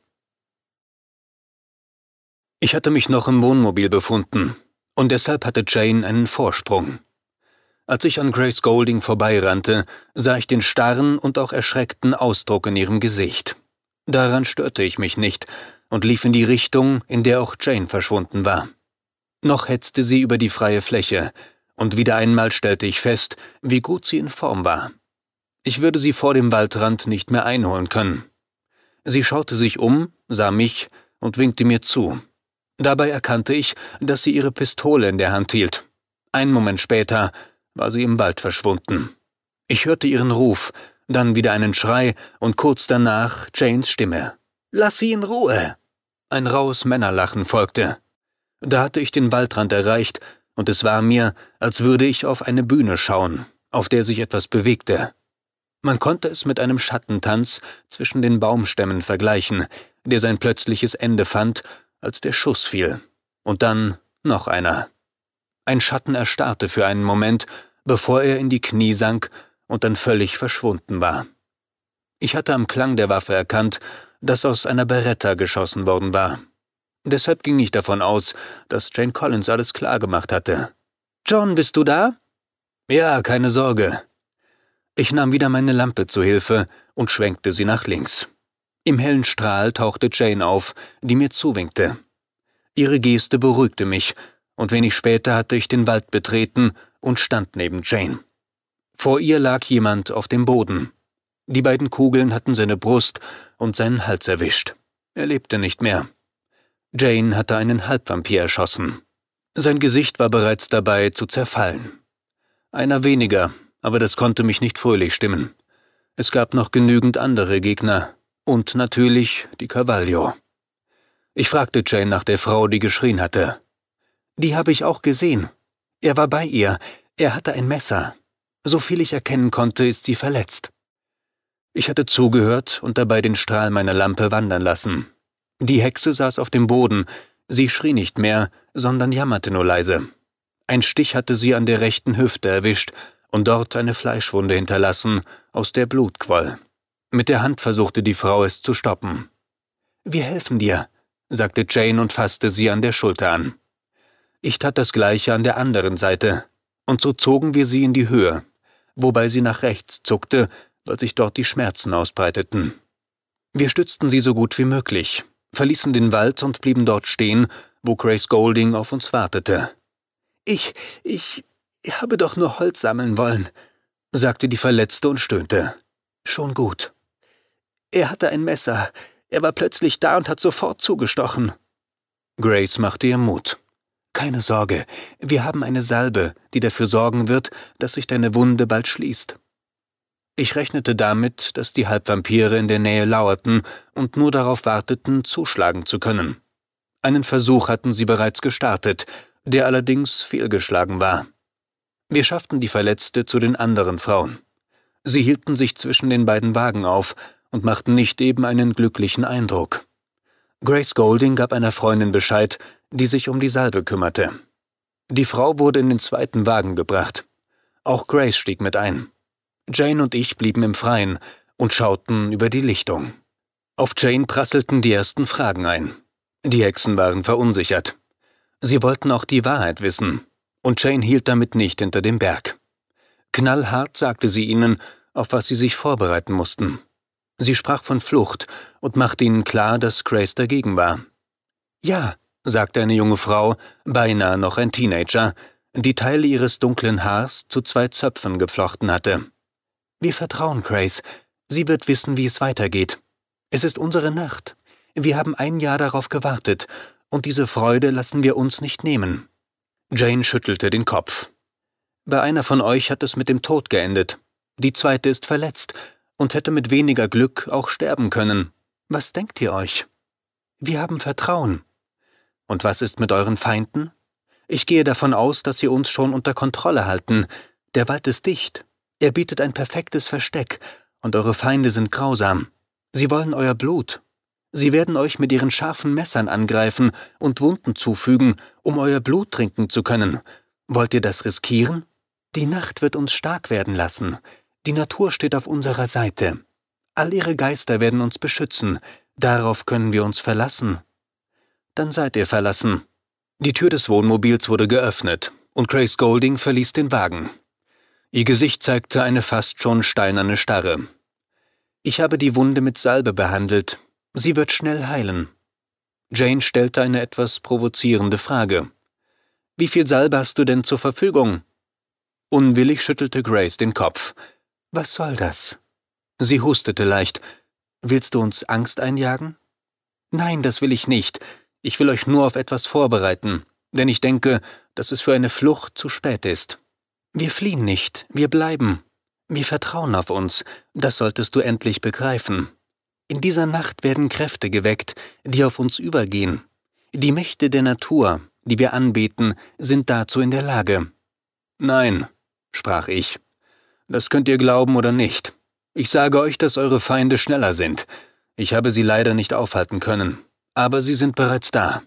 Ich hatte mich noch im Wohnmobil befunden und deshalb hatte Jane einen Vorsprung. Als ich an Grace Golding vorbeirannte, sah ich den starren und auch erschreckten Ausdruck in ihrem Gesicht. Daran störte ich mich nicht und lief in die Richtung, in der auch Jane verschwunden war. Noch hetzte sie über die freie Fläche, und wieder einmal stellte ich fest, wie gut sie in Form war. Ich würde sie vor dem Waldrand nicht mehr einholen können. Sie schaute sich um, sah mich und winkte mir zu. Dabei erkannte ich, dass sie ihre Pistole in der Hand hielt. Einen Moment später war sie im Wald verschwunden. Ich hörte ihren Ruf, dann wieder einen Schrei und kurz danach Janes Stimme. Lass sie in Ruhe! Ein raues Männerlachen folgte. Da hatte ich den Waldrand erreicht, und es war mir, als würde ich auf eine Bühne schauen, auf der sich etwas bewegte. Man konnte es mit einem Schattentanz zwischen den Baumstämmen vergleichen, der sein plötzliches Ende fand, als der Schuss fiel. Und dann noch einer. Ein Schatten erstarrte für einen Moment, bevor er in die Knie sank und dann völlig verschwunden war. Ich hatte am Klang der Waffe erkannt, dass aus einer Beretta geschossen worden war. Deshalb ging ich davon aus, dass Jane Collins alles klar gemacht hatte. John, bist du da? Ja, keine Sorge. Ich nahm wieder meine Lampe zu Hilfe und schwenkte sie nach links. Im hellen Strahl tauchte Jane auf, die mir zuwinkte. Ihre Geste beruhigte mich, und wenig später hatte ich den Wald betreten und stand neben Jane. Vor ihr lag jemand auf dem Boden. Die beiden Kugeln hatten seine Brust und seinen Hals erwischt. Er lebte nicht mehr. Jane hatte einen Halbvampir erschossen. Sein Gesicht war bereits dabei zu zerfallen. Einer weniger, aber das konnte mich nicht fröhlich stimmen. Es gab noch genügend andere Gegner und natürlich die Cavallio. Ich fragte Jane nach der Frau, die geschrien hatte. Die habe ich auch gesehen. Er war bei ihr. Er hatte ein Messer. Soviel ich erkennen konnte, ist sie verletzt. Ich hatte zugehört und dabei den Strahl meiner Lampe wandern lassen. Die Hexe saß auf dem Boden, sie schrie nicht mehr, sondern jammerte nur leise. Ein Stich hatte sie an der rechten Hüfte erwischt und dort eine Fleischwunde hinterlassen, aus der Blut quoll. Mit der Hand versuchte die Frau es zu stoppen. Wir helfen dir, sagte Jane und fasste sie an der Schulter an. Ich tat das gleiche an der anderen Seite, und so zogen wir sie in die Höhe, wobei sie nach rechts zuckte, weil sich dort die Schmerzen ausbreiteten. Wir stützten sie so gut wie möglich, verließen den Wald und blieben dort stehen, wo Grace Golding auf uns wartete. Ich, ich habe doch nur Holz sammeln wollen, sagte die Verletzte und stöhnte. Schon gut. Er hatte ein Messer. Er war plötzlich da und hat sofort zugestochen. Grace machte ihr Mut. Keine Sorge, wir haben eine Salbe, die dafür sorgen wird, dass sich deine Wunde bald schließt. Ich rechnete damit, dass die Halbvampire in der Nähe lauerten und nur darauf warteten, zuschlagen zu können. Einen Versuch hatten sie bereits gestartet, der allerdings fehlgeschlagen war. Wir schafften die Verletzte zu den anderen Frauen. Sie hielten sich zwischen den beiden Wagen auf und machten nicht eben einen glücklichen Eindruck. Grace Golding gab einer Freundin Bescheid, die sich um die Salbe kümmerte. Die Frau wurde in den zweiten Wagen gebracht. Auch Grace stieg mit ein. Jane und ich blieben im Freien und schauten über die Lichtung. Auf Jane prasselten die ersten Fragen ein. Die Hexen waren verunsichert. Sie wollten auch die Wahrheit wissen, und Jane hielt damit nicht hinter dem Berg. Knallhart sagte sie ihnen, auf was sie sich vorbereiten mussten. Sie sprach von Flucht und machte ihnen klar, dass Grace dagegen war. Ja, sagte eine junge Frau, beinahe noch ein Teenager, die Teile ihres dunklen Haars zu zwei Zöpfen geflochten hatte. Wir vertrauen Grace. Sie wird wissen, wie es weitergeht. Es ist unsere Nacht. Wir haben ein Jahr darauf gewartet, und diese Freude lassen wir uns nicht nehmen. Jane schüttelte den Kopf. Bei einer von euch hat es mit dem Tod geendet. Die zweite ist verletzt und hätte mit weniger Glück auch sterben können. Was denkt ihr euch? Wir haben Vertrauen. Und was ist mit euren Feinden? Ich gehe davon aus, dass sie uns schon unter Kontrolle halten. Der Wald ist dicht. Er bietet ein perfektes Versteck, und eure Feinde sind grausam. Sie wollen euer Blut. Sie werden euch mit ihren scharfen Messern angreifen und Wunden zufügen, um euer Blut trinken zu können. Wollt ihr das riskieren? Die Nacht wird uns stark werden lassen. Die Natur steht auf unserer Seite. All ihre Geister werden uns beschützen. Darauf können wir uns verlassen dann seid ihr verlassen. Die Tür des Wohnmobils wurde geöffnet und Grace Golding verließ den Wagen. Ihr Gesicht zeigte eine fast schon steinerne Starre. Ich habe die Wunde mit Salbe behandelt. Sie wird schnell heilen. Jane stellte eine etwas provozierende Frage. Wie viel Salbe hast du denn zur Verfügung? Unwillig schüttelte Grace den Kopf. Was soll das? Sie hustete leicht. Willst du uns Angst einjagen? Nein, das will ich nicht. Ich will euch nur auf etwas vorbereiten, denn ich denke, dass es für eine Flucht zu spät ist. Wir fliehen nicht, wir bleiben. Wir vertrauen auf uns, das solltest du endlich begreifen. In dieser Nacht werden Kräfte geweckt, die auf uns übergehen. Die Mächte der Natur, die wir anbeten, sind dazu in der Lage. Nein, sprach ich. Das könnt ihr glauben oder nicht. Ich sage euch, dass eure Feinde schneller sind. Ich habe sie leider nicht aufhalten können. Aber Sie sind bereits da.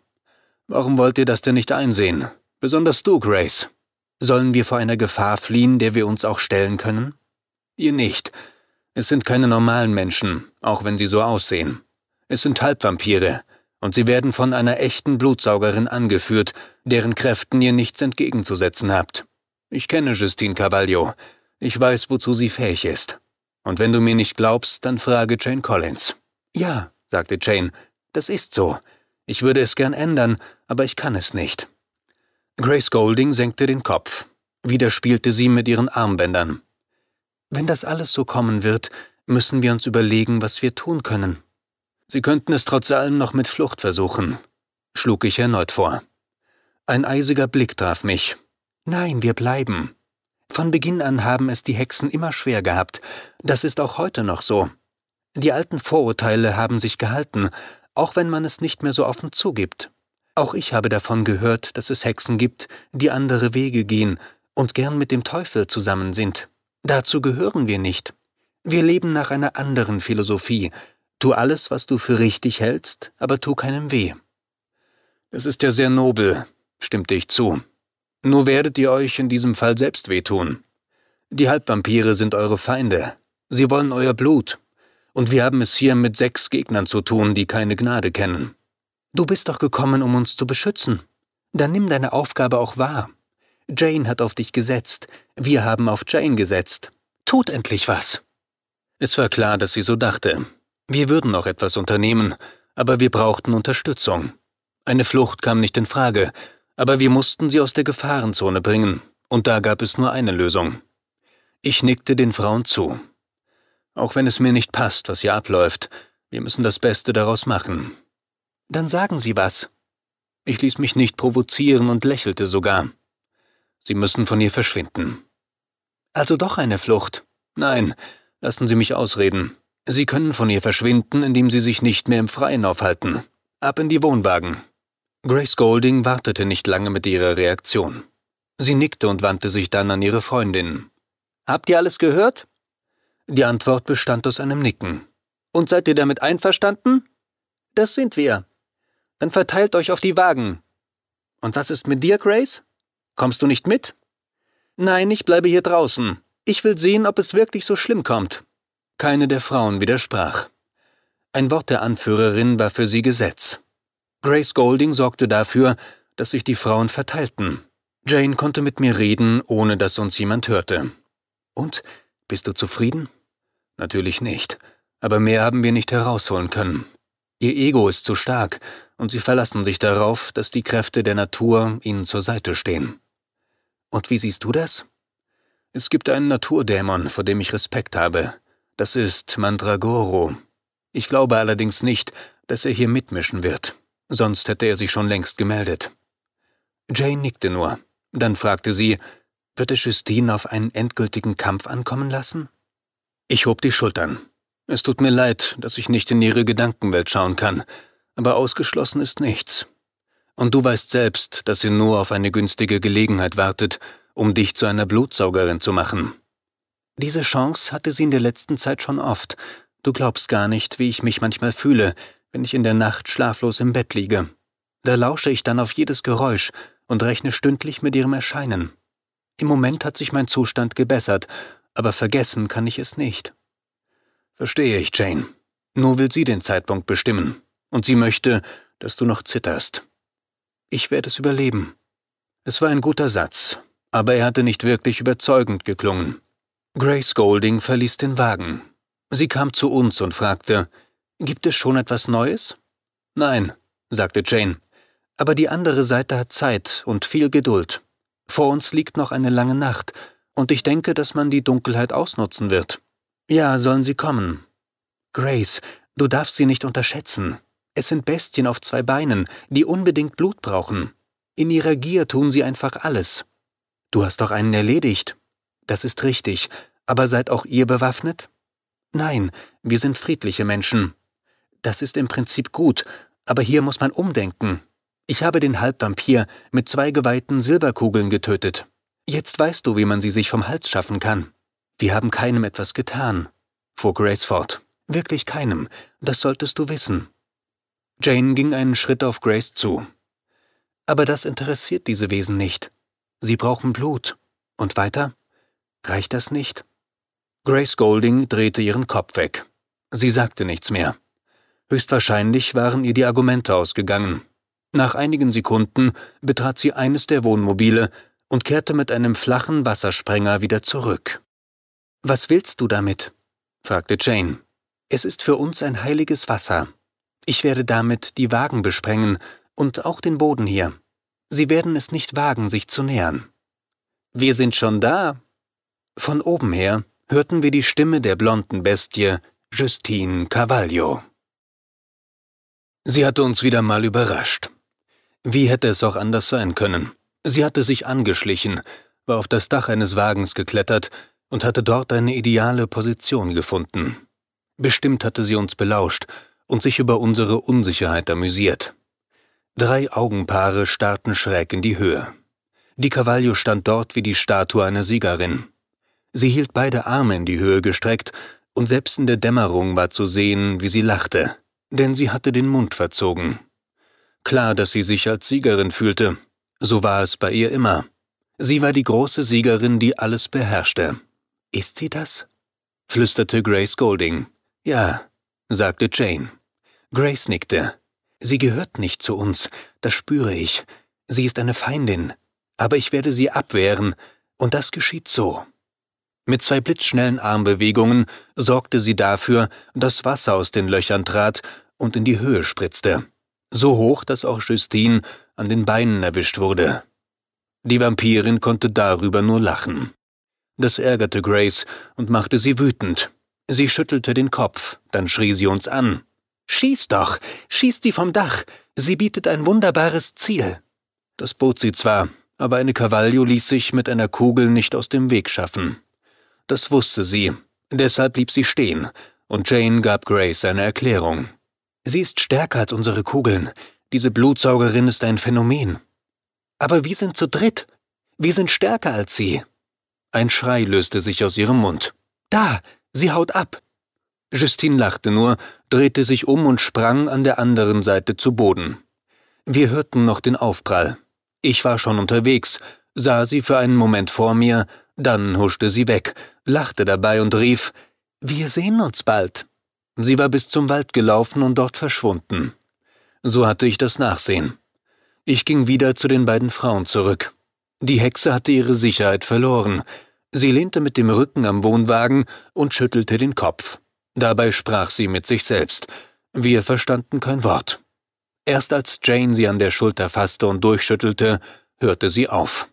Warum wollt ihr das denn nicht einsehen? Besonders du, Grace. Sollen wir vor einer Gefahr fliehen, der wir uns auch stellen können? Ihr nicht. Es sind keine normalen Menschen, auch wenn sie so aussehen. Es sind Halbvampire, und sie werden von einer echten Blutsaugerin angeführt, deren Kräften ihr nichts entgegenzusetzen habt. Ich kenne Justine Cavaglio. Ich weiß, wozu sie fähig ist. Und wenn du mir nicht glaubst, dann frage Jane Collins. Ja, sagte Jane, das ist so. Ich würde es gern ändern, aber ich kann es nicht. Grace Golding senkte den Kopf. Wieder spielte sie mit ihren Armbändern. Wenn das alles so kommen wird, müssen wir uns überlegen, was wir tun können. Sie könnten es trotz allem noch mit Flucht versuchen, schlug ich erneut vor. Ein eisiger Blick traf mich. Nein, wir bleiben. Von Beginn an haben es die Hexen immer schwer gehabt. Das ist auch heute noch so. Die alten Vorurteile haben sich gehalten, auch wenn man es nicht mehr so offen zugibt. Auch ich habe davon gehört, dass es Hexen gibt, die andere Wege gehen und gern mit dem Teufel zusammen sind. Dazu gehören wir nicht. Wir leben nach einer anderen Philosophie. Tu alles, was du für richtig hältst, aber tu keinem weh. Es ist ja sehr nobel, stimmte ich zu. Nur werdet ihr euch in diesem Fall selbst wehtun. Die Halbvampire sind eure Feinde. Sie wollen euer Blut, und wir haben es hier mit sechs Gegnern zu tun, die keine Gnade kennen. Du bist doch gekommen, um uns zu beschützen. Dann nimm deine Aufgabe auch wahr. Jane hat auf dich gesetzt, wir haben auf Jane gesetzt. Tut endlich was. Es war klar, dass sie so dachte. Wir würden noch etwas unternehmen, aber wir brauchten Unterstützung. Eine Flucht kam nicht in Frage, aber wir mussten sie aus der Gefahrenzone bringen, und da gab es nur eine Lösung. Ich nickte den Frauen zu. Auch wenn es mir nicht passt, was hier abläuft, wir müssen das Beste daraus machen. Dann sagen Sie was. Ich ließ mich nicht provozieren und lächelte sogar. Sie müssen von hier verschwinden. Also doch eine Flucht. Nein, lassen Sie mich ausreden. Sie können von ihr verschwinden, indem Sie sich nicht mehr im Freien aufhalten. Ab in die Wohnwagen. Grace Golding wartete nicht lange mit ihrer Reaktion. Sie nickte und wandte sich dann an ihre Freundin. Habt ihr alles gehört? Die Antwort bestand aus einem Nicken. Und seid ihr damit einverstanden? Das sind wir. Dann verteilt euch auf die Wagen. Und was ist mit dir, Grace? Kommst du nicht mit? Nein, ich bleibe hier draußen. Ich will sehen, ob es wirklich so schlimm kommt. Keine der Frauen widersprach. Ein Wort der Anführerin war für sie Gesetz. Grace Golding sorgte dafür, dass sich die Frauen verteilten. Jane konnte mit mir reden, ohne dass uns jemand hörte. Und bist du zufrieden? Natürlich nicht, aber mehr haben wir nicht herausholen können. Ihr Ego ist zu stark, und sie verlassen sich darauf, dass die Kräfte der Natur ihnen zur Seite stehen. Und wie siehst du das? Es gibt einen Naturdämon, vor dem ich Respekt habe. Das ist Mandragoro. Ich glaube allerdings nicht, dass er hier mitmischen wird. Sonst hätte er sich schon längst gemeldet. Jane nickte nur. Dann fragte sie, wird es Justine auf einen endgültigen Kampf ankommen lassen? Ich hob die Schultern. Es tut mir leid, dass ich nicht in ihre Gedankenwelt schauen kann, aber ausgeschlossen ist nichts. Und du weißt selbst, dass sie nur auf eine günstige Gelegenheit wartet, um dich zu einer Blutsaugerin zu machen. Diese Chance hatte sie in der letzten Zeit schon oft. Du glaubst gar nicht, wie ich mich manchmal fühle, wenn ich in der Nacht schlaflos im Bett liege. Da lausche ich dann auf jedes Geräusch und rechne stündlich mit ihrem Erscheinen. Im Moment hat sich mein Zustand gebessert, aber vergessen kann ich es nicht. Verstehe ich, Jane. Nur will sie den Zeitpunkt bestimmen, und sie möchte, dass du noch zitterst. Ich werde es überleben. Es war ein guter Satz, aber er hatte nicht wirklich überzeugend geklungen. Grace Golding verließ den Wagen. Sie kam zu uns und fragte, Gibt es schon etwas Neues? Nein, sagte Jane, aber die andere Seite hat Zeit und viel Geduld. Vor uns liegt noch eine lange Nacht, und ich denke, dass man die Dunkelheit ausnutzen wird. Ja, sollen sie kommen. Grace, du darfst sie nicht unterschätzen. Es sind Bestien auf zwei Beinen, die unbedingt Blut brauchen. In ihrer Gier tun sie einfach alles. Du hast doch einen erledigt. Das ist richtig, aber seid auch ihr bewaffnet? Nein, wir sind friedliche Menschen. Das ist im Prinzip gut, aber hier muss man umdenken. Ich habe den Halbvampir mit zwei geweihten Silberkugeln getötet. Jetzt weißt du, wie man sie sich vom Hals schaffen kann. Wir haben keinem etwas getan, fuhr Grace fort. Wirklich keinem. Das solltest du wissen. Jane ging einen Schritt auf Grace zu. Aber das interessiert diese Wesen nicht. Sie brauchen Blut. Und weiter? Reicht das nicht? Grace Golding drehte ihren Kopf weg. Sie sagte nichts mehr. Höchstwahrscheinlich waren ihr die Argumente ausgegangen. Nach einigen Sekunden betrat sie eines der Wohnmobile und kehrte mit einem flachen Wassersprenger wieder zurück. Was willst du damit? fragte Jane. Es ist für uns ein heiliges Wasser. Ich werde damit die Wagen besprengen und auch den Boden hier. Sie werden es nicht wagen, sich zu nähern. Wir sind schon da. Von oben her hörten wir die Stimme der blonden Bestie Justine Cavaglio. Sie hatte uns wieder mal überrascht. Wie hätte es auch anders sein können? Sie hatte sich angeschlichen, war auf das Dach eines Wagens geklettert und hatte dort eine ideale Position gefunden. Bestimmt hatte sie uns belauscht und sich über unsere Unsicherheit amüsiert. Drei Augenpaare starrten schräg in die Höhe. Die Cavallo stand dort wie die Statue einer Siegerin. Sie hielt beide Arme in die Höhe gestreckt, und selbst in der Dämmerung war zu sehen, wie sie lachte, denn sie hatte den Mund verzogen. Klar, dass sie sich als Siegerin fühlte. So war es bei ihr immer. Sie war die große Siegerin, die alles beherrschte. Ist sie das? flüsterte Grace Golding. Ja, sagte Jane. Grace nickte. Sie gehört nicht zu uns, das spüre ich. Sie ist eine Feindin. Aber ich werde sie abwehren, und das geschieht so. Mit zwei blitzschnellen Armbewegungen sorgte sie dafür, dass Wasser aus den Löchern trat und in die Höhe spritzte so hoch, dass auch Justine an den Beinen erwischt wurde. Die Vampirin konnte darüber nur lachen. Das ärgerte Grace und machte sie wütend. Sie schüttelte den Kopf, dann schrie sie uns an. Schieß doch, schieß die vom Dach, sie bietet ein wunderbares Ziel. Das bot sie zwar, aber eine Cavaglio ließ sich mit einer Kugel nicht aus dem Weg schaffen. Das wusste sie, deshalb blieb sie stehen, und Jane gab Grace eine Erklärung. Sie ist stärker als unsere Kugeln. Diese Blutsaugerin ist ein Phänomen. Aber wir sind zu dritt. Wir sind stärker als sie. Ein Schrei löste sich aus ihrem Mund. Da, sie haut ab. Justine lachte nur, drehte sich um und sprang an der anderen Seite zu Boden. Wir hörten noch den Aufprall. Ich war schon unterwegs, sah sie für einen Moment vor mir, dann huschte sie weg, lachte dabei und rief Wir sehen uns bald. Sie war bis zum Wald gelaufen und dort verschwunden. So hatte ich das Nachsehen. Ich ging wieder zu den beiden Frauen zurück. Die Hexe hatte ihre Sicherheit verloren. Sie lehnte mit dem Rücken am Wohnwagen und schüttelte den Kopf. Dabei sprach sie mit sich selbst. Wir verstanden kein Wort. Erst als Jane sie an der Schulter fasste und durchschüttelte, hörte sie auf.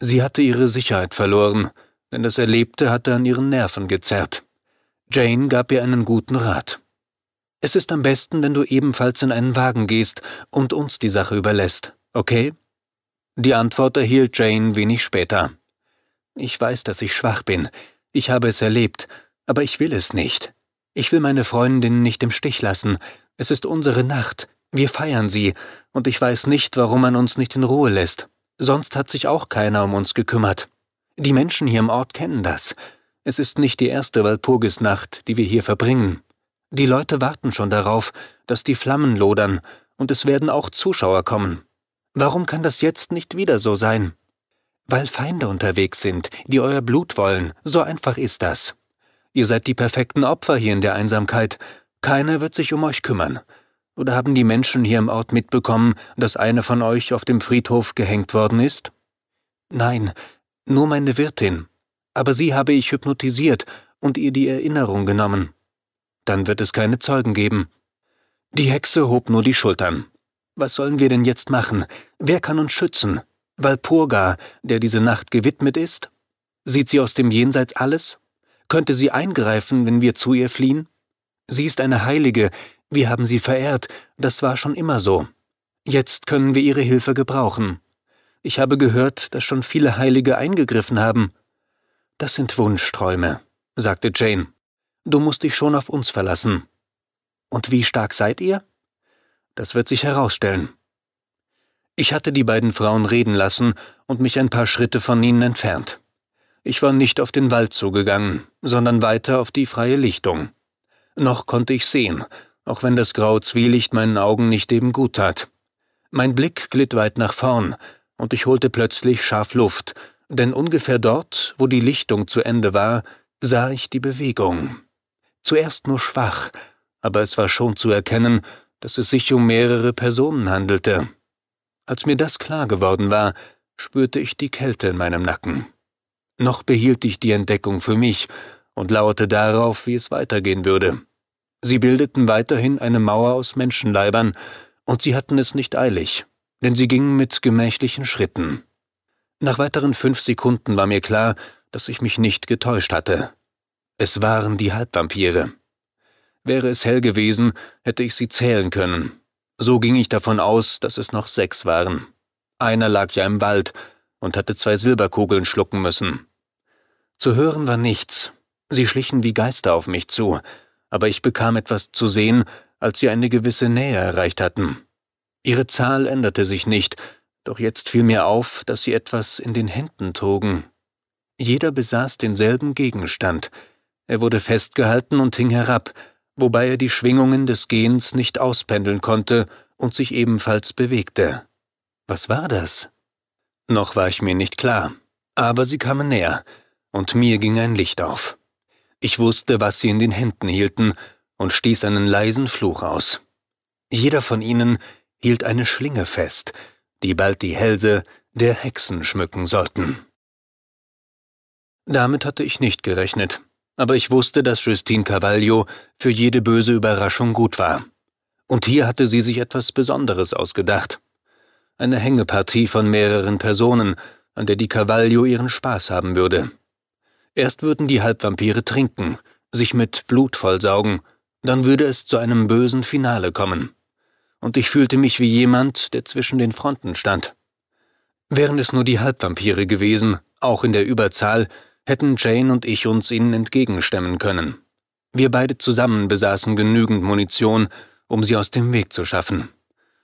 Sie hatte ihre Sicherheit verloren, denn das Erlebte hatte an ihren Nerven gezerrt. Jane gab ihr einen guten Rat. Es ist am besten, wenn du ebenfalls in einen Wagen gehst und uns die Sache überlässt, okay? Die Antwort erhielt Jane wenig später. Ich weiß, dass ich schwach bin. Ich habe es erlebt, aber ich will es nicht. Ich will meine Freundin nicht im Stich lassen. Es ist unsere Nacht. Wir feiern sie, und ich weiß nicht, warum man uns nicht in Ruhe lässt. Sonst hat sich auch keiner um uns gekümmert. Die Menschen hier im Ort kennen das. Es ist nicht die erste Walpurgisnacht, die wir hier verbringen. Die Leute warten schon darauf, dass die Flammen lodern, und es werden auch Zuschauer kommen. Warum kann das jetzt nicht wieder so sein? Weil Feinde unterwegs sind, die euer Blut wollen, so einfach ist das. Ihr seid die perfekten Opfer hier in der Einsamkeit, keiner wird sich um euch kümmern. Oder haben die Menschen hier im Ort mitbekommen, dass eine von euch auf dem Friedhof gehängt worden ist? Nein, nur meine Wirtin, aber sie habe ich hypnotisiert und ihr die Erinnerung genommen. Dann wird es keine Zeugen geben. Die Hexe hob nur die Schultern. Was sollen wir denn jetzt machen? Wer kann uns schützen? Walpurga, der diese Nacht gewidmet ist? Sieht sie aus dem Jenseits alles? Könnte sie eingreifen, wenn wir zu ihr fliehen? Sie ist eine Heilige, wir haben sie verehrt, das war schon immer so. Jetzt können wir ihre Hilfe gebrauchen. Ich habe gehört, dass schon viele Heilige eingegriffen haben. Das sind Wunschträume, sagte Jane. Du musst dich schon auf uns verlassen. Und wie stark seid ihr? Das wird sich herausstellen. Ich hatte die beiden Frauen reden lassen und mich ein paar Schritte von ihnen entfernt. Ich war nicht auf den Wald zugegangen, sondern weiter auf die freie Lichtung. Noch konnte ich sehen, auch wenn das graue Zwielicht meinen Augen nicht eben gut tat. Mein Blick glitt weit nach vorn, und ich holte plötzlich scharf Luft denn ungefähr dort, wo die Lichtung zu Ende war, sah ich die Bewegung. Zuerst nur schwach, aber es war schon zu erkennen, dass es sich um mehrere Personen handelte. Als mir das klar geworden war, spürte ich die Kälte in meinem Nacken. Noch behielt ich die Entdeckung für mich und lauerte darauf, wie es weitergehen würde. Sie bildeten weiterhin eine Mauer aus Menschenleibern, und sie hatten es nicht eilig, denn sie gingen mit gemächlichen Schritten. Nach weiteren fünf Sekunden war mir klar, dass ich mich nicht getäuscht hatte. Es waren die Halbvampire. Wäre es hell gewesen, hätte ich sie zählen können. So ging ich davon aus, dass es noch sechs waren. Einer lag ja im Wald und hatte zwei Silberkugeln schlucken müssen. Zu hören war nichts. Sie schlichen wie Geister auf mich zu, aber ich bekam etwas zu sehen, als sie eine gewisse Nähe erreicht hatten. Ihre Zahl änderte sich nicht, doch jetzt fiel mir auf, dass sie etwas in den Händen trugen. Jeder besaß denselben Gegenstand. Er wurde festgehalten und hing herab, wobei er die Schwingungen des Gehens nicht auspendeln konnte und sich ebenfalls bewegte. Was war das? Noch war ich mir nicht klar, aber sie kamen näher, und mir ging ein Licht auf. Ich wusste, was sie in den Händen hielten, und stieß einen leisen Fluch aus. Jeder von ihnen hielt eine Schlinge fest, die bald die Hälse der Hexen schmücken sollten. Damit hatte ich nicht gerechnet, aber ich wusste, dass Justine Cavaglio für jede böse Überraschung gut war. Und hier hatte sie sich etwas Besonderes ausgedacht. Eine Hängepartie von mehreren Personen, an der die Cavaglio ihren Spaß haben würde. Erst würden die Halbvampire trinken, sich mit Blut vollsaugen, dann würde es zu einem bösen Finale kommen und ich fühlte mich wie jemand, der zwischen den Fronten stand. Wären es nur die Halbvampire gewesen, auch in der Überzahl, hätten Jane und ich uns ihnen entgegenstemmen können. Wir beide zusammen besaßen genügend Munition, um sie aus dem Weg zu schaffen.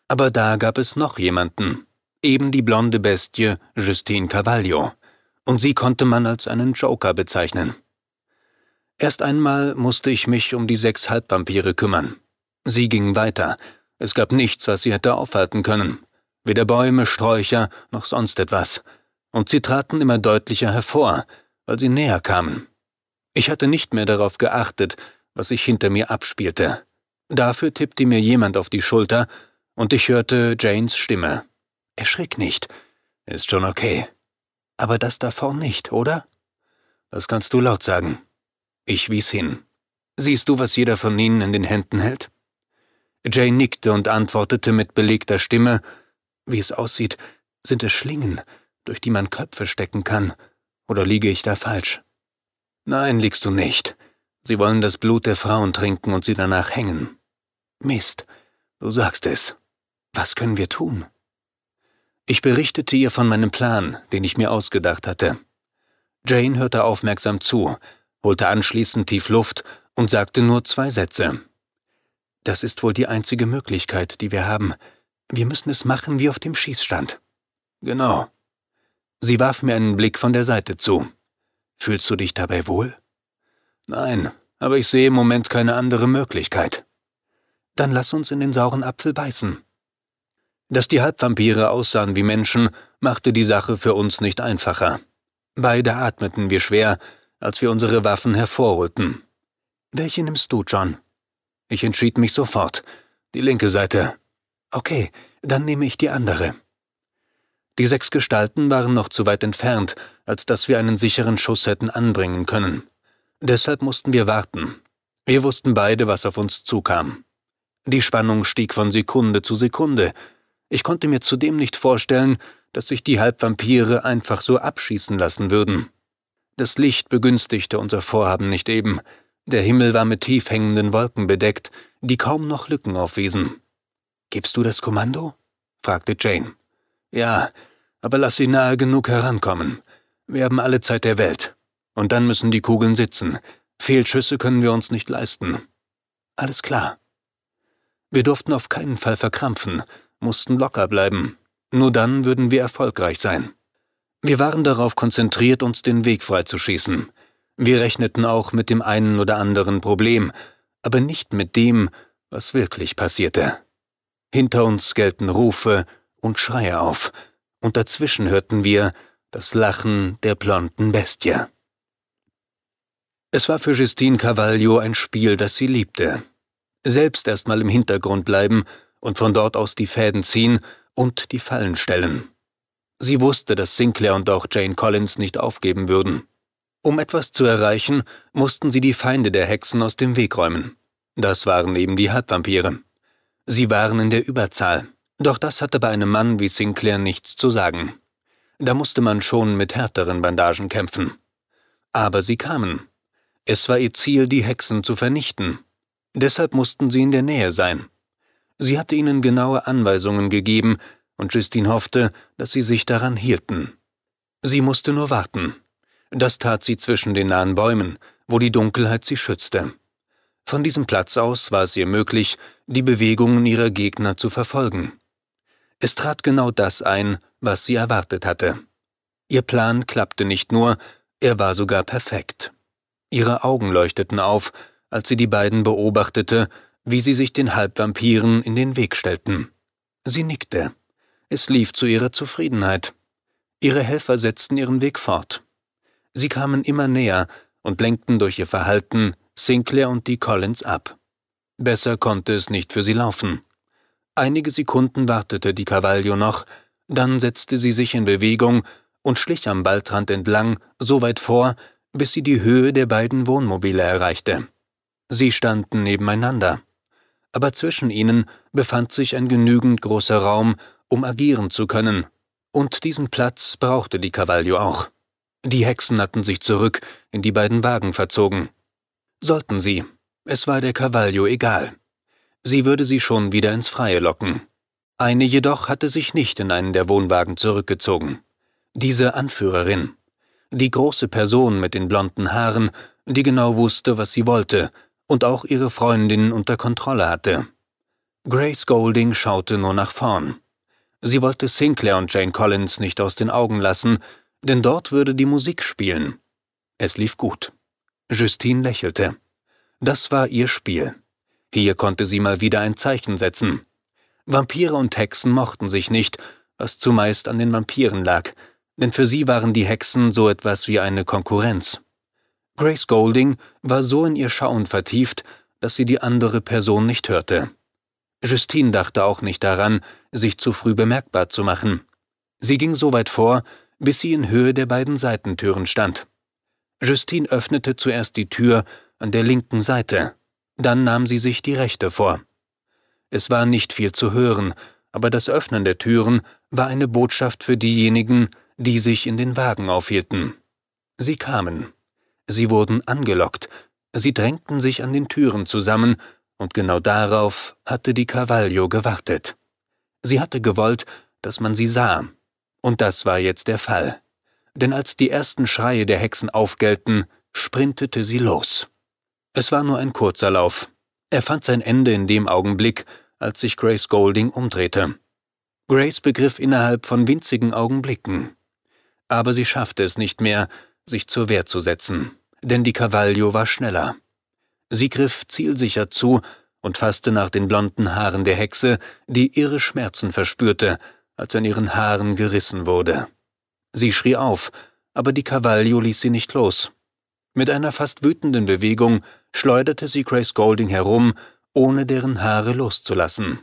Aber da gab es noch jemanden, eben die blonde Bestie Justine Cavaglio, und sie konnte man als einen Joker bezeichnen. Erst einmal musste ich mich um die sechs Halbvampire kümmern. Sie gingen weiter, es gab nichts, was sie hätte aufhalten können, weder Bäume, Sträucher noch sonst etwas, und sie traten immer deutlicher hervor, weil sie näher kamen. Ich hatte nicht mehr darauf geachtet, was sich hinter mir abspielte. Dafür tippte mir jemand auf die Schulter, und ich hörte Janes Stimme. Erschrick nicht. Ist schon okay. Aber das da vorn nicht, oder? Das kannst du laut sagen. Ich wies hin. Siehst du, was jeder von ihnen in den Händen hält? Jay nickte und antwortete mit belegter Stimme, wie es aussieht, sind es Schlingen, durch die man Köpfe stecken kann, oder liege ich da falsch? Nein, liegst du nicht. Sie wollen das Blut der Frauen trinken und sie danach hängen. Mist, du sagst es. Was können wir tun? Ich berichtete ihr von meinem Plan, den ich mir ausgedacht hatte. Jane hörte aufmerksam zu, holte anschließend tief Luft und sagte nur zwei Sätze. Das ist wohl die einzige Möglichkeit, die wir haben. Wir müssen es machen wie auf dem Schießstand. Genau. Sie warf mir einen Blick von der Seite zu. Fühlst du dich dabei wohl? Nein, aber ich sehe im Moment keine andere Möglichkeit. Dann lass uns in den sauren Apfel beißen. Dass die Halbvampire aussahen wie Menschen, machte die Sache für uns nicht einfacher. Beide atmeten wir schwer, als wir unsere Waffen hervorholten. Welche nimmst du, John? Ich entschied mich sofort. Die linke Seite. Okay, dann nehme ich die andere. Die sechs Gestalten waren noch zu weit entfernt, als dass wir einen sicheren Schuss hätten anbringen können. Deshalb mussten wir warten. Wir wussten beide, was auf uns zukam. Die Spannung stieg von Sekunde zu Sekunde. Ich konnte mir zudem nicht vorstellen, dass sich die Halbvampire einfach so abschießen lassen würden. Das Licht begünstigte unser Vorhaben nicht eben. Der Himmel war mit tief hängenden Wolken bedeckt, die kaum noch Lücken aufwiesen. Gibst du das Kommando? fragte Jane. Ja, aber lass sie nahe genug herankommen. Wir haben alle Zeit der Welt. Und dann müssen die Kugeln sitzen. Fehlschüsse können wir uns nicht leisten. Alles klar. Wir durften auf keinen Fall verkrampfen, mussten locker bleiben. Nur dann würden wir erfolgreich sein. Wir waren darauf konzentriert, uns den Weg freizuschießen. Wir rechneten auch mit dem einen oder anderen Problem, aber nicht mit dem, was wirklich passierte. Hinter uns gellten Rufe und Schreie auf, und dazwischen hörten wir das Lachen der blonden Bestie. Es war für Justine Cavaglio ein Spiel, das sie liebte. Selbst erstmal im Hintergrund bleiben und von dort aus die Fäden ziehen und die Fallen stellen. Sie wusste, dass Sinclair und auch Jane Collins nicht aufgeben würden. Um etwas zu erreichen, mussten sie die Feinde der Hexen aus dem Weg räumen. Das waren eben die Halbvampire. Sie waren in der Überzahl, doch das hatte bei einem Mann wie Sinclair nichts zu sagen. Da musste man schon mit härteren Bandagen kämpfen. Aber sie kamen. Es war ihr Ziel, die Hexen zu vernichten. Deshalb mussten sie in der Nähe sein. Sie hatte ihnen genaue Anweisungen gegeben, und Justine hoffte, dass sie sich daran hielten. Sie musste nur warten. Das tat sie zwischen den nahen Bäumen, wo die Dunkelheit sie schützte. Von diesem Platz aus war es ihr möglich, die Bewegungen ihrer Gegner zu verfolgen. Es trat genau das ein, was sie erwartet hatte. Ihr Plan klappte nicht nur, er war sogar perfekt. Ihre Augen leuchteten auf, als sie die beiden beobachtete, wie sie sich den Halbvampiren in den Weg stellten. Sie nickte. Es lief zu ihrer Zufriedenheit. Ihre Helfer setzten ihren Weg fort. Sie kamen immer näher und lenkten durch ihr Verhalten Sinclair und die Collins ab. Besser konnte es nicht für sie laufen. Einige Sekunden wartete die Cavaglio noch, dann setzte sie sich in Bewegung und schlich am Waldrand entlang, so weit vor, bis sie die Höhe der beiden Wohnmobile erreichte. Sie standen nebeneinander. Aber zwischen ihnen befand sich ein genügend großer Raum, um agieren zu können, und diesen Platz brauchte die Cavaglio auch. Die Hexen hatten sich zurück, in die beiden Wagen verzogen. Sollten sie. Es war der Cavaglio egal. Sie würde sie schon wieder ins Freie locken. Eine jedoch hatte sich nicht in einen der Wohnwagen zurückgezogen. Diese Anführerin. Die große Person mit den blonden Haaren, die genau wusste, was sie wollte und auch ihre Freundin unter Kontrolle hatte. Grace Golding schaute nur nach vorn. Sie wollte Sinclair und Jane Collins nicht aus den Augen lassen, denn dort würde die Musik spielen. Es lief gut. Justine lächelte. Das war ihr Spiel. Hier konnte sie mal wieder ein Zeichen setzen. Vampire und Hexen mochten sich nicht, was zumeist an den Vampiren lag, denn für sie waren die Hexen so etwas wie eine Konkurrenz. Grace Golding war so in ihr Schauen vertieft, dass sie die andere Person nicht hörte. Justine dachte auch nicht daran, sich zu früh bemerkbar zu machen. Sie ging so weit vor, bis sie in Höhe der beiden Seitentüren stand. Justine öffnete zuerst die Tür an der linken Seite, dann nahm sie sich die rechte vor. Es war nicht viel zu hören, aber das Öffnen der Türen war eine Botschaft für diejenigen, die sich in den Wagen aufhielten. Sie kamen. Sie wurden angelockt. Sie drängten sich an den Türen zusammen, und genau darauf hatte die Cavaglio gewartet. Sie hatte gewollt, dass man sie sah, und das war jetzt der Fall. Denn als die ersten Schreie der Hexen aufgellten, sprintete sie los. Es war nur ein kurzer Lauf. Er fand sein Ende in dem Augenblick, als sich Grace Golding umdrehte. Grace begriff innerhalb von winzigen Augenblicken. Aber sie schaffte es nicht mehr, sich zur Wehr zu setzen, denn die Cavallio war schneller. Sie griff zielsicher zu und fasste nach den blonden Haaren der Hexe, die ihre Schmerzen verspürte als an ihren Haaren gerissen wurde. Sie schrie auf, aber die Cavallio ließ sie nicht los. Mit einer fast wütenden Bewegung schleuderte sie Grace Golding herum, ohne deren Haare loszulassen.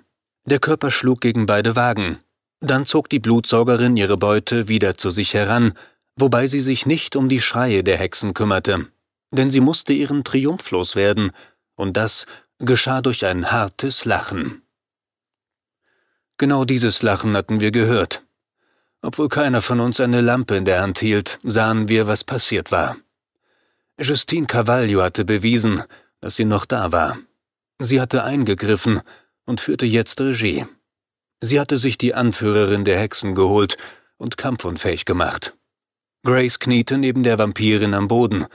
Der Körper schlug gegen beide Wagen. Dann zog die Blutsaugerin ihre Beute wieder zu sich heran, wobei sie sich nicht um die Schreie der Hexen kümmerte, denn sie musste ihren Triumph loswerden, und das geschah durch ein hartes Lachen. Genau dieses Lachen hatten wir gehört. Obwohl keiner von uns eine Lampe in der Hand hielt, sahen wir, was passiert war. Justine Cavaglio hatte bewiesen, dass sie noch da war. Sie hatte eingegriffen und führte jetzt Regie. Sie hatte sich die Anführerin der Hexen geholt und kampfunfähig gemacht. Grace kniete neben der Vampirin am Boden.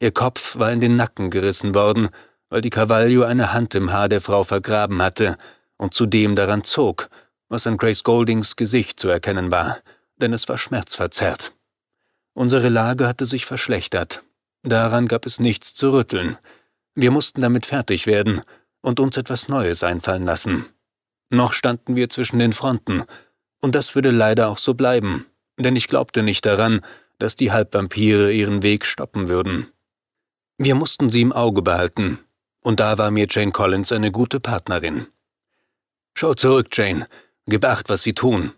Ihr Kopf war in den Nacken gerissen worden, weil die Cavaglio eine Hand im Haar der Frau vergraben hatte und zudem daran zog, was an Grace Goldings Gesicht zu erkennen war, denn es war schmerzverzerrt. Unsere Lage hatte sich verschlechtert. Daran gab es nichts zu rütteln. Wir mussten damit fertig werden und uns etwas Neues einfallen lassen. Noch standen wir zwischen den Fronten, und das würde leider auch so bleiben, denn ich glaubte nicht daran, dass die Halbvampire ihren Weg stoppen würden. Wir mussten sie im Auge behalten, und da war mir Jane Collins eine gute Partnerin. Schau zurück, Jane, Gib acht, was sie tun.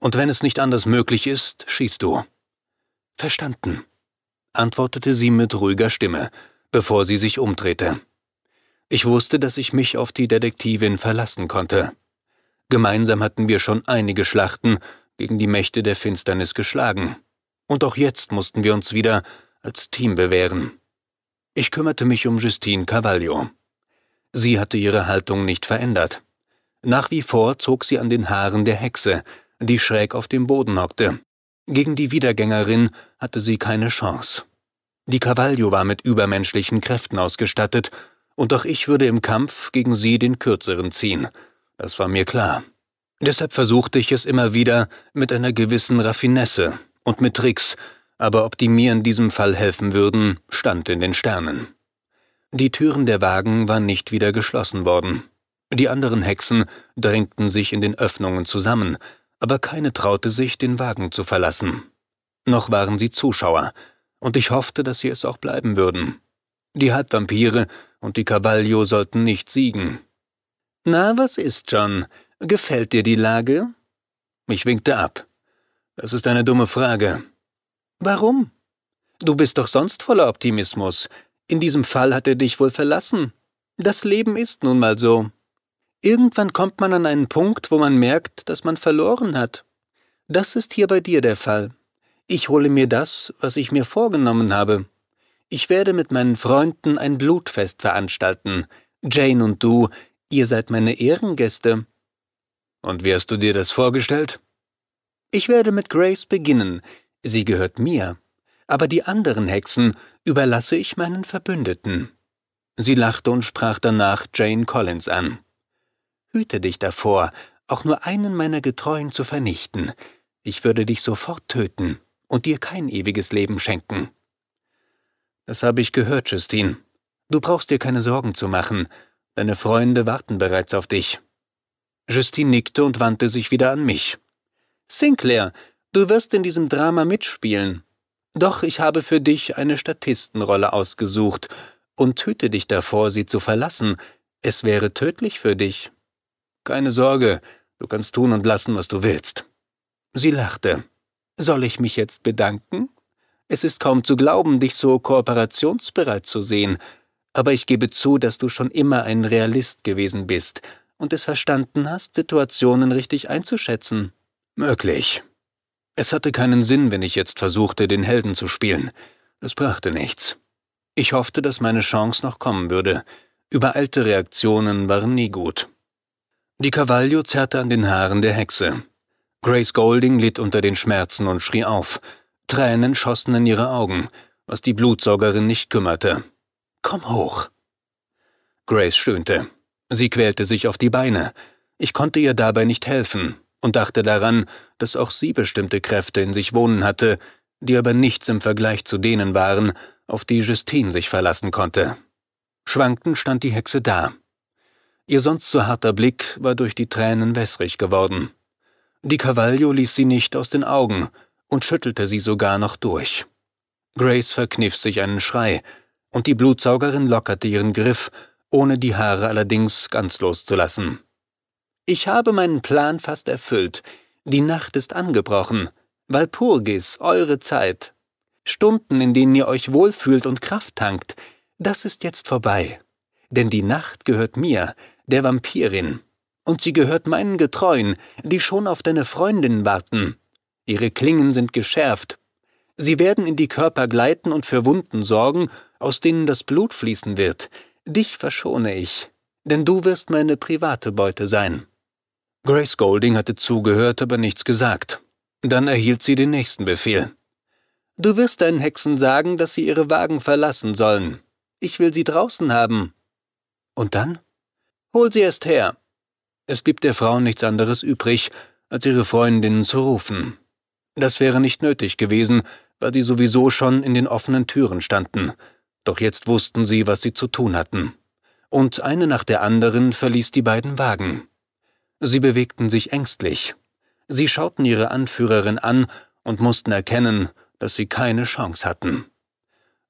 Und wenn es nicht anders möglich ist, schießt du. Verstanden, antwortete sie mit ruhiger Stimme, bevor sie sich umdrehte. Ich wusste, dass ich mich auf die Detektivin verlassen konnte. Gemeinsam hatten wir schon einige Schlachten gegen die Mächte der Finsternis geschlagen. Und auch jetzt mussten wir uns wieder als Team bewähren. Ich kümmerte mich um Justine Cavaglio. Sie hatte ihre Haltung nicht verändert. Nach wie vor zog sie an den Haaren der Hexe, die schräg auf dem Boden hockte. Gegen die Wiedergängerin hatte sie keine Chance. Die Cavallio war mit übermenschlichen Kräften ausgestattet, und doch ich würde im Kampf gegen sie den Kürzeren ziehen. Das war mir klar. Deshalb versuchte ich es immer wieder mit einer gewissen Raffinesse und mit Tricks, aber ob die mir in diesem Fall helfen würden, stand in den Sternen. Die Türen der Wagen waren nicht wieder geschlossen worden. Die anderen Hexen drängten sich in den Öffnungen zusammen, aber keine traute sich, den Wagen zu verlassen. Noch waren sie Zuschauer, und ich hoffte, dass sie es auch bleiben würden. Die Halbvampire und die Cavallio sollten nicht siegen. Na, was ist, John? Gefällt dir die Lage? Ich winkte ab. Das ist eine dumme Frage. Warum? Du bist doch sonst voller Optimismus. In diesem Fall hat er dich wohl verlassen. Das Leben ist nun mal so. Irgendwann kommt man an einen Punkt, wo man merkt, dass man verloren hat. Das ist hier bei dir der Fall. Ich hole mir das, was ich mir vorgenommen habe. Ich werde mit meinen Freunden ein Blutfest veranstalten. Jane und du, ihr seid meine Ehrengäste. Und wie hast du dir das vorgestellt? Ich werde mit Grace beginnen. Sie gehört mir. Aber die anderen Hexen überlasse ich meinen Verbündeten. Sie lachte und sprach danach Jane Collins an. Hüte dich davor, auch nur einen meiner Getreuen zu vernichten. Ich würde dich sofort töten und dir kein ewiges Leben schenken. Das habe ich gehört, Justine. Du brauchst dir keine Sorgen zu machen. Deine Freunde warten bereits auf dich. Justine nickte und wandte sich wieder an mich. Sinclair, du wirst in diesem Drama mitspielen. Doch ich habe für dich eine Statistenrolle ausgesucht und hüte dich davor, sie zu verlassen. Es wäre tödlich für dich. Keine Sorge, du kannst tun und lassen, was du willst. Sie lachte. Soll ich mich jetzt bedanken? Es ist kaum zu glauben, dich so kooperationsbereit zu sehen, aber ich gebe zu, dass du schon immer ein Realist gewesen bist und es verstanden hast, Situationen richtig einzuschätzen. Möglich. Es hatte keinen Sinn, wenn ich jetzt versuchte, den Helden zu spielen. Das brachte nichts. Ich hoffte, dass meine Chance noch kommen würde. Übereilte Reaktionen waren nie gut. Die Cavaglio zerrte an den Haaren der Hexe. Grace Golding litt unter den Schmerzen und schrie auf. Tränen schossen in ihre Augen, was die Blutsaugerin nicht kümmerte. Komm hoch! Grace stöhnte. Sie quälte sich auf die Beine. Ich konnte ihr dabei nicht helfen und dachte daran, dass auch sie bestimmte Kräfte in sich wohnen hatte, die aber nichts im Vergleich zu denen waren, auf die Justine sich verlassen konnte. Schwankend stand die Hexe da, Ihr sonst so harter Blick war durch die Tränen wässrig geworden. Die Cavaglio ließ sie nicht aus den Augen und schüttelte sie sogar noch durch. Grace verkniff sich einen Schrei, und die Blutsaugerin lockerte ihren Griff, ohne die Haare allerdings ganz loszulassen. Ich habe meinen Plan fast erfüllt. Die Nacht ist angebrochen. Walpurgis, eure Zeit. Stunden, in denen ihr euch wohlfühlt und Kraft tankt, das ist jetzt vorbei. Denn die Nacht gehört mir, der Vampirin. Und sie gehört meinen Getreuen, die schon auf deine Freundin warten. Ihre Klingen sind geschärft. Sie werden in die Körper gleiten und für Wunden sorgen, aus denen das Blut fließen wird. Dich verschone ich, denn du wirst meine private Beute sein. Grace Golding hatte zugehört, aber nichts gesagt. Dann erhielt sie den nächsten Befehl. Du wirst deinen Hexen sagen, dass sie ihre Wagen verlassen sollen. Ich will sie draußen haben. Und dann? Hol sie erst her! Es gibt der Frau nichts anderes übrig, als ihre Freundinnen zu rufen. Das wäre nicht nötig gewesen, weil die sowieso schon in den offenen Türen standen, doch jetzt wussten sie, was sie zu tun hatten. Und eine nach der anderen verließ die beiden Wagen. Sie bewegten sich ängstlich. Sie schauten ihre Anführerin an und mussten erkennen, dass sie keine Chance hatten.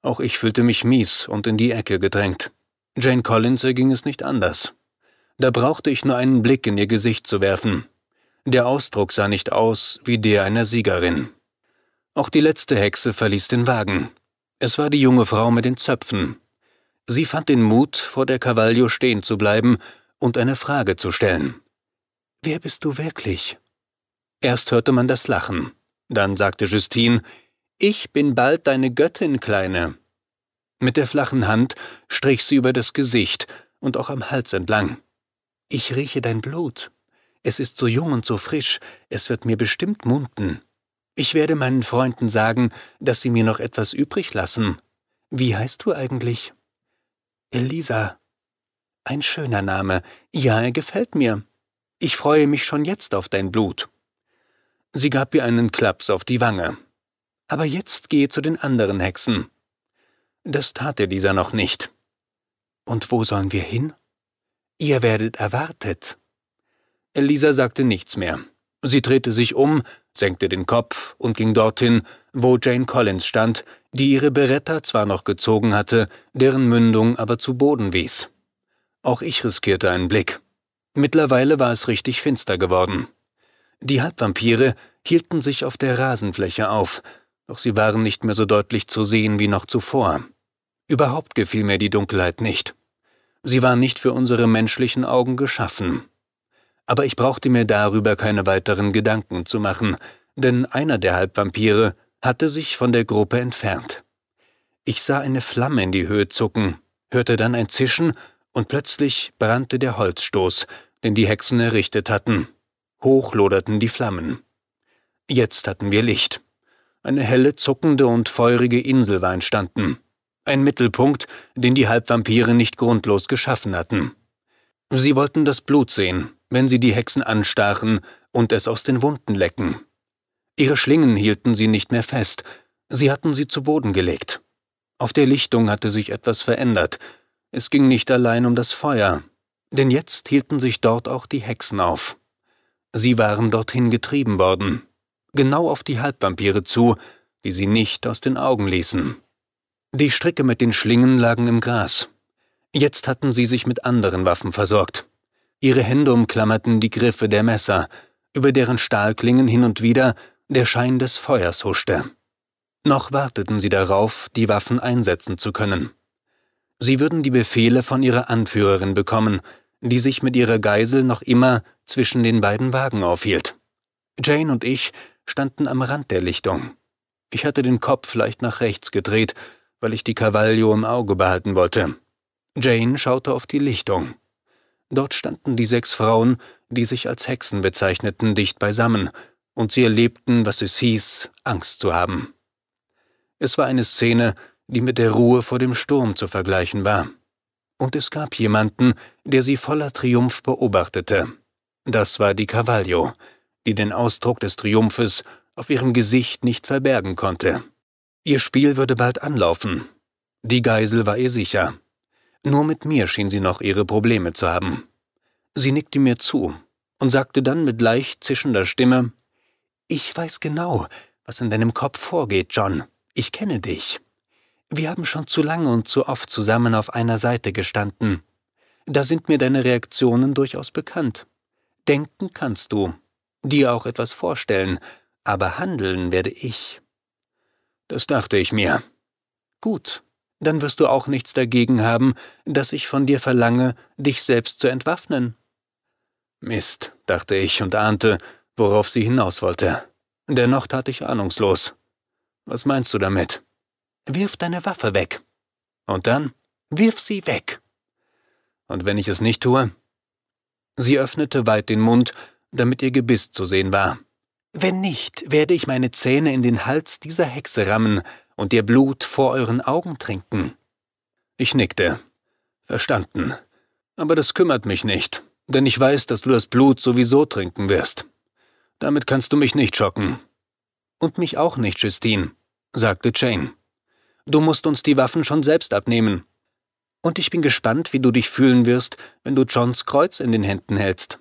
Auch ich fühlte mich mies und in die Ecke gedrängt. Jane Collins erging es nicht anders. Da brauchte ich nur einen Blick in ihr Gesicht zu werfen. Der Ausdruck sah nicht aus wie der einer Siegerin. Auch die letzte Hexe verließ den Wagen. Es war die junge Frau mit den Zöpfen. Sie fand den Mut, vor der Cavaglio stehen zu bleiben und eine Frage zu stellen. Wer bist du wirklich? Erst hörte man das Lachen. Dann sagte Justine, Ich bin bald deine Göttin, Kleine. Mit der flachen Hand strich sie über das Gesicht und auch am Hals entlang. Ich rieche dein Blut. Es ist so jung und so frisch, es wird mir bestimmt munden. Ich werde meinen Freunden sagen, dass sie mir noch etwas übrig lassen. Wie heißt du eigentlich? Elisa. Ein schöner Name. Ja, er gefällt mir. Ich freue mich schon jetzt auf dein Blut. Sie gab ihr einen Klaps auf die Wange. Aber jetzt gehe zu den anderen Hexen. Das tat Elisa noch nicht. Und wo sollen wir hin? Ihr werdet erwartet. Elisa sagte nichts mehr. Sie drehte sich um, senkte den Kopf und ging dorthin, wo Jane Collins stand, die ihre Beretta zwar noch gezogen hatte, deren Mündung aber zu Boden wies. Auch ich riskierte einen Blick. Mittlerweile war es richtig finster geworden. Die Halbvampire hielten sich auf der Rasenfläche auf, doch sie waren nicht mehr so deutlich zu sehen wie noch zuvor. Überhaupt gefiel mir die Dunkelheit nicht. Sie war nicht für unsere menschlichen Augen geschaffen. Aber ich brauchte mir darüber keine weiteren Gedanken zu machen, denn einer der Halbvampire hatte sich von der Gruppe entfernt. Ich sah eine Flamme in die Höhe zucken, hörte dann ein Zischen und plötzlich brannte der Holzstoß, den die Hexen errichtet hatten. Hoch loderten die Flammen. Jetzt hatten wir Licht. Eine helle, zuckende und feurige Insel war entstanden. Ein Mittelpunkt, den die Halbvampire nicht grundlos geschaffen hatten. Sie wollten das Blut sehen, wenn sie die Hexen anstachen und es aus den Wunden lecken. Ihre Schlingen hielten sie nicht mehr fest, sie hatten sie zu Boden gelegt. Auf der Lichtung hatte sich etwas verändert. Es ging nicht allein um das Feuer, denn jetzt hielten sich dort auch die Hexen auf. Sie waren dorthin getrieben worden, genau auf die Halbvampire zu, die sie nicht aus den Augen ließen. Die Stricke mit den Schlingen lagen im Gras. Jetzt hatten sie sich mit anderen Waffen versorgt. Ihre Hände umklammerten die Griffe der Messer, über deren Stahlklingen hin und wieder der Schein des Feuers huschte. Noch warteten sie darauf, die Waffen einsetzen zu können. Sie würden die Befehle von ihrer Anführerin bekommen, die sich mit ihrer Geisel noch immer zwischen den beiden Wagen aufhielt. Jane und ich standen am Rand der Lichtung. Ich hatte den Kopf leicht nach rechts gedreht weil ich die Cavallio im Auge behalten wollte. Jane schaute auf die Lichtung. Dort standen die sechs Frauen, die sich als Hexen bezeichneten, dicht beisammen, und sie erlebten, was es hieß, Angst zu haben. Es war eine Szene, die mit der Ruhe vor dem Sturm zu vergleichen war. Und es gab jemanden, der sie voller Triumph beobachtete. Das war die Cavallio, die den Ausdruck des Triumphes auf ihrem Gesicht nicht verbergen konnte. Ihr Spiel würde bald anlaufen. Die Geisel war ihr sicher. Nur mit mir schien sie noch ihre Probleme zu haben. Sie nickte mir zu und sagte dann mit leicht zischender Stimme, Ich weiß genau, was in deinem Kopf vorgeht, John. Ich kenne dich. Wir haben schon zu lange und zu oft zusammen auf einer Seite gestanden. Da sind mir deine Reaktionen durchaus bekannt. Denken kannst du, dir auch etwas vorstellen, aber handeln werde ich. Das dachte ich mir. Gut, dann wirst du auch nichts dagegen haben, dass ich von dir verlange, dich selbst zu entwaffnen. Mist, dachte ich und ahnte, worauf sie hinaus wollte. Dennoch tat ich ahnungslos. Was meinst du damit? Wirf deine Waffe weg. Und dann wirf sie weg. Und wenn ich es nicht tue? Sie öffnete weit den Mund, damit ihr Gebiss zu sehen war. Wenn nicht, werde ich meine Zähne in den Hals dieser Hexe rammen und ihr Blut vor euren Augen trinken. Ich nickte. Verstanden. Aber das kümmert mich nicht, denn ich weiß, dass du das Blut sowieso trinken wirst. Damit kannst du mich nicht schocken. Und mich auch nicht, Justine, sagte Jane. Du musst uns die Waffen schon selbst abnehmen. Und ich bin gespannt, wie du dich fühlen wirst, wenn du Johns Kreuz in den Händen hältst.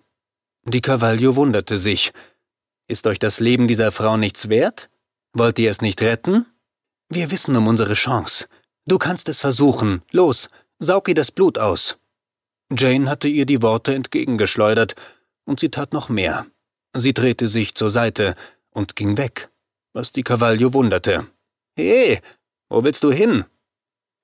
Die Cavaglio wunderte sich, ist euch das Leben dieser Frau nichts wert? Wollt ihr es nicht retten? Wir wissen um unsere Chance. Du kannst es versuchen. Los, saug ihr das Blut aus. Jane hatte ihr die Worte entgegengeschleudert, und sie tat noch mehr. Sie drehte sich zur Seite und ging weg, was die Cavaglio wunderte. He, wo willst du hin?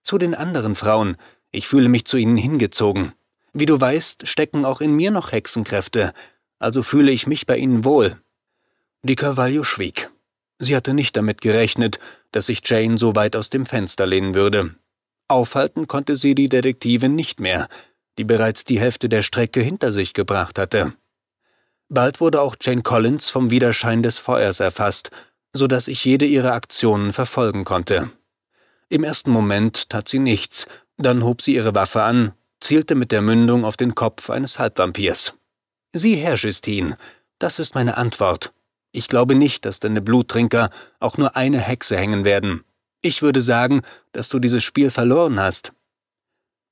Zu den anderen Frauen. Ich fühle mich zu ihnen hingezogen. Wie du weißt, stecken auch in mir noch Hexenkräfte, also fühle ich mich bei ihnen wohl. Die Carvalho schwieg. Sie hatte nicht damit gerechnet, dass sich Jane so weit aus dem Fenster lehnen würde. Aufhalten konnte sie die Detektivin nicht mehr, die bereits die Hälfte der Strecke hinter sich gebracht hatte. Bald wurde auch Jane Collins vom Widerschein des Feuers erfasst, so dass ich jede ihrer Aktionen verfolgen konnte. Im ersten Moment tat sie nichts, dann hob sie ihre Waffe an, zielte mit der Mündung auf den Kopf eines Halbvampirs. Sieh her, Justine, das ist meine Antwort, ich glaube nicht, dass deine Bluttrinker auch nur eine Hexe hängen werden. Ich würde sagen, dass du dieses Spiel verloren hast.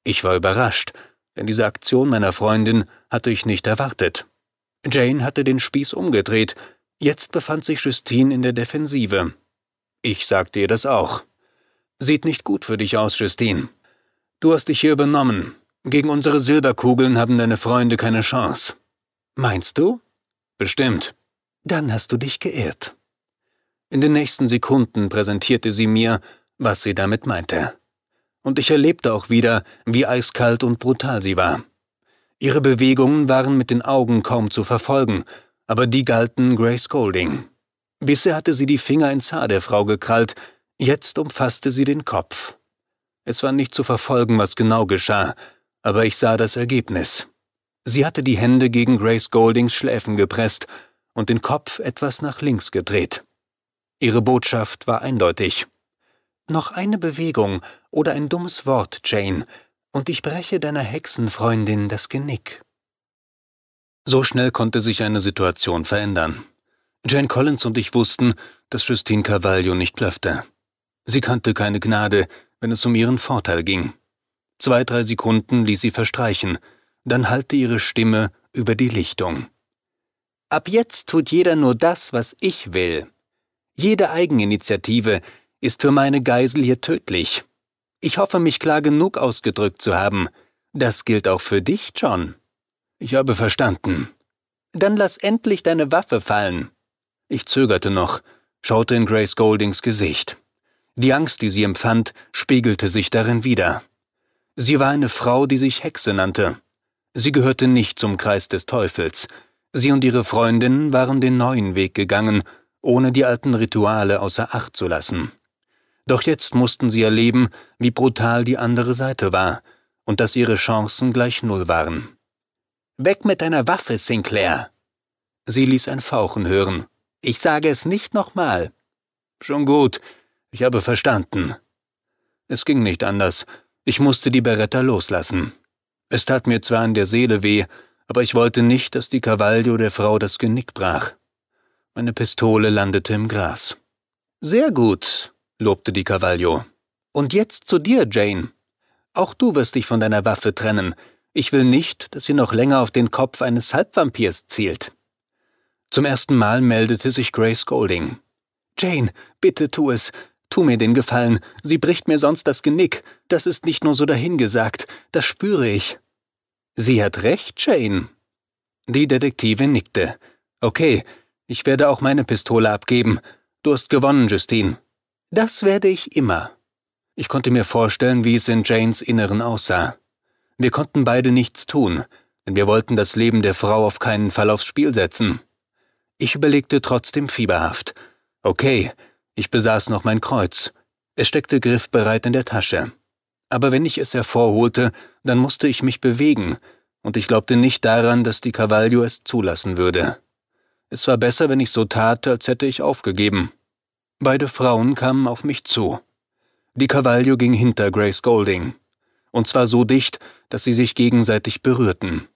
Ich war überrascht, denn diese Aktion meiner Freundin hatte ich nicht erwartet. Jane hatte den Spieß umgedreht, jetzt befand sich Justine in der Defensive. Ich sagte ihr das auch. Sieht nicht gut für dich aus, Justine. Du hast dich hier übernommen. Gegen unsere Silberkugeln haben deine Freunde keine Chance. Meinst du? Bestimmt. Dann hast du dich geirrt. In den nächsten Sekunden präsentierte sie mir, was sie damit meinte. Und ich erlebte auch wieder, wie eiskalt und brutal sie war. Ihre Bewegungen waren mit den Augen kaum zu verfolgen, aber die galten Grace Golding. Bisher hatte sie die Finger ins Haar der Frau gekrallt, jetzt umfasste sie den Kopf. Es war nicht zu verfolgen, was genau geschah, aber ich sah das Ergebnis. Sie hatte die Hände gegen Grace Goldings Schläfen gepresst und den Kopf etwas nach links gedreht. Ihre Botschaft war eindeutig. Noch eine Bewegung oder ein dummes Wort, Jane, und ich breche deiner Hexenfreundin das Genick. So schnell konnte sich eine Situation verändern. Jane Collins und ich wussten, dass Justine Carvalho nicht bluffte. Sie kannte keine Gnade, wenn es um ihren Vorteil ging. Zwei, drei Sekunden ließ sie verstreichen, dann hallte ihre Stimme über die Lichtung. Ab jetzt tut jeder nur das, was ich will. Jede Eigeninitiative ist für meine Geisel hier tödlich. Ich hoffe, mich klar genug ausgedrückt zu haben. Das gilt auch für dich, John. Ich habe verstanden. Dann lass endlich deine Waffe fallen. Ich zögerte noch, schaute in Grace Goldings Gesicht. Die Angst, die sie empfand, spiegelte sich darin wieder. Sie war eine Frau, die sich Hexe nannte. Sie gehörte nicht zum Kreis des Teufels, Sie und ihre Freundin waren den neuen Weg gegangen, ohne die alten Rituale außer Acht zu lassen. Doch jetzt mussten sie erleben, wie brutal die andere Seite war und dass ihre Chancen gleich null waren. Weg mit deiner Waffe, Sinclair! Sie ließ ein Fauchen hören. Ich sage es nicht nochmal. Schon gut, ich habe verstanden. Es ging nicht anders. Ich musste die Beretta loslassen. Es tat mir zwar in der Seele weh, aber ich wollte nicht, dass die Cavaglio der Frau das Genick brach. Meine Pistole landete im Gras. Sehr gut, lobte die Cavaglio. Und jetzt zu dir, Jane. Auch du wirst dich von deiner Waffe trennen. Ich will nicht, dass sie noch länger auf den Kopf eines Halbvampirs zielt. Zum ersten Mal meldete sich Grace Golding. Jane, bitte tu es. Tu mir den Gefallen. Sie bricht mir sonst das Genick. Das ist nicht nur so dahingesagt. Das spüre ich. Sie hat recht, Jane. Die Detektive nickte. Okay, ich werde auch meine Pistole abgeben. Du hast gewonnen, Justine. Das werde ich immer. Ich konnte mir vorstellen, wie es in Janes Inneren aussah. Wir konnten beide nichts tun, denn wir wollten das Leben der Frau auf keinen Fall aufs Spiel setzen. Ich überlegte trotzdem fieberhaft. Okay, ich besaß noch mein Kreuz. Es steckte griffbereit in der Tasche aber wenn ich es hervorholte, dann musste ich mich bewegen, und ich glaubte nicht daran, dass die Cavallio es zulassen würde. Es war besser, wenn ich so tat, als hätte ich aufgegeben. Beide Frauen kamen auf mich zu. Die Cavallio ging hinter Grace Golding, und zwar so dicht, dass sie sich gegenseitig berührten.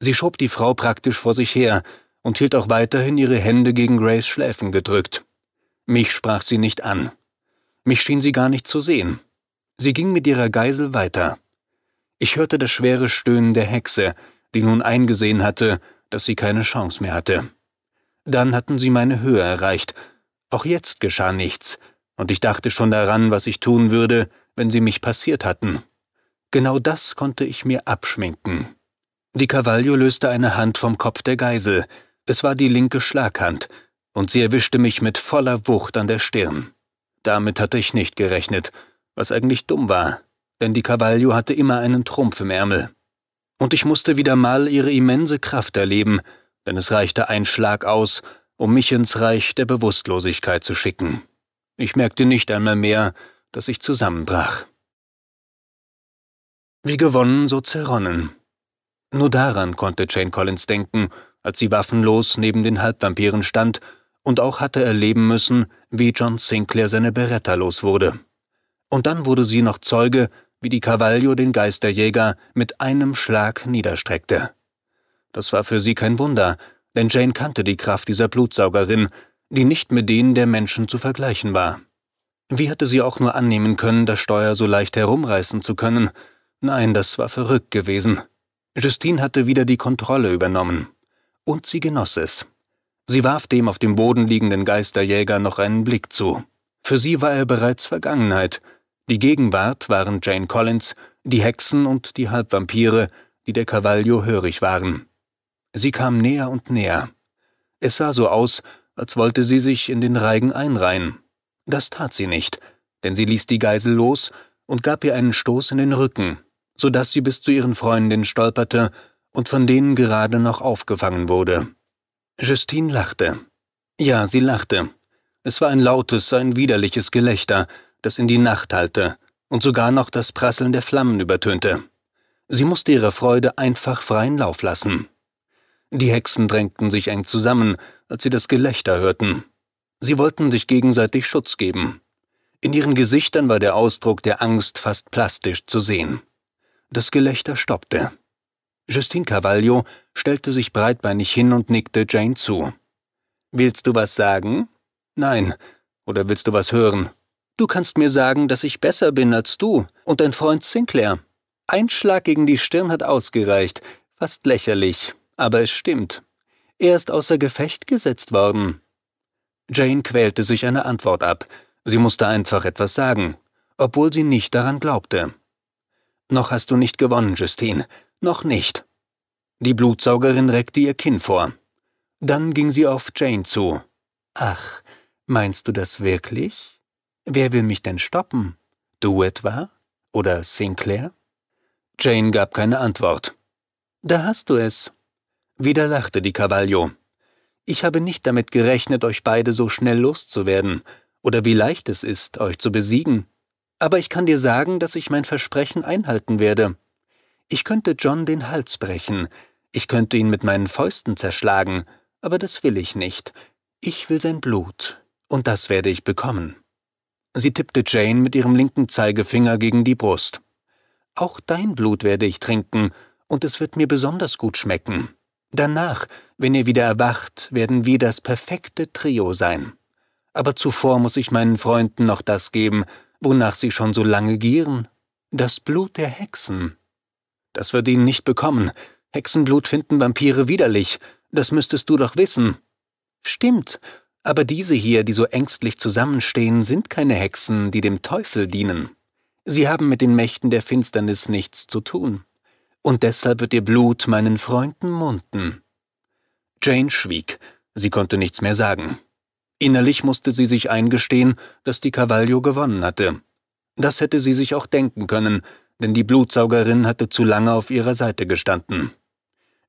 Sie schob die Frau praktisch vor sich her und hielt auch weiterhin ihre Hände gegen Grace Schläfen gedrückt. Mich sprach sie nicht an. Mich schien sie gar nicht zu sehen. Sie ging mit ihrer Geisel weiter. Ich hörte das schwere Stöhnen der Hexe, die nun eingesehen hatte, dass sie keine Chance mehr hatte. Dann hatten sie meine Höhe erreicht. Auch jetzt geschah nichts, und ich dachte schon daran, was ich tun würde, wenn sie mich passiert hatten. Genau das konnte ich mir abschminken. Die Cavaglio löste eine Hand vom Kopf der Geisel. Es war die linke Schlaghand, und sie erwischte mich mit voller Wucht an der Stirn. Damit hatte ich nicht gerechnet, was eigentlich dumm war, denn die Cavaglio hatte immer einen Trumpf im Ärmel. Und ich musste wieder mal ihre immense Kraft erleben, denn es reichte ein Schlag aus, um mich ins Reich der Bewusstlosigkeit zu schicken. Ich merkte nicht einmal mehr, dass ich zusammenbrach. Wie gewonnen, so zerronnen. Nur daran konnte Jane Collins denken, als sie waffenlos neben den Halbvampiren stand, und auch hatte erleben müssen, wie John Sinclair seine Beretta los wurde. Und dann wurde sie noch Zeuge, wie die Cavaglio den Geisterjäger mit einem Schlag niederstreckte. Das war für sie kein Wunder, denn Jane kannte die Kraft dieser Blutsaugerin, die nicht mit denen der Menschen zu vergleichen war. Wie hatte sie auch nur annehmen können, das Steuer so leicht herumreißen zu können? Nein, das war verrückt gewesen. Justine hatte wieder die Kontrolle übernommen. Und sie genoss es. Sie warf dem auf dem Boden liegenden Geisterjäger noch einen Blick zu. Für sie war er bereits Vergangenheit, die Gegenwart waren Jane Collins, die Hexen und die Halbvampire, die der Cavaglio hörig waren. Sie kam näher und näher. Es sah so aus, als wollte sie sich in den Reigen einreihen. Das tat sie nicht, denn sie ließ die Geisel los und gab ihr einen Stoß in den Rücken, so daß sie bis zu ihren Freundinnen stolperte und von denen gerade noch aufgefangen wurde. Justine lachte. Ja, sie lachte. Es war ein lautes, ein widerliches Gelächter, das in die Nacht hallte und sogar noch das Prasseln der Flammen übertönte. Sie musste ihre Freude einfach freien Lauf lassen. Die Hexen drängten sich eng zusammen, als sie das Gelächter hörten. Sie wollten sich gegenseitig Schutz geben. In ihren Gesichtern war der Ausdruck der Angst fast plastisch zu sehen. Das Gelächter stoppte. Justine Cavaglio stellte sich breitbeinig hin und nickte Jane zu. Willst du was sagen? Nein. Oder willst du was hören? Du kannst mir sagen, dass ich besser bin als du und dein Freund Sinclair. Ein Schlag gegen die Stirn hat ausgereicht, fast lächerlich, aber es stimmt. Er ist außer Gefecht gesetzt worden. Jane quälte sich eine Antwort ab. Sie musste einfach etwas sagen, obwohl sie nicht daran glaubte. Noch hast du nicht gewonnen, Justine. Noch nicht. Die Blutsaugerin reckte ihr Kinn vor. Dann ging sie auf Jane zu. Ach, meinst du das wirklich? Wer will mich denn stoppen? Du etwa? Oder Sinclair? Jane gab keine Antwort. Da hast du es. Wieder lachte die Cavaglio. Ich habe nicht damit gerechnet, euch beide so schnell loszuwerden, oder wie leicht es ist, euch zu besiegen. Aber ich kann dir sagen, dass ich mein Versprechen einhalten werde. Ich könnte John den Hals brechen, ich könnte ihn mit meinen Fäusten zerschlagen, aber das will ich nicht. Ich will sein Blut, und das werde ich bekommen. Sie tippte Jane mit ihrem linken Zeigefinger gegen die Brust. Auch dein Blut werde ich trinken, und es wird mir besonders gut schmecken. Danach, wenn ihr wieder erwacht, werden wir das perfekte Trio sein. Aber zuvor muss ich meinen Freunden noch das geben, wonach sie schon so lange gieren. Das Blut der Hexen. Das wird ihnen nicht bekommen. Hexenblut finden Vampire widerlich. Das müsstest du doch wissen. Stimmt, aber diese hier, die so ängstlich zusammenstehen, sind keine Hexen, die dem Teufel dienen. Sie haben mit den Mächten der Finsternis nichts zu tun. Und deshalb wird ihr Blut meinen Freunden munden. Jane schwieg, sie konnte nichts mehr sagen. Innerlich musste sie sich eingestehen, dass die Cavallio gewonnen hatte. Das hätte sie sich auch denken können, denn die Blutsaugerin hatte zu lange auf ihrer Seite gestanden.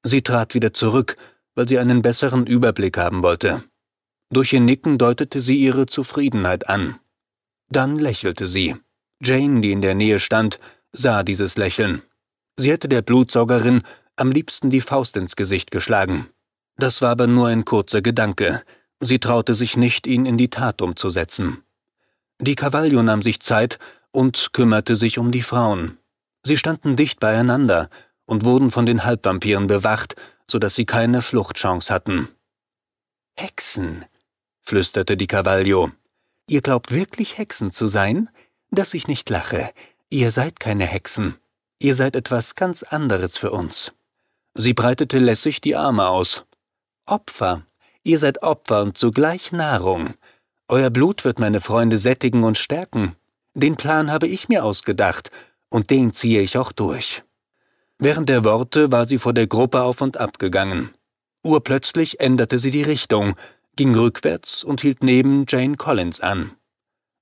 Sie trat wieder zurück, weil sie einen besseren Überblick haben wollte. Durch ihr Nicken deutete sie ihre Zufriedenheit an. Dann lächelte sie. Jane, die in der Nähe stand, sah dieses Lächeln. Sie hätte der Blutsaugerin am liebsten die Faust ins Gesicht geschlagen. Das war aber nur ein kurzer Gedanke. Sie traute sich nicht, ihn in die Tat umzusetzen. Die Cavaglio nahm sich Zeit und kümmerte sich um die Frauen. Sie standen dicht beieinander und wurden von den Halbvampiren bewacht, so dass sie keine Fluchtchance hatten. Hexen, flüsterte die Cavaglio. Ihr glaubt wirklich Hexen zu sein? Dass ich nicht lache. Ihr seid keine Hexen. Ihr seid etwas ganz anderes für uns. Sie breitete lässig die Arme aus. Opfer. Ihr seid Opfer und zugleich Nahrung. Euer Blut wird meine Freunde sättigen und stärken. Den Plan habe ich mir ausgedacht, und den ziehe ich auch durch. Während der Worte war sie vor der Gruppe auf und ab gegangen. Urplötzlich änderte sie die Richtung, ging rückwärts und hielt neben Jane Collins an.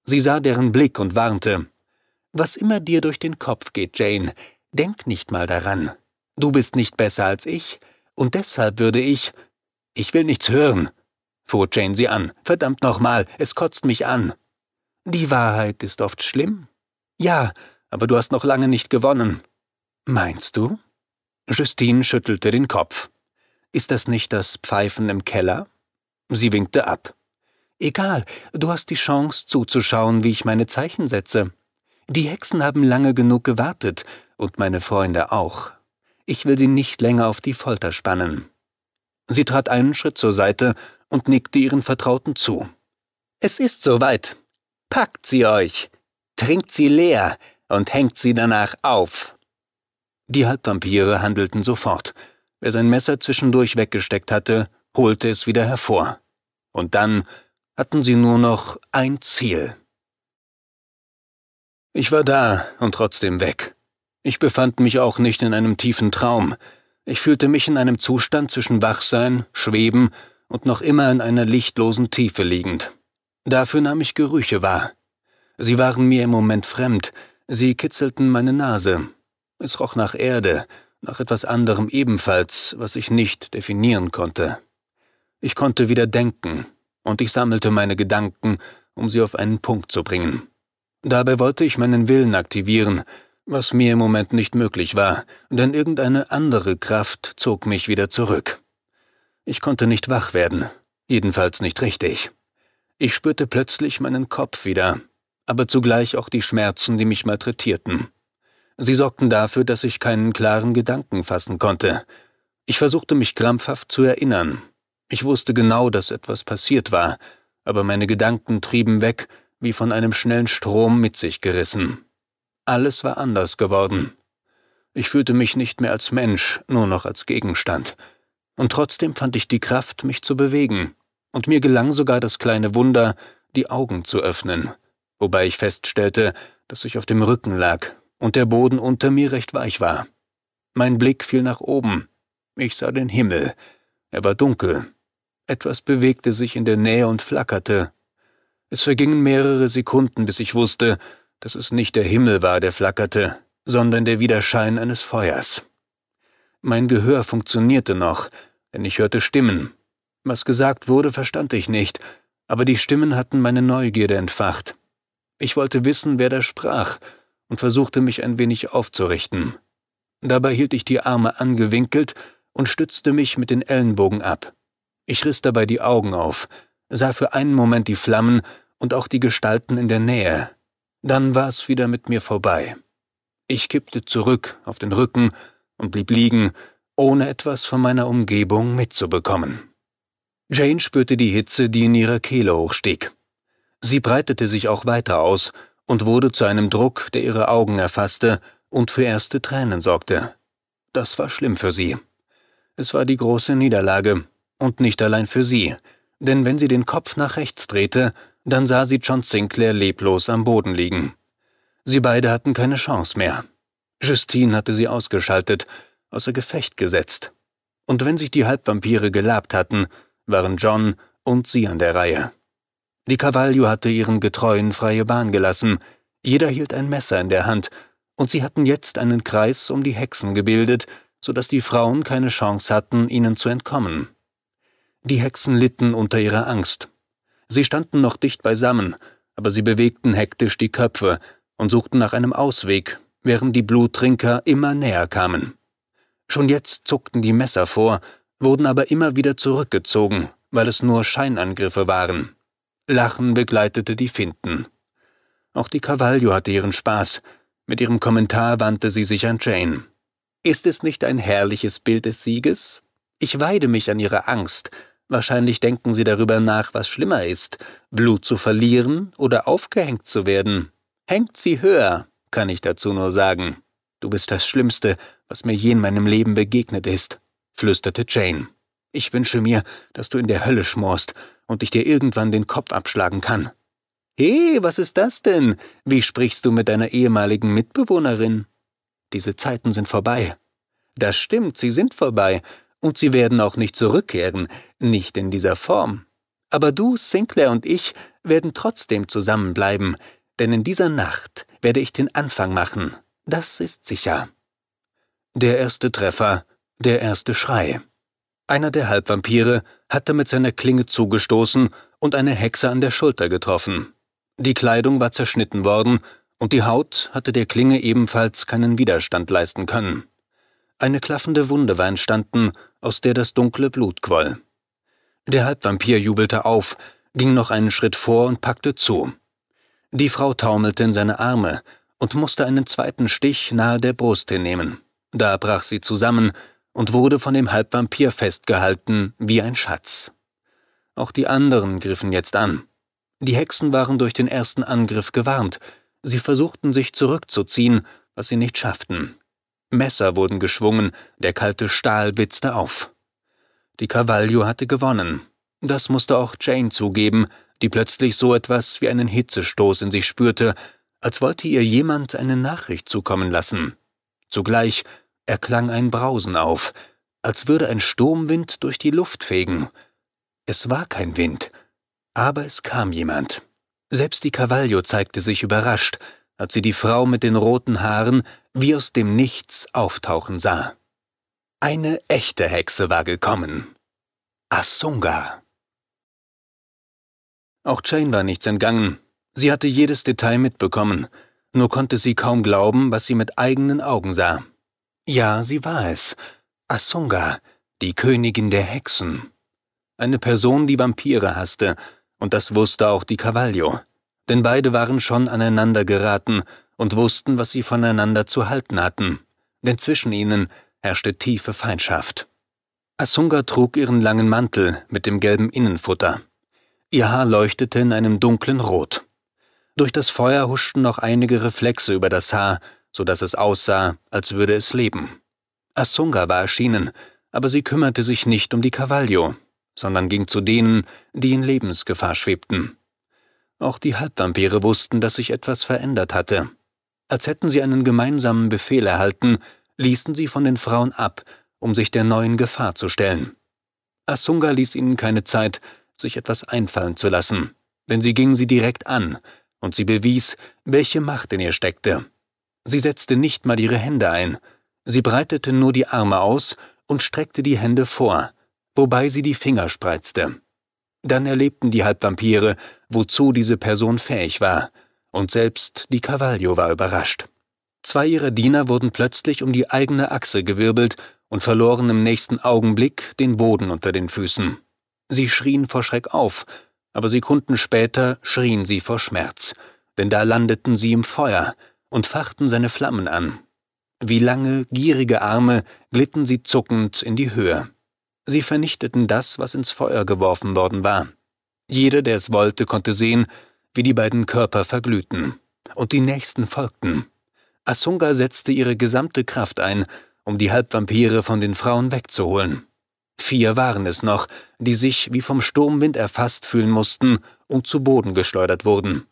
Sie sah deren Blick und warnte. Was immer dir durch den Kopf geht, Jane, denk nicht mal daran. Du bist nicht besser als ich, und deshalb würde ich. Ich will nichts hören, fuhr Jane sie an. Verdammt nochmal, es kotzt mich an. Die Wahrheit ist oft schlimm. Ja, aber du hast noch lange nicht gewonnen. Meinst du? Justine schüttelte den Kopf. Ist das nicht das Pfeifen im Keller? Sie winkte ab. Egal, du hast die Chance zuzuschauen, wie ich meine Zeichen setze. Die Hexen haben lange genug gewartet, und meine Freunde auch. Ich will sie nicht länger auf die Folter spannen. Sie trat einen Schritt zur Seite und nickte ihren Vertrauten zu. Es ist soweit. Packt sie euch, trinkt sie leer und hängt sie danach auf. Die Halbvampire handelten sofort. Wer sein Messer zwischendurch weggesteckt hatte, holte es wieder hervor. Und dann hatten sie nur noch ein Ziel. Ich war da und trotzdem weg. Ich befand mich auch nicht in einem tiefen Traum. Ich fühlte mich in einem Zustand zwischen Wachsein, Schweben und noch immer in einer lichtlosen Tiefe liegend. Dafür nahm ich Gerüche wahr. Sie waren mir im Moment fremd, sie kitzelten meine Nase. Es roch nach Erde, nach etwas anderem ebenfalls, was ich nicht definieren konnte. Ich konnte wieder denken, und ich sammelte meine Gedanken, um sie auf einen Punkt zu bringen. Dabei wollte ich meinen Willen aktivieren, was mir im Moment nicht möglich war, denn irgendeine andere Kraft zog mich wieder zurück. Ich konnte nicht wach werden, jedenfalls nicht richtig. Ich spürte plötzlich meinen Kopf wieder, aber zugleich auch die Schmerzen, die mich malträtierten. Sie sorgten dafür, dass ich keinen klaren Gedanken fassen konnte. Ich versuchte mich krampfhaft zu erinnern, ich wusste genau, dass etwas passiert war, aber meine Gedanken trieben weg, wie von einem schnellen Strom mit sich gerissen. Alles war anders geworden. Ich fühlte mich nicht mehr als Mensch, nur noch als Gegenstand. Und trotzdem fand ich die Kraft, mich zu bewegen. Und mir gelang sogar das kleine Wunder, die Augen zu öffnen. Wobei ich feststellte, dass ich auf dem Rücken lag und der Boden unter mir recht weich war. Mein Blick fiel nach oben. Ich sah den Himmel. Er war dunkel, etwas bewegte sich in der Nähe und flackerte. Es vergingen mehrere Sekunden, bis ich wusste, dass es nicht der Himmel war, der flackerte, sondern der Widerschein eines Feuers. Mein Gehör funktionierte noch, denn ich hörte Stimmen. Was gesagt wurde, verstand ich nicht, aber die Stimmen hatten meine Neugierde entfacht. Ich wollte wissen, wer da sprach, und versuchte mich ein wenig aufzurichten. Dabei hielt ich die Arme angewinkelt und stützte mich mit den Ellenbogen ab. Ich riss dabei die Augen auf, sah für einen Moment die Flammen und auch die Gestalten in der Nähe. Dann war es wieder mit mir vorbei. Ich kippte zurück auf den Rücken und blieb liegen, ohne etwas von meiner Umgebung mitzubekommen. Jane spürte die Hitze, die in ihrer Kehle hochstieg. Sie breitete sich auch weiter aus und wurde zu einem Druck, der ihre Augen erfasste und für erste Tränen sorgte. Das war schlimm für sie. Es war die große Niederlage, und nicht allein für sie, denn wenn sie den Kopf nach rechts drehte, dann sah sie John Sinclair leblos am Boden liegen. Sie beide hatten keine Chance mehr. Justine hatte sie ausgeschaltet, außer Gefecht gesetzt. Und wenn sich die Halbvampire gelabt hatten, waren John und sie an der Reihe. Die Cavallio hatte ihren Getreuen freie Bahn gelassen, jeder hielt ein Messer in der Hand, und sie hatten jetzt einen Kreis um die Hexen gebildet, so dass die Frauen keine Chance hatten, ihnen zu entkommen. Die Hexen litten unter ihrer Angst. Sie standen noch dicht beisammen, aber sie bewegten hektisch die Köpfe und suchten nach einem Ausweg, während die Bluttrinker immer näher kamen. Schon jetzt zuckten die Messer vor, wurden aber immer wieder zurückgezogen, weil es nur Scheinangriffe waren. Lachen begleitete die Finten. Auch die Cavallio hatte ihren Spaß. Mit ihrem Kommentar wandte sie sich an Jane. Ist es nicht ein herrliches Bild des Sieges? Ich weide mich an ihrer Angst, Wahrscheinlich denken sie darüber nach, was schlimmer ist, Blut zu verlieren oder aufgehängt zu werden. Hängt sie höher, kann ich dazu nur sagen. Du bist das Schlimmste, was mir je in meinem Leben begegnet ist, flüsterte Jane. Ich wünsche mir, dass du in der Hölle schmorst und ich dir irgendwann den Kopf abschlagen kann. He, was ist das denn? Wie sprichst du mit deiner ehemaligen Mitbewohnerin? Diese Zeiten sind vorbei. Das stimmt, sie sind vorbei, und sie werden auch nicht zurückkehren, nicht in dieser Form. Aber du, Sinclair und ich werden trotzdem zusammenbleiben, denn in dieser Nacht werde ich den Anfang machen, das ist sicher. Der erste Treffer, der erste Schrei. Einer der Halbvampire hatte mit seiner Klinge zugestoßen und eine Hexe an der Schulter getroffen. Die Kleidung war zerschnitten worden, und die Haut hatte der Klinge ebenfalls keinen Widerstand leisten können. Eine klaffende Wunde war entstanden, aus der das dunkle Blut quoll. Der Halbvampir jubelte auf, ging noch einen Schritt vor und packte zu. Die Frau taumelte in seine Arme und musste einen zweiten Stich nahe der Brust hinnehmen. Da brach sie zusammen und wurde von dem Halbvampir festgehalten wie ein Schatz. Auch die anderen griffen jetzt an. Die Hexen waren durch den ersten Angriff gewarnt. Sie versuchten sich zurückzuziehen, was sie nicht schafften. Messer wurden geschwungen, der kalte Stahl blitzte auf. Die Cavallio hatte gewonnen. Das musste auch Jane zugeben, die plötzlich so etwas wie einen Hitzestoß in sich spürte, als wollte ihr jemand eine Nachricht zukommen lassen. Zugleich erklang ein Brausen auf, als würde ein Sturmwind durch die Luft fegen. Es war kein Wind, aber es kam jemand. Selbst die Cavallio zeigte sich überrascht, als sie die Frau mit den roten Haaren wie aus dem Nichts auftauchen sah. Eine echte Hexe war gekommen. Asunga. Auch Jane war nichts entgangen. Sie hatte jedes Detail mitbekommen, nur konnte sie kaum glauben, was sie mit eigenen Augen sah. Ja, sie war es. Asunga, die Königin der Hexen. Eine Person, die Vampire hasste, und das wusste auch die Cavaglio denn beide waren schon aneinander geraten und wussten, was sie voneinander zu halten hatten, denn zwischen ihnen herrschte tiefe Feindschaft. Asunga trug ihren langen Mantel mit dem gelben Innenfutter. Ihr Haar leuchtete in einem dunklen Rot. Durch das Feuer huschten noch einige Reflexe über das Haar, so dass es aussah, als würde es leben. Asunga war erschienen, aber sie kümmerte sich nicht um die Cavaglio, sondern ging zu denen, die in Lebensgefahr schwebten. Auch die Halbvampire wussten, dass sich etwas verändert hatte. Als hätten sie einen gemeinsamen Befehl erhalten, ließen sie von den Frauen ab, um sich der neuen Gefahr zu stellen. Asunga ließ ihnen keine Zeit, sich etwas einfallen zu lassen, denn sie ging sie direkt an, und sie bewies, welche Macht in ihr steckte. Sie setzte nicht mal ihre Hände ein, sie breitete nur die Arme aus und streckte die Hände vor, wobei sie die Finger spreizte. Dann erlebten die Halbvampire, wozu diese Person fähig war, und selbst die Cavaglio war überrascht. Zwei ihrer Diener wurden plötzlich um die eigene Achse gewirbelt und verloren im nächsten Augenblick den Boden unter den Füßen. Sie schrien vor Schreck auf, aber Sekunden später schrien sie vor Schmerz, denn da landeten sie im Feuer und fachten seine Flammen an. Wie lange, gierige Arme glitten sie zuckend in die Höhe. Sie vernichteten das, was ins Feuer geworfen worden war. Jeder, der es wollte, konnte sehen, wie die beiden Körper verglühten. Und die nächsten folgten. Asunga setzte ihre gesamte Kraft ein, um die Halbvampire von den Frauen wegzuholen. Vier waren es noch, die sich wie vom Sturmwind erfasst fühlen mussten und zu Boden geschleudert wurden.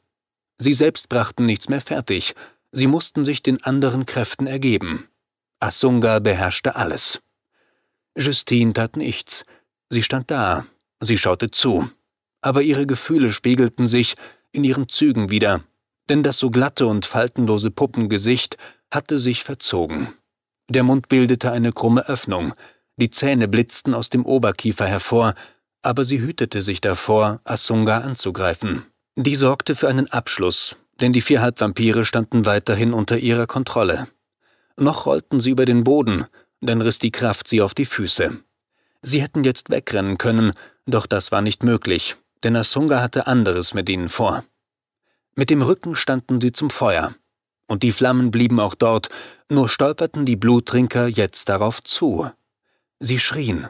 Sie selbst brachten nichts mehr fertig, sie mussten sich den anderen Kräften ergeben. Asunga beherrschte alles. Justine tat nichts. Sie stand da, sie schaute zu. Aber ihre Gefühle spiegelten sich in ihren Zügen wieder, denn das so glatte und faltenlose Puppengesicht hatte sich verzogen. Der Mund bildete eine krumme Öffnung, die Zähne blitzten aus dem Oberkiefer hervor, aber sie hütete sich davor, Asunga anzugreifen. Die sorgte für einen Abschluss, denn die vier Halbvampire standen weiterhin unter ihrer Kontrolle. Noch rollten sie über den Boden, dann riss die Kraft sie auf die Füße. Sie hätten jetzt wegrennen können, doch das war nicht möglich, denn Asunga hatte anderes mit ihnen vor. Mit dem Rücken standen sie zum Feuer. Und die Flammen blieben auch dort, nur stolperten die Bluttrinker jetzt darauf zu. Sie schrien.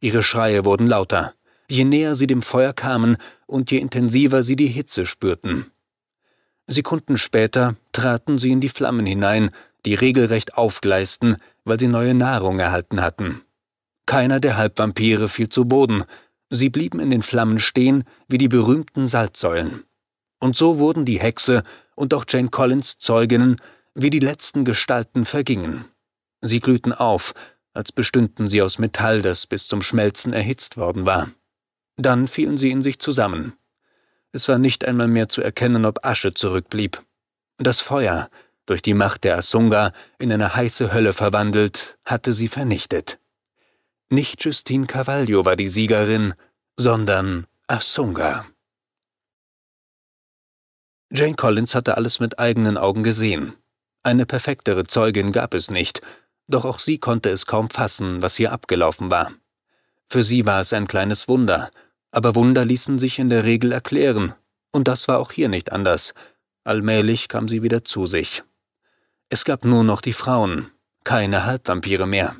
Ihre Schreie wurden lauter, je näher sie dem Feuer kamen und je intensiver sie die Hitze spürten. Sekunden später traten sie in die Flammen hinein, die regelrecht aufgleisten, weil sie neue Nahrung erhalten hatten. Keiner der Halbvampire fiel zu Boden, sie blieben in den Flammen stehen wie die berühmten Salzsäulen. Und so wurden die Hexe und auch Jane Collins Zeuginnen, wie die letzten Gestalten vergingen. Sie glühten auf, als bestünden sie aus Metall, das bis zum Schmelzen erhitzt worden war. Dann fielen sie in sich zusammen. Es war nicht einmal mehr zu erkennen, ob Asche zurückblieb. Das Feuer, durch die Macht der Asunga in eine heiße Hölle verwandelt, hatte sie vernichtet. Nicht Justine Carvalho war die Siegerin, sondern Asunga. Jane Collins hatte alles mit eigenen Augen gesehen. Eine perfektere Zeugin gab es nicht, doch auch sie konnte es kaum fassen, was hier abgelaufen war. Für sie war es ein kleines Wunder, aber Wunder ließen sich in der Regel erklären, und das war auch hier nicht anders. Allmählich kam sie wieder zu sich. Es gab nur noch die Frauen, keine Halbvampire mehr.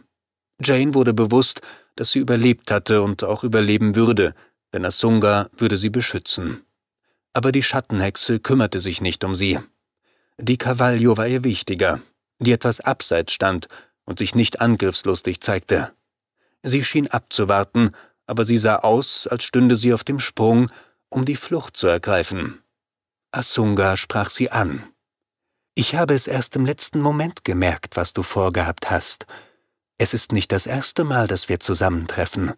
Jane wurde bewusst, dass sie überlebt hatte und auch überleben würde, denn Asunga würde sie beschützen. Aber die Schattenhexe kümmerte sich nicht um sie. Die Cavaglio war ihr wichtiger, die etwas abseits stand und sich nicht angriffslustig zeigte. Sie schien abzuwarten, aber sie sah aus, als stünde sie auf dem Sprung, um die Flucht zu ergreifen. Asunga sprach sie an. Ich habe es erst im letzten Moment gemerkt, was du vorgehabt hast. Es ist nicht das erste Mal, dass wir zusammentreffen,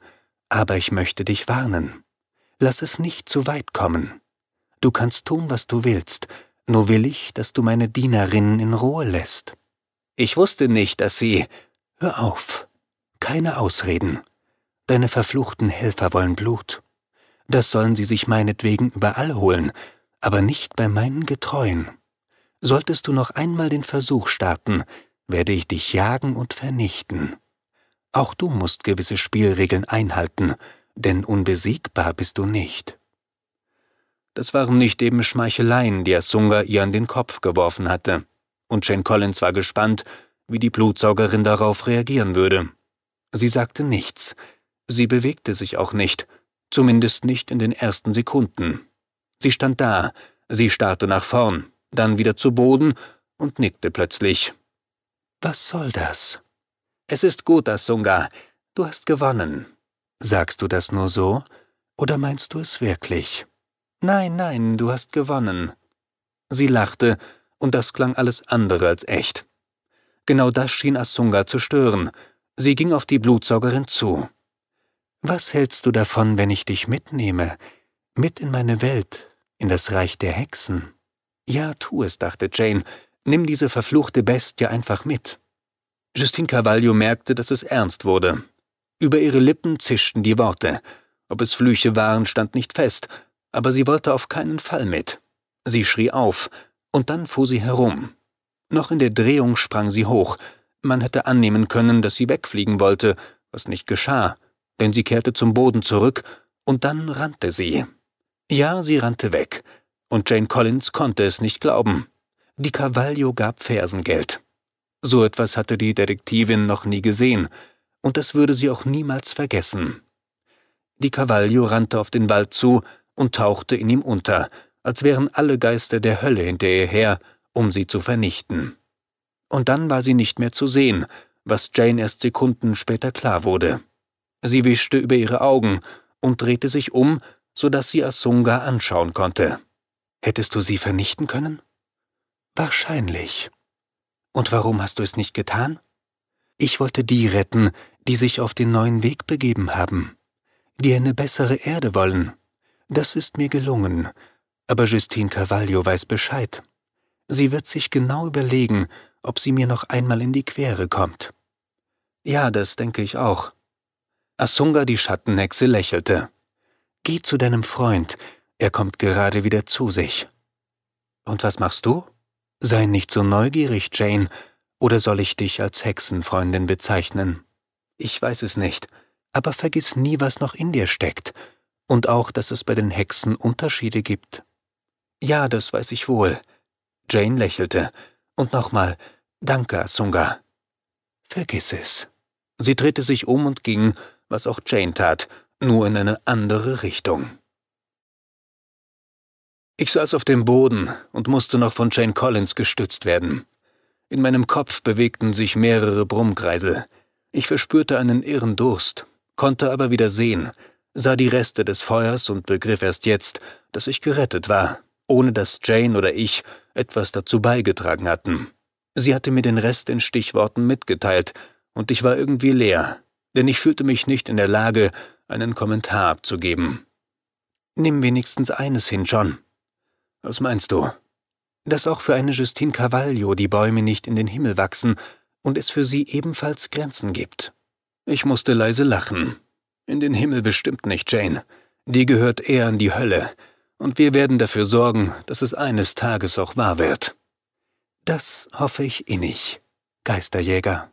aber ich möchte dich warnen. Lass es nicht zu weit kommen. Du kannst tun, was du willst, nur will ich, dass du meine Dienerinnen in Ruhe lässt. Ich wusste nicht, dass sie. Hör auf. Keine Ausreden. Deine verfluchten Helfer wollen Blut. Das sollen sie sich meinetwegen überall holen, aber nicht bei meinen Getreuen. Solltest du noch einmal den Versuch starten, werde ich dich jagen und vernichten. Auch du musst gewisse Spielregeln einhalten, denn unbesiegbar bist du nicht. Das waren nicht eben Schmeicheleien, die Asunga ihr an den Kopf geworfen hatte, und Jane Collins war gespannt, wie die Blutsaugerin darauf reagieren würde. Sie sagte nichts, sie bewegte sich auch nicht, zumindest nicht in den ersten Sekunden. Sie stand da, sie starrte nach vorn, dann wieder zu Boden und nickte plötzlich. Was soll das? Es ist gut, Asunga. Du hast gewonnen. Sagst du das nur so? Oder meinst du es wirklich? Nein, nein, du hast gewonnen. Sie lachte, und das klang alles andere als echt. Genau das schien Asunga zu stören. Sie ging auf die Blutsaugerin zu. Was hältst du davon, wenn ich dich mitnehme? Mit in meine Welt, in das Reich der Hexen? Ja, tu es, dachte Jane, nimm diese verfluchte Bestie einfach mit. Justine Carvalho merkte, dass es ernst wurde. Über ihre Lippen zischten die Worte. Ob es Flüche waren, stand nicht fest, aber sie wollte auf keinen Fall mit. Sie schrie auf, und dann fuhr sie herum. Noch in der Drehung sprang sie hoch. Man hätte annehmen können, dass sie wegfliegen wollte, was nicht geschah, denn sie kehrte zum Boden zurück, und dann rannte sie. Ja, sie rannte weg und Jane Collins konnte es nicht glauben. Die Cavaglio gab Fersengeld. So etwas hatte die Detektivin noch nie gesehen, und das würde sie auch niemals vergessen. Die Cavaglio rannte auf den Wald zu und tauchte in ihm unter, als wären alle Geister der Hölle hinter ihr her, um sie zu vernichten. Und dann war sie nicht mehr zu sehen, was Jane erst Sekunden später klar wurde. Sie wischte über ihre Augen und drehte sich um, so dass sie Asunga anschauen konnte. Hättest du sie vernichten können? Wahrscheinlich. Und warum hast du es nicht getan? Ich wollte die retten, die sich auf den neuen Weg begeben haben, die eine bessere Erde wollen. Das ist mir gelungen, aber Justine Carvalho weiß Bescheid. Sie wird sich genau überlegen, ob sie mir noch einmal in die Quere kommt. Ja, das denke ich auch. Asunga, die Schattenhexe, lächelte. Geh zu deinem Freund, er kommt gerade wieder zu sich. Und was machst du? Sei nicht so neugierig, Jane, oder soll ich dich als Hexenfreundin bezeichnen? Ich weiß es nicht, aber vergiss nie, was noch in dir steckt, und auch, dass es bei den Hexen Unterschiede gibt. Ja, das weiß ich wohl. Jane lächelte. Und nochmal, danke, Asunga. Vergiss es. Sie drehte sich um und ging, was auch Jane tat, nur in eine andere Richtung. Ich saß auf dem Boden und musste noch von Jane Collins gestützt werden. In meinem Kopf bewegten sich mehrere Brummkreise. Ich verspürte einen irren Durst, konnte aber wieder sehen, sah die Reste des Feuers und begriff erst jetzt, dass ich gerettet war, ohne dass Jane oder ich etwas dazu beigetragen hatten. Sie hatte mir den Rest in Stichworten mitgeteilt, und ich war irgendwie leer, denn ich fühlte mich nicht in der Lage, einen Kommentar abzugeben. Nimm wenigstens eines hin, John, was meinst du? Dass auch für eine Justine Cavaglio die Bäume nicht in den Himmel wachsen und es für sie ebenfalls Grenzen gibt. Ich musste leise lachen. In den Himmel bestimmt nicht, Jane. Die gehört eher in die Hölle. Und wir werden dafür sorgen, dass es eines Tages auch wahr wird. Das hoffe ich innig, Geisterjäger.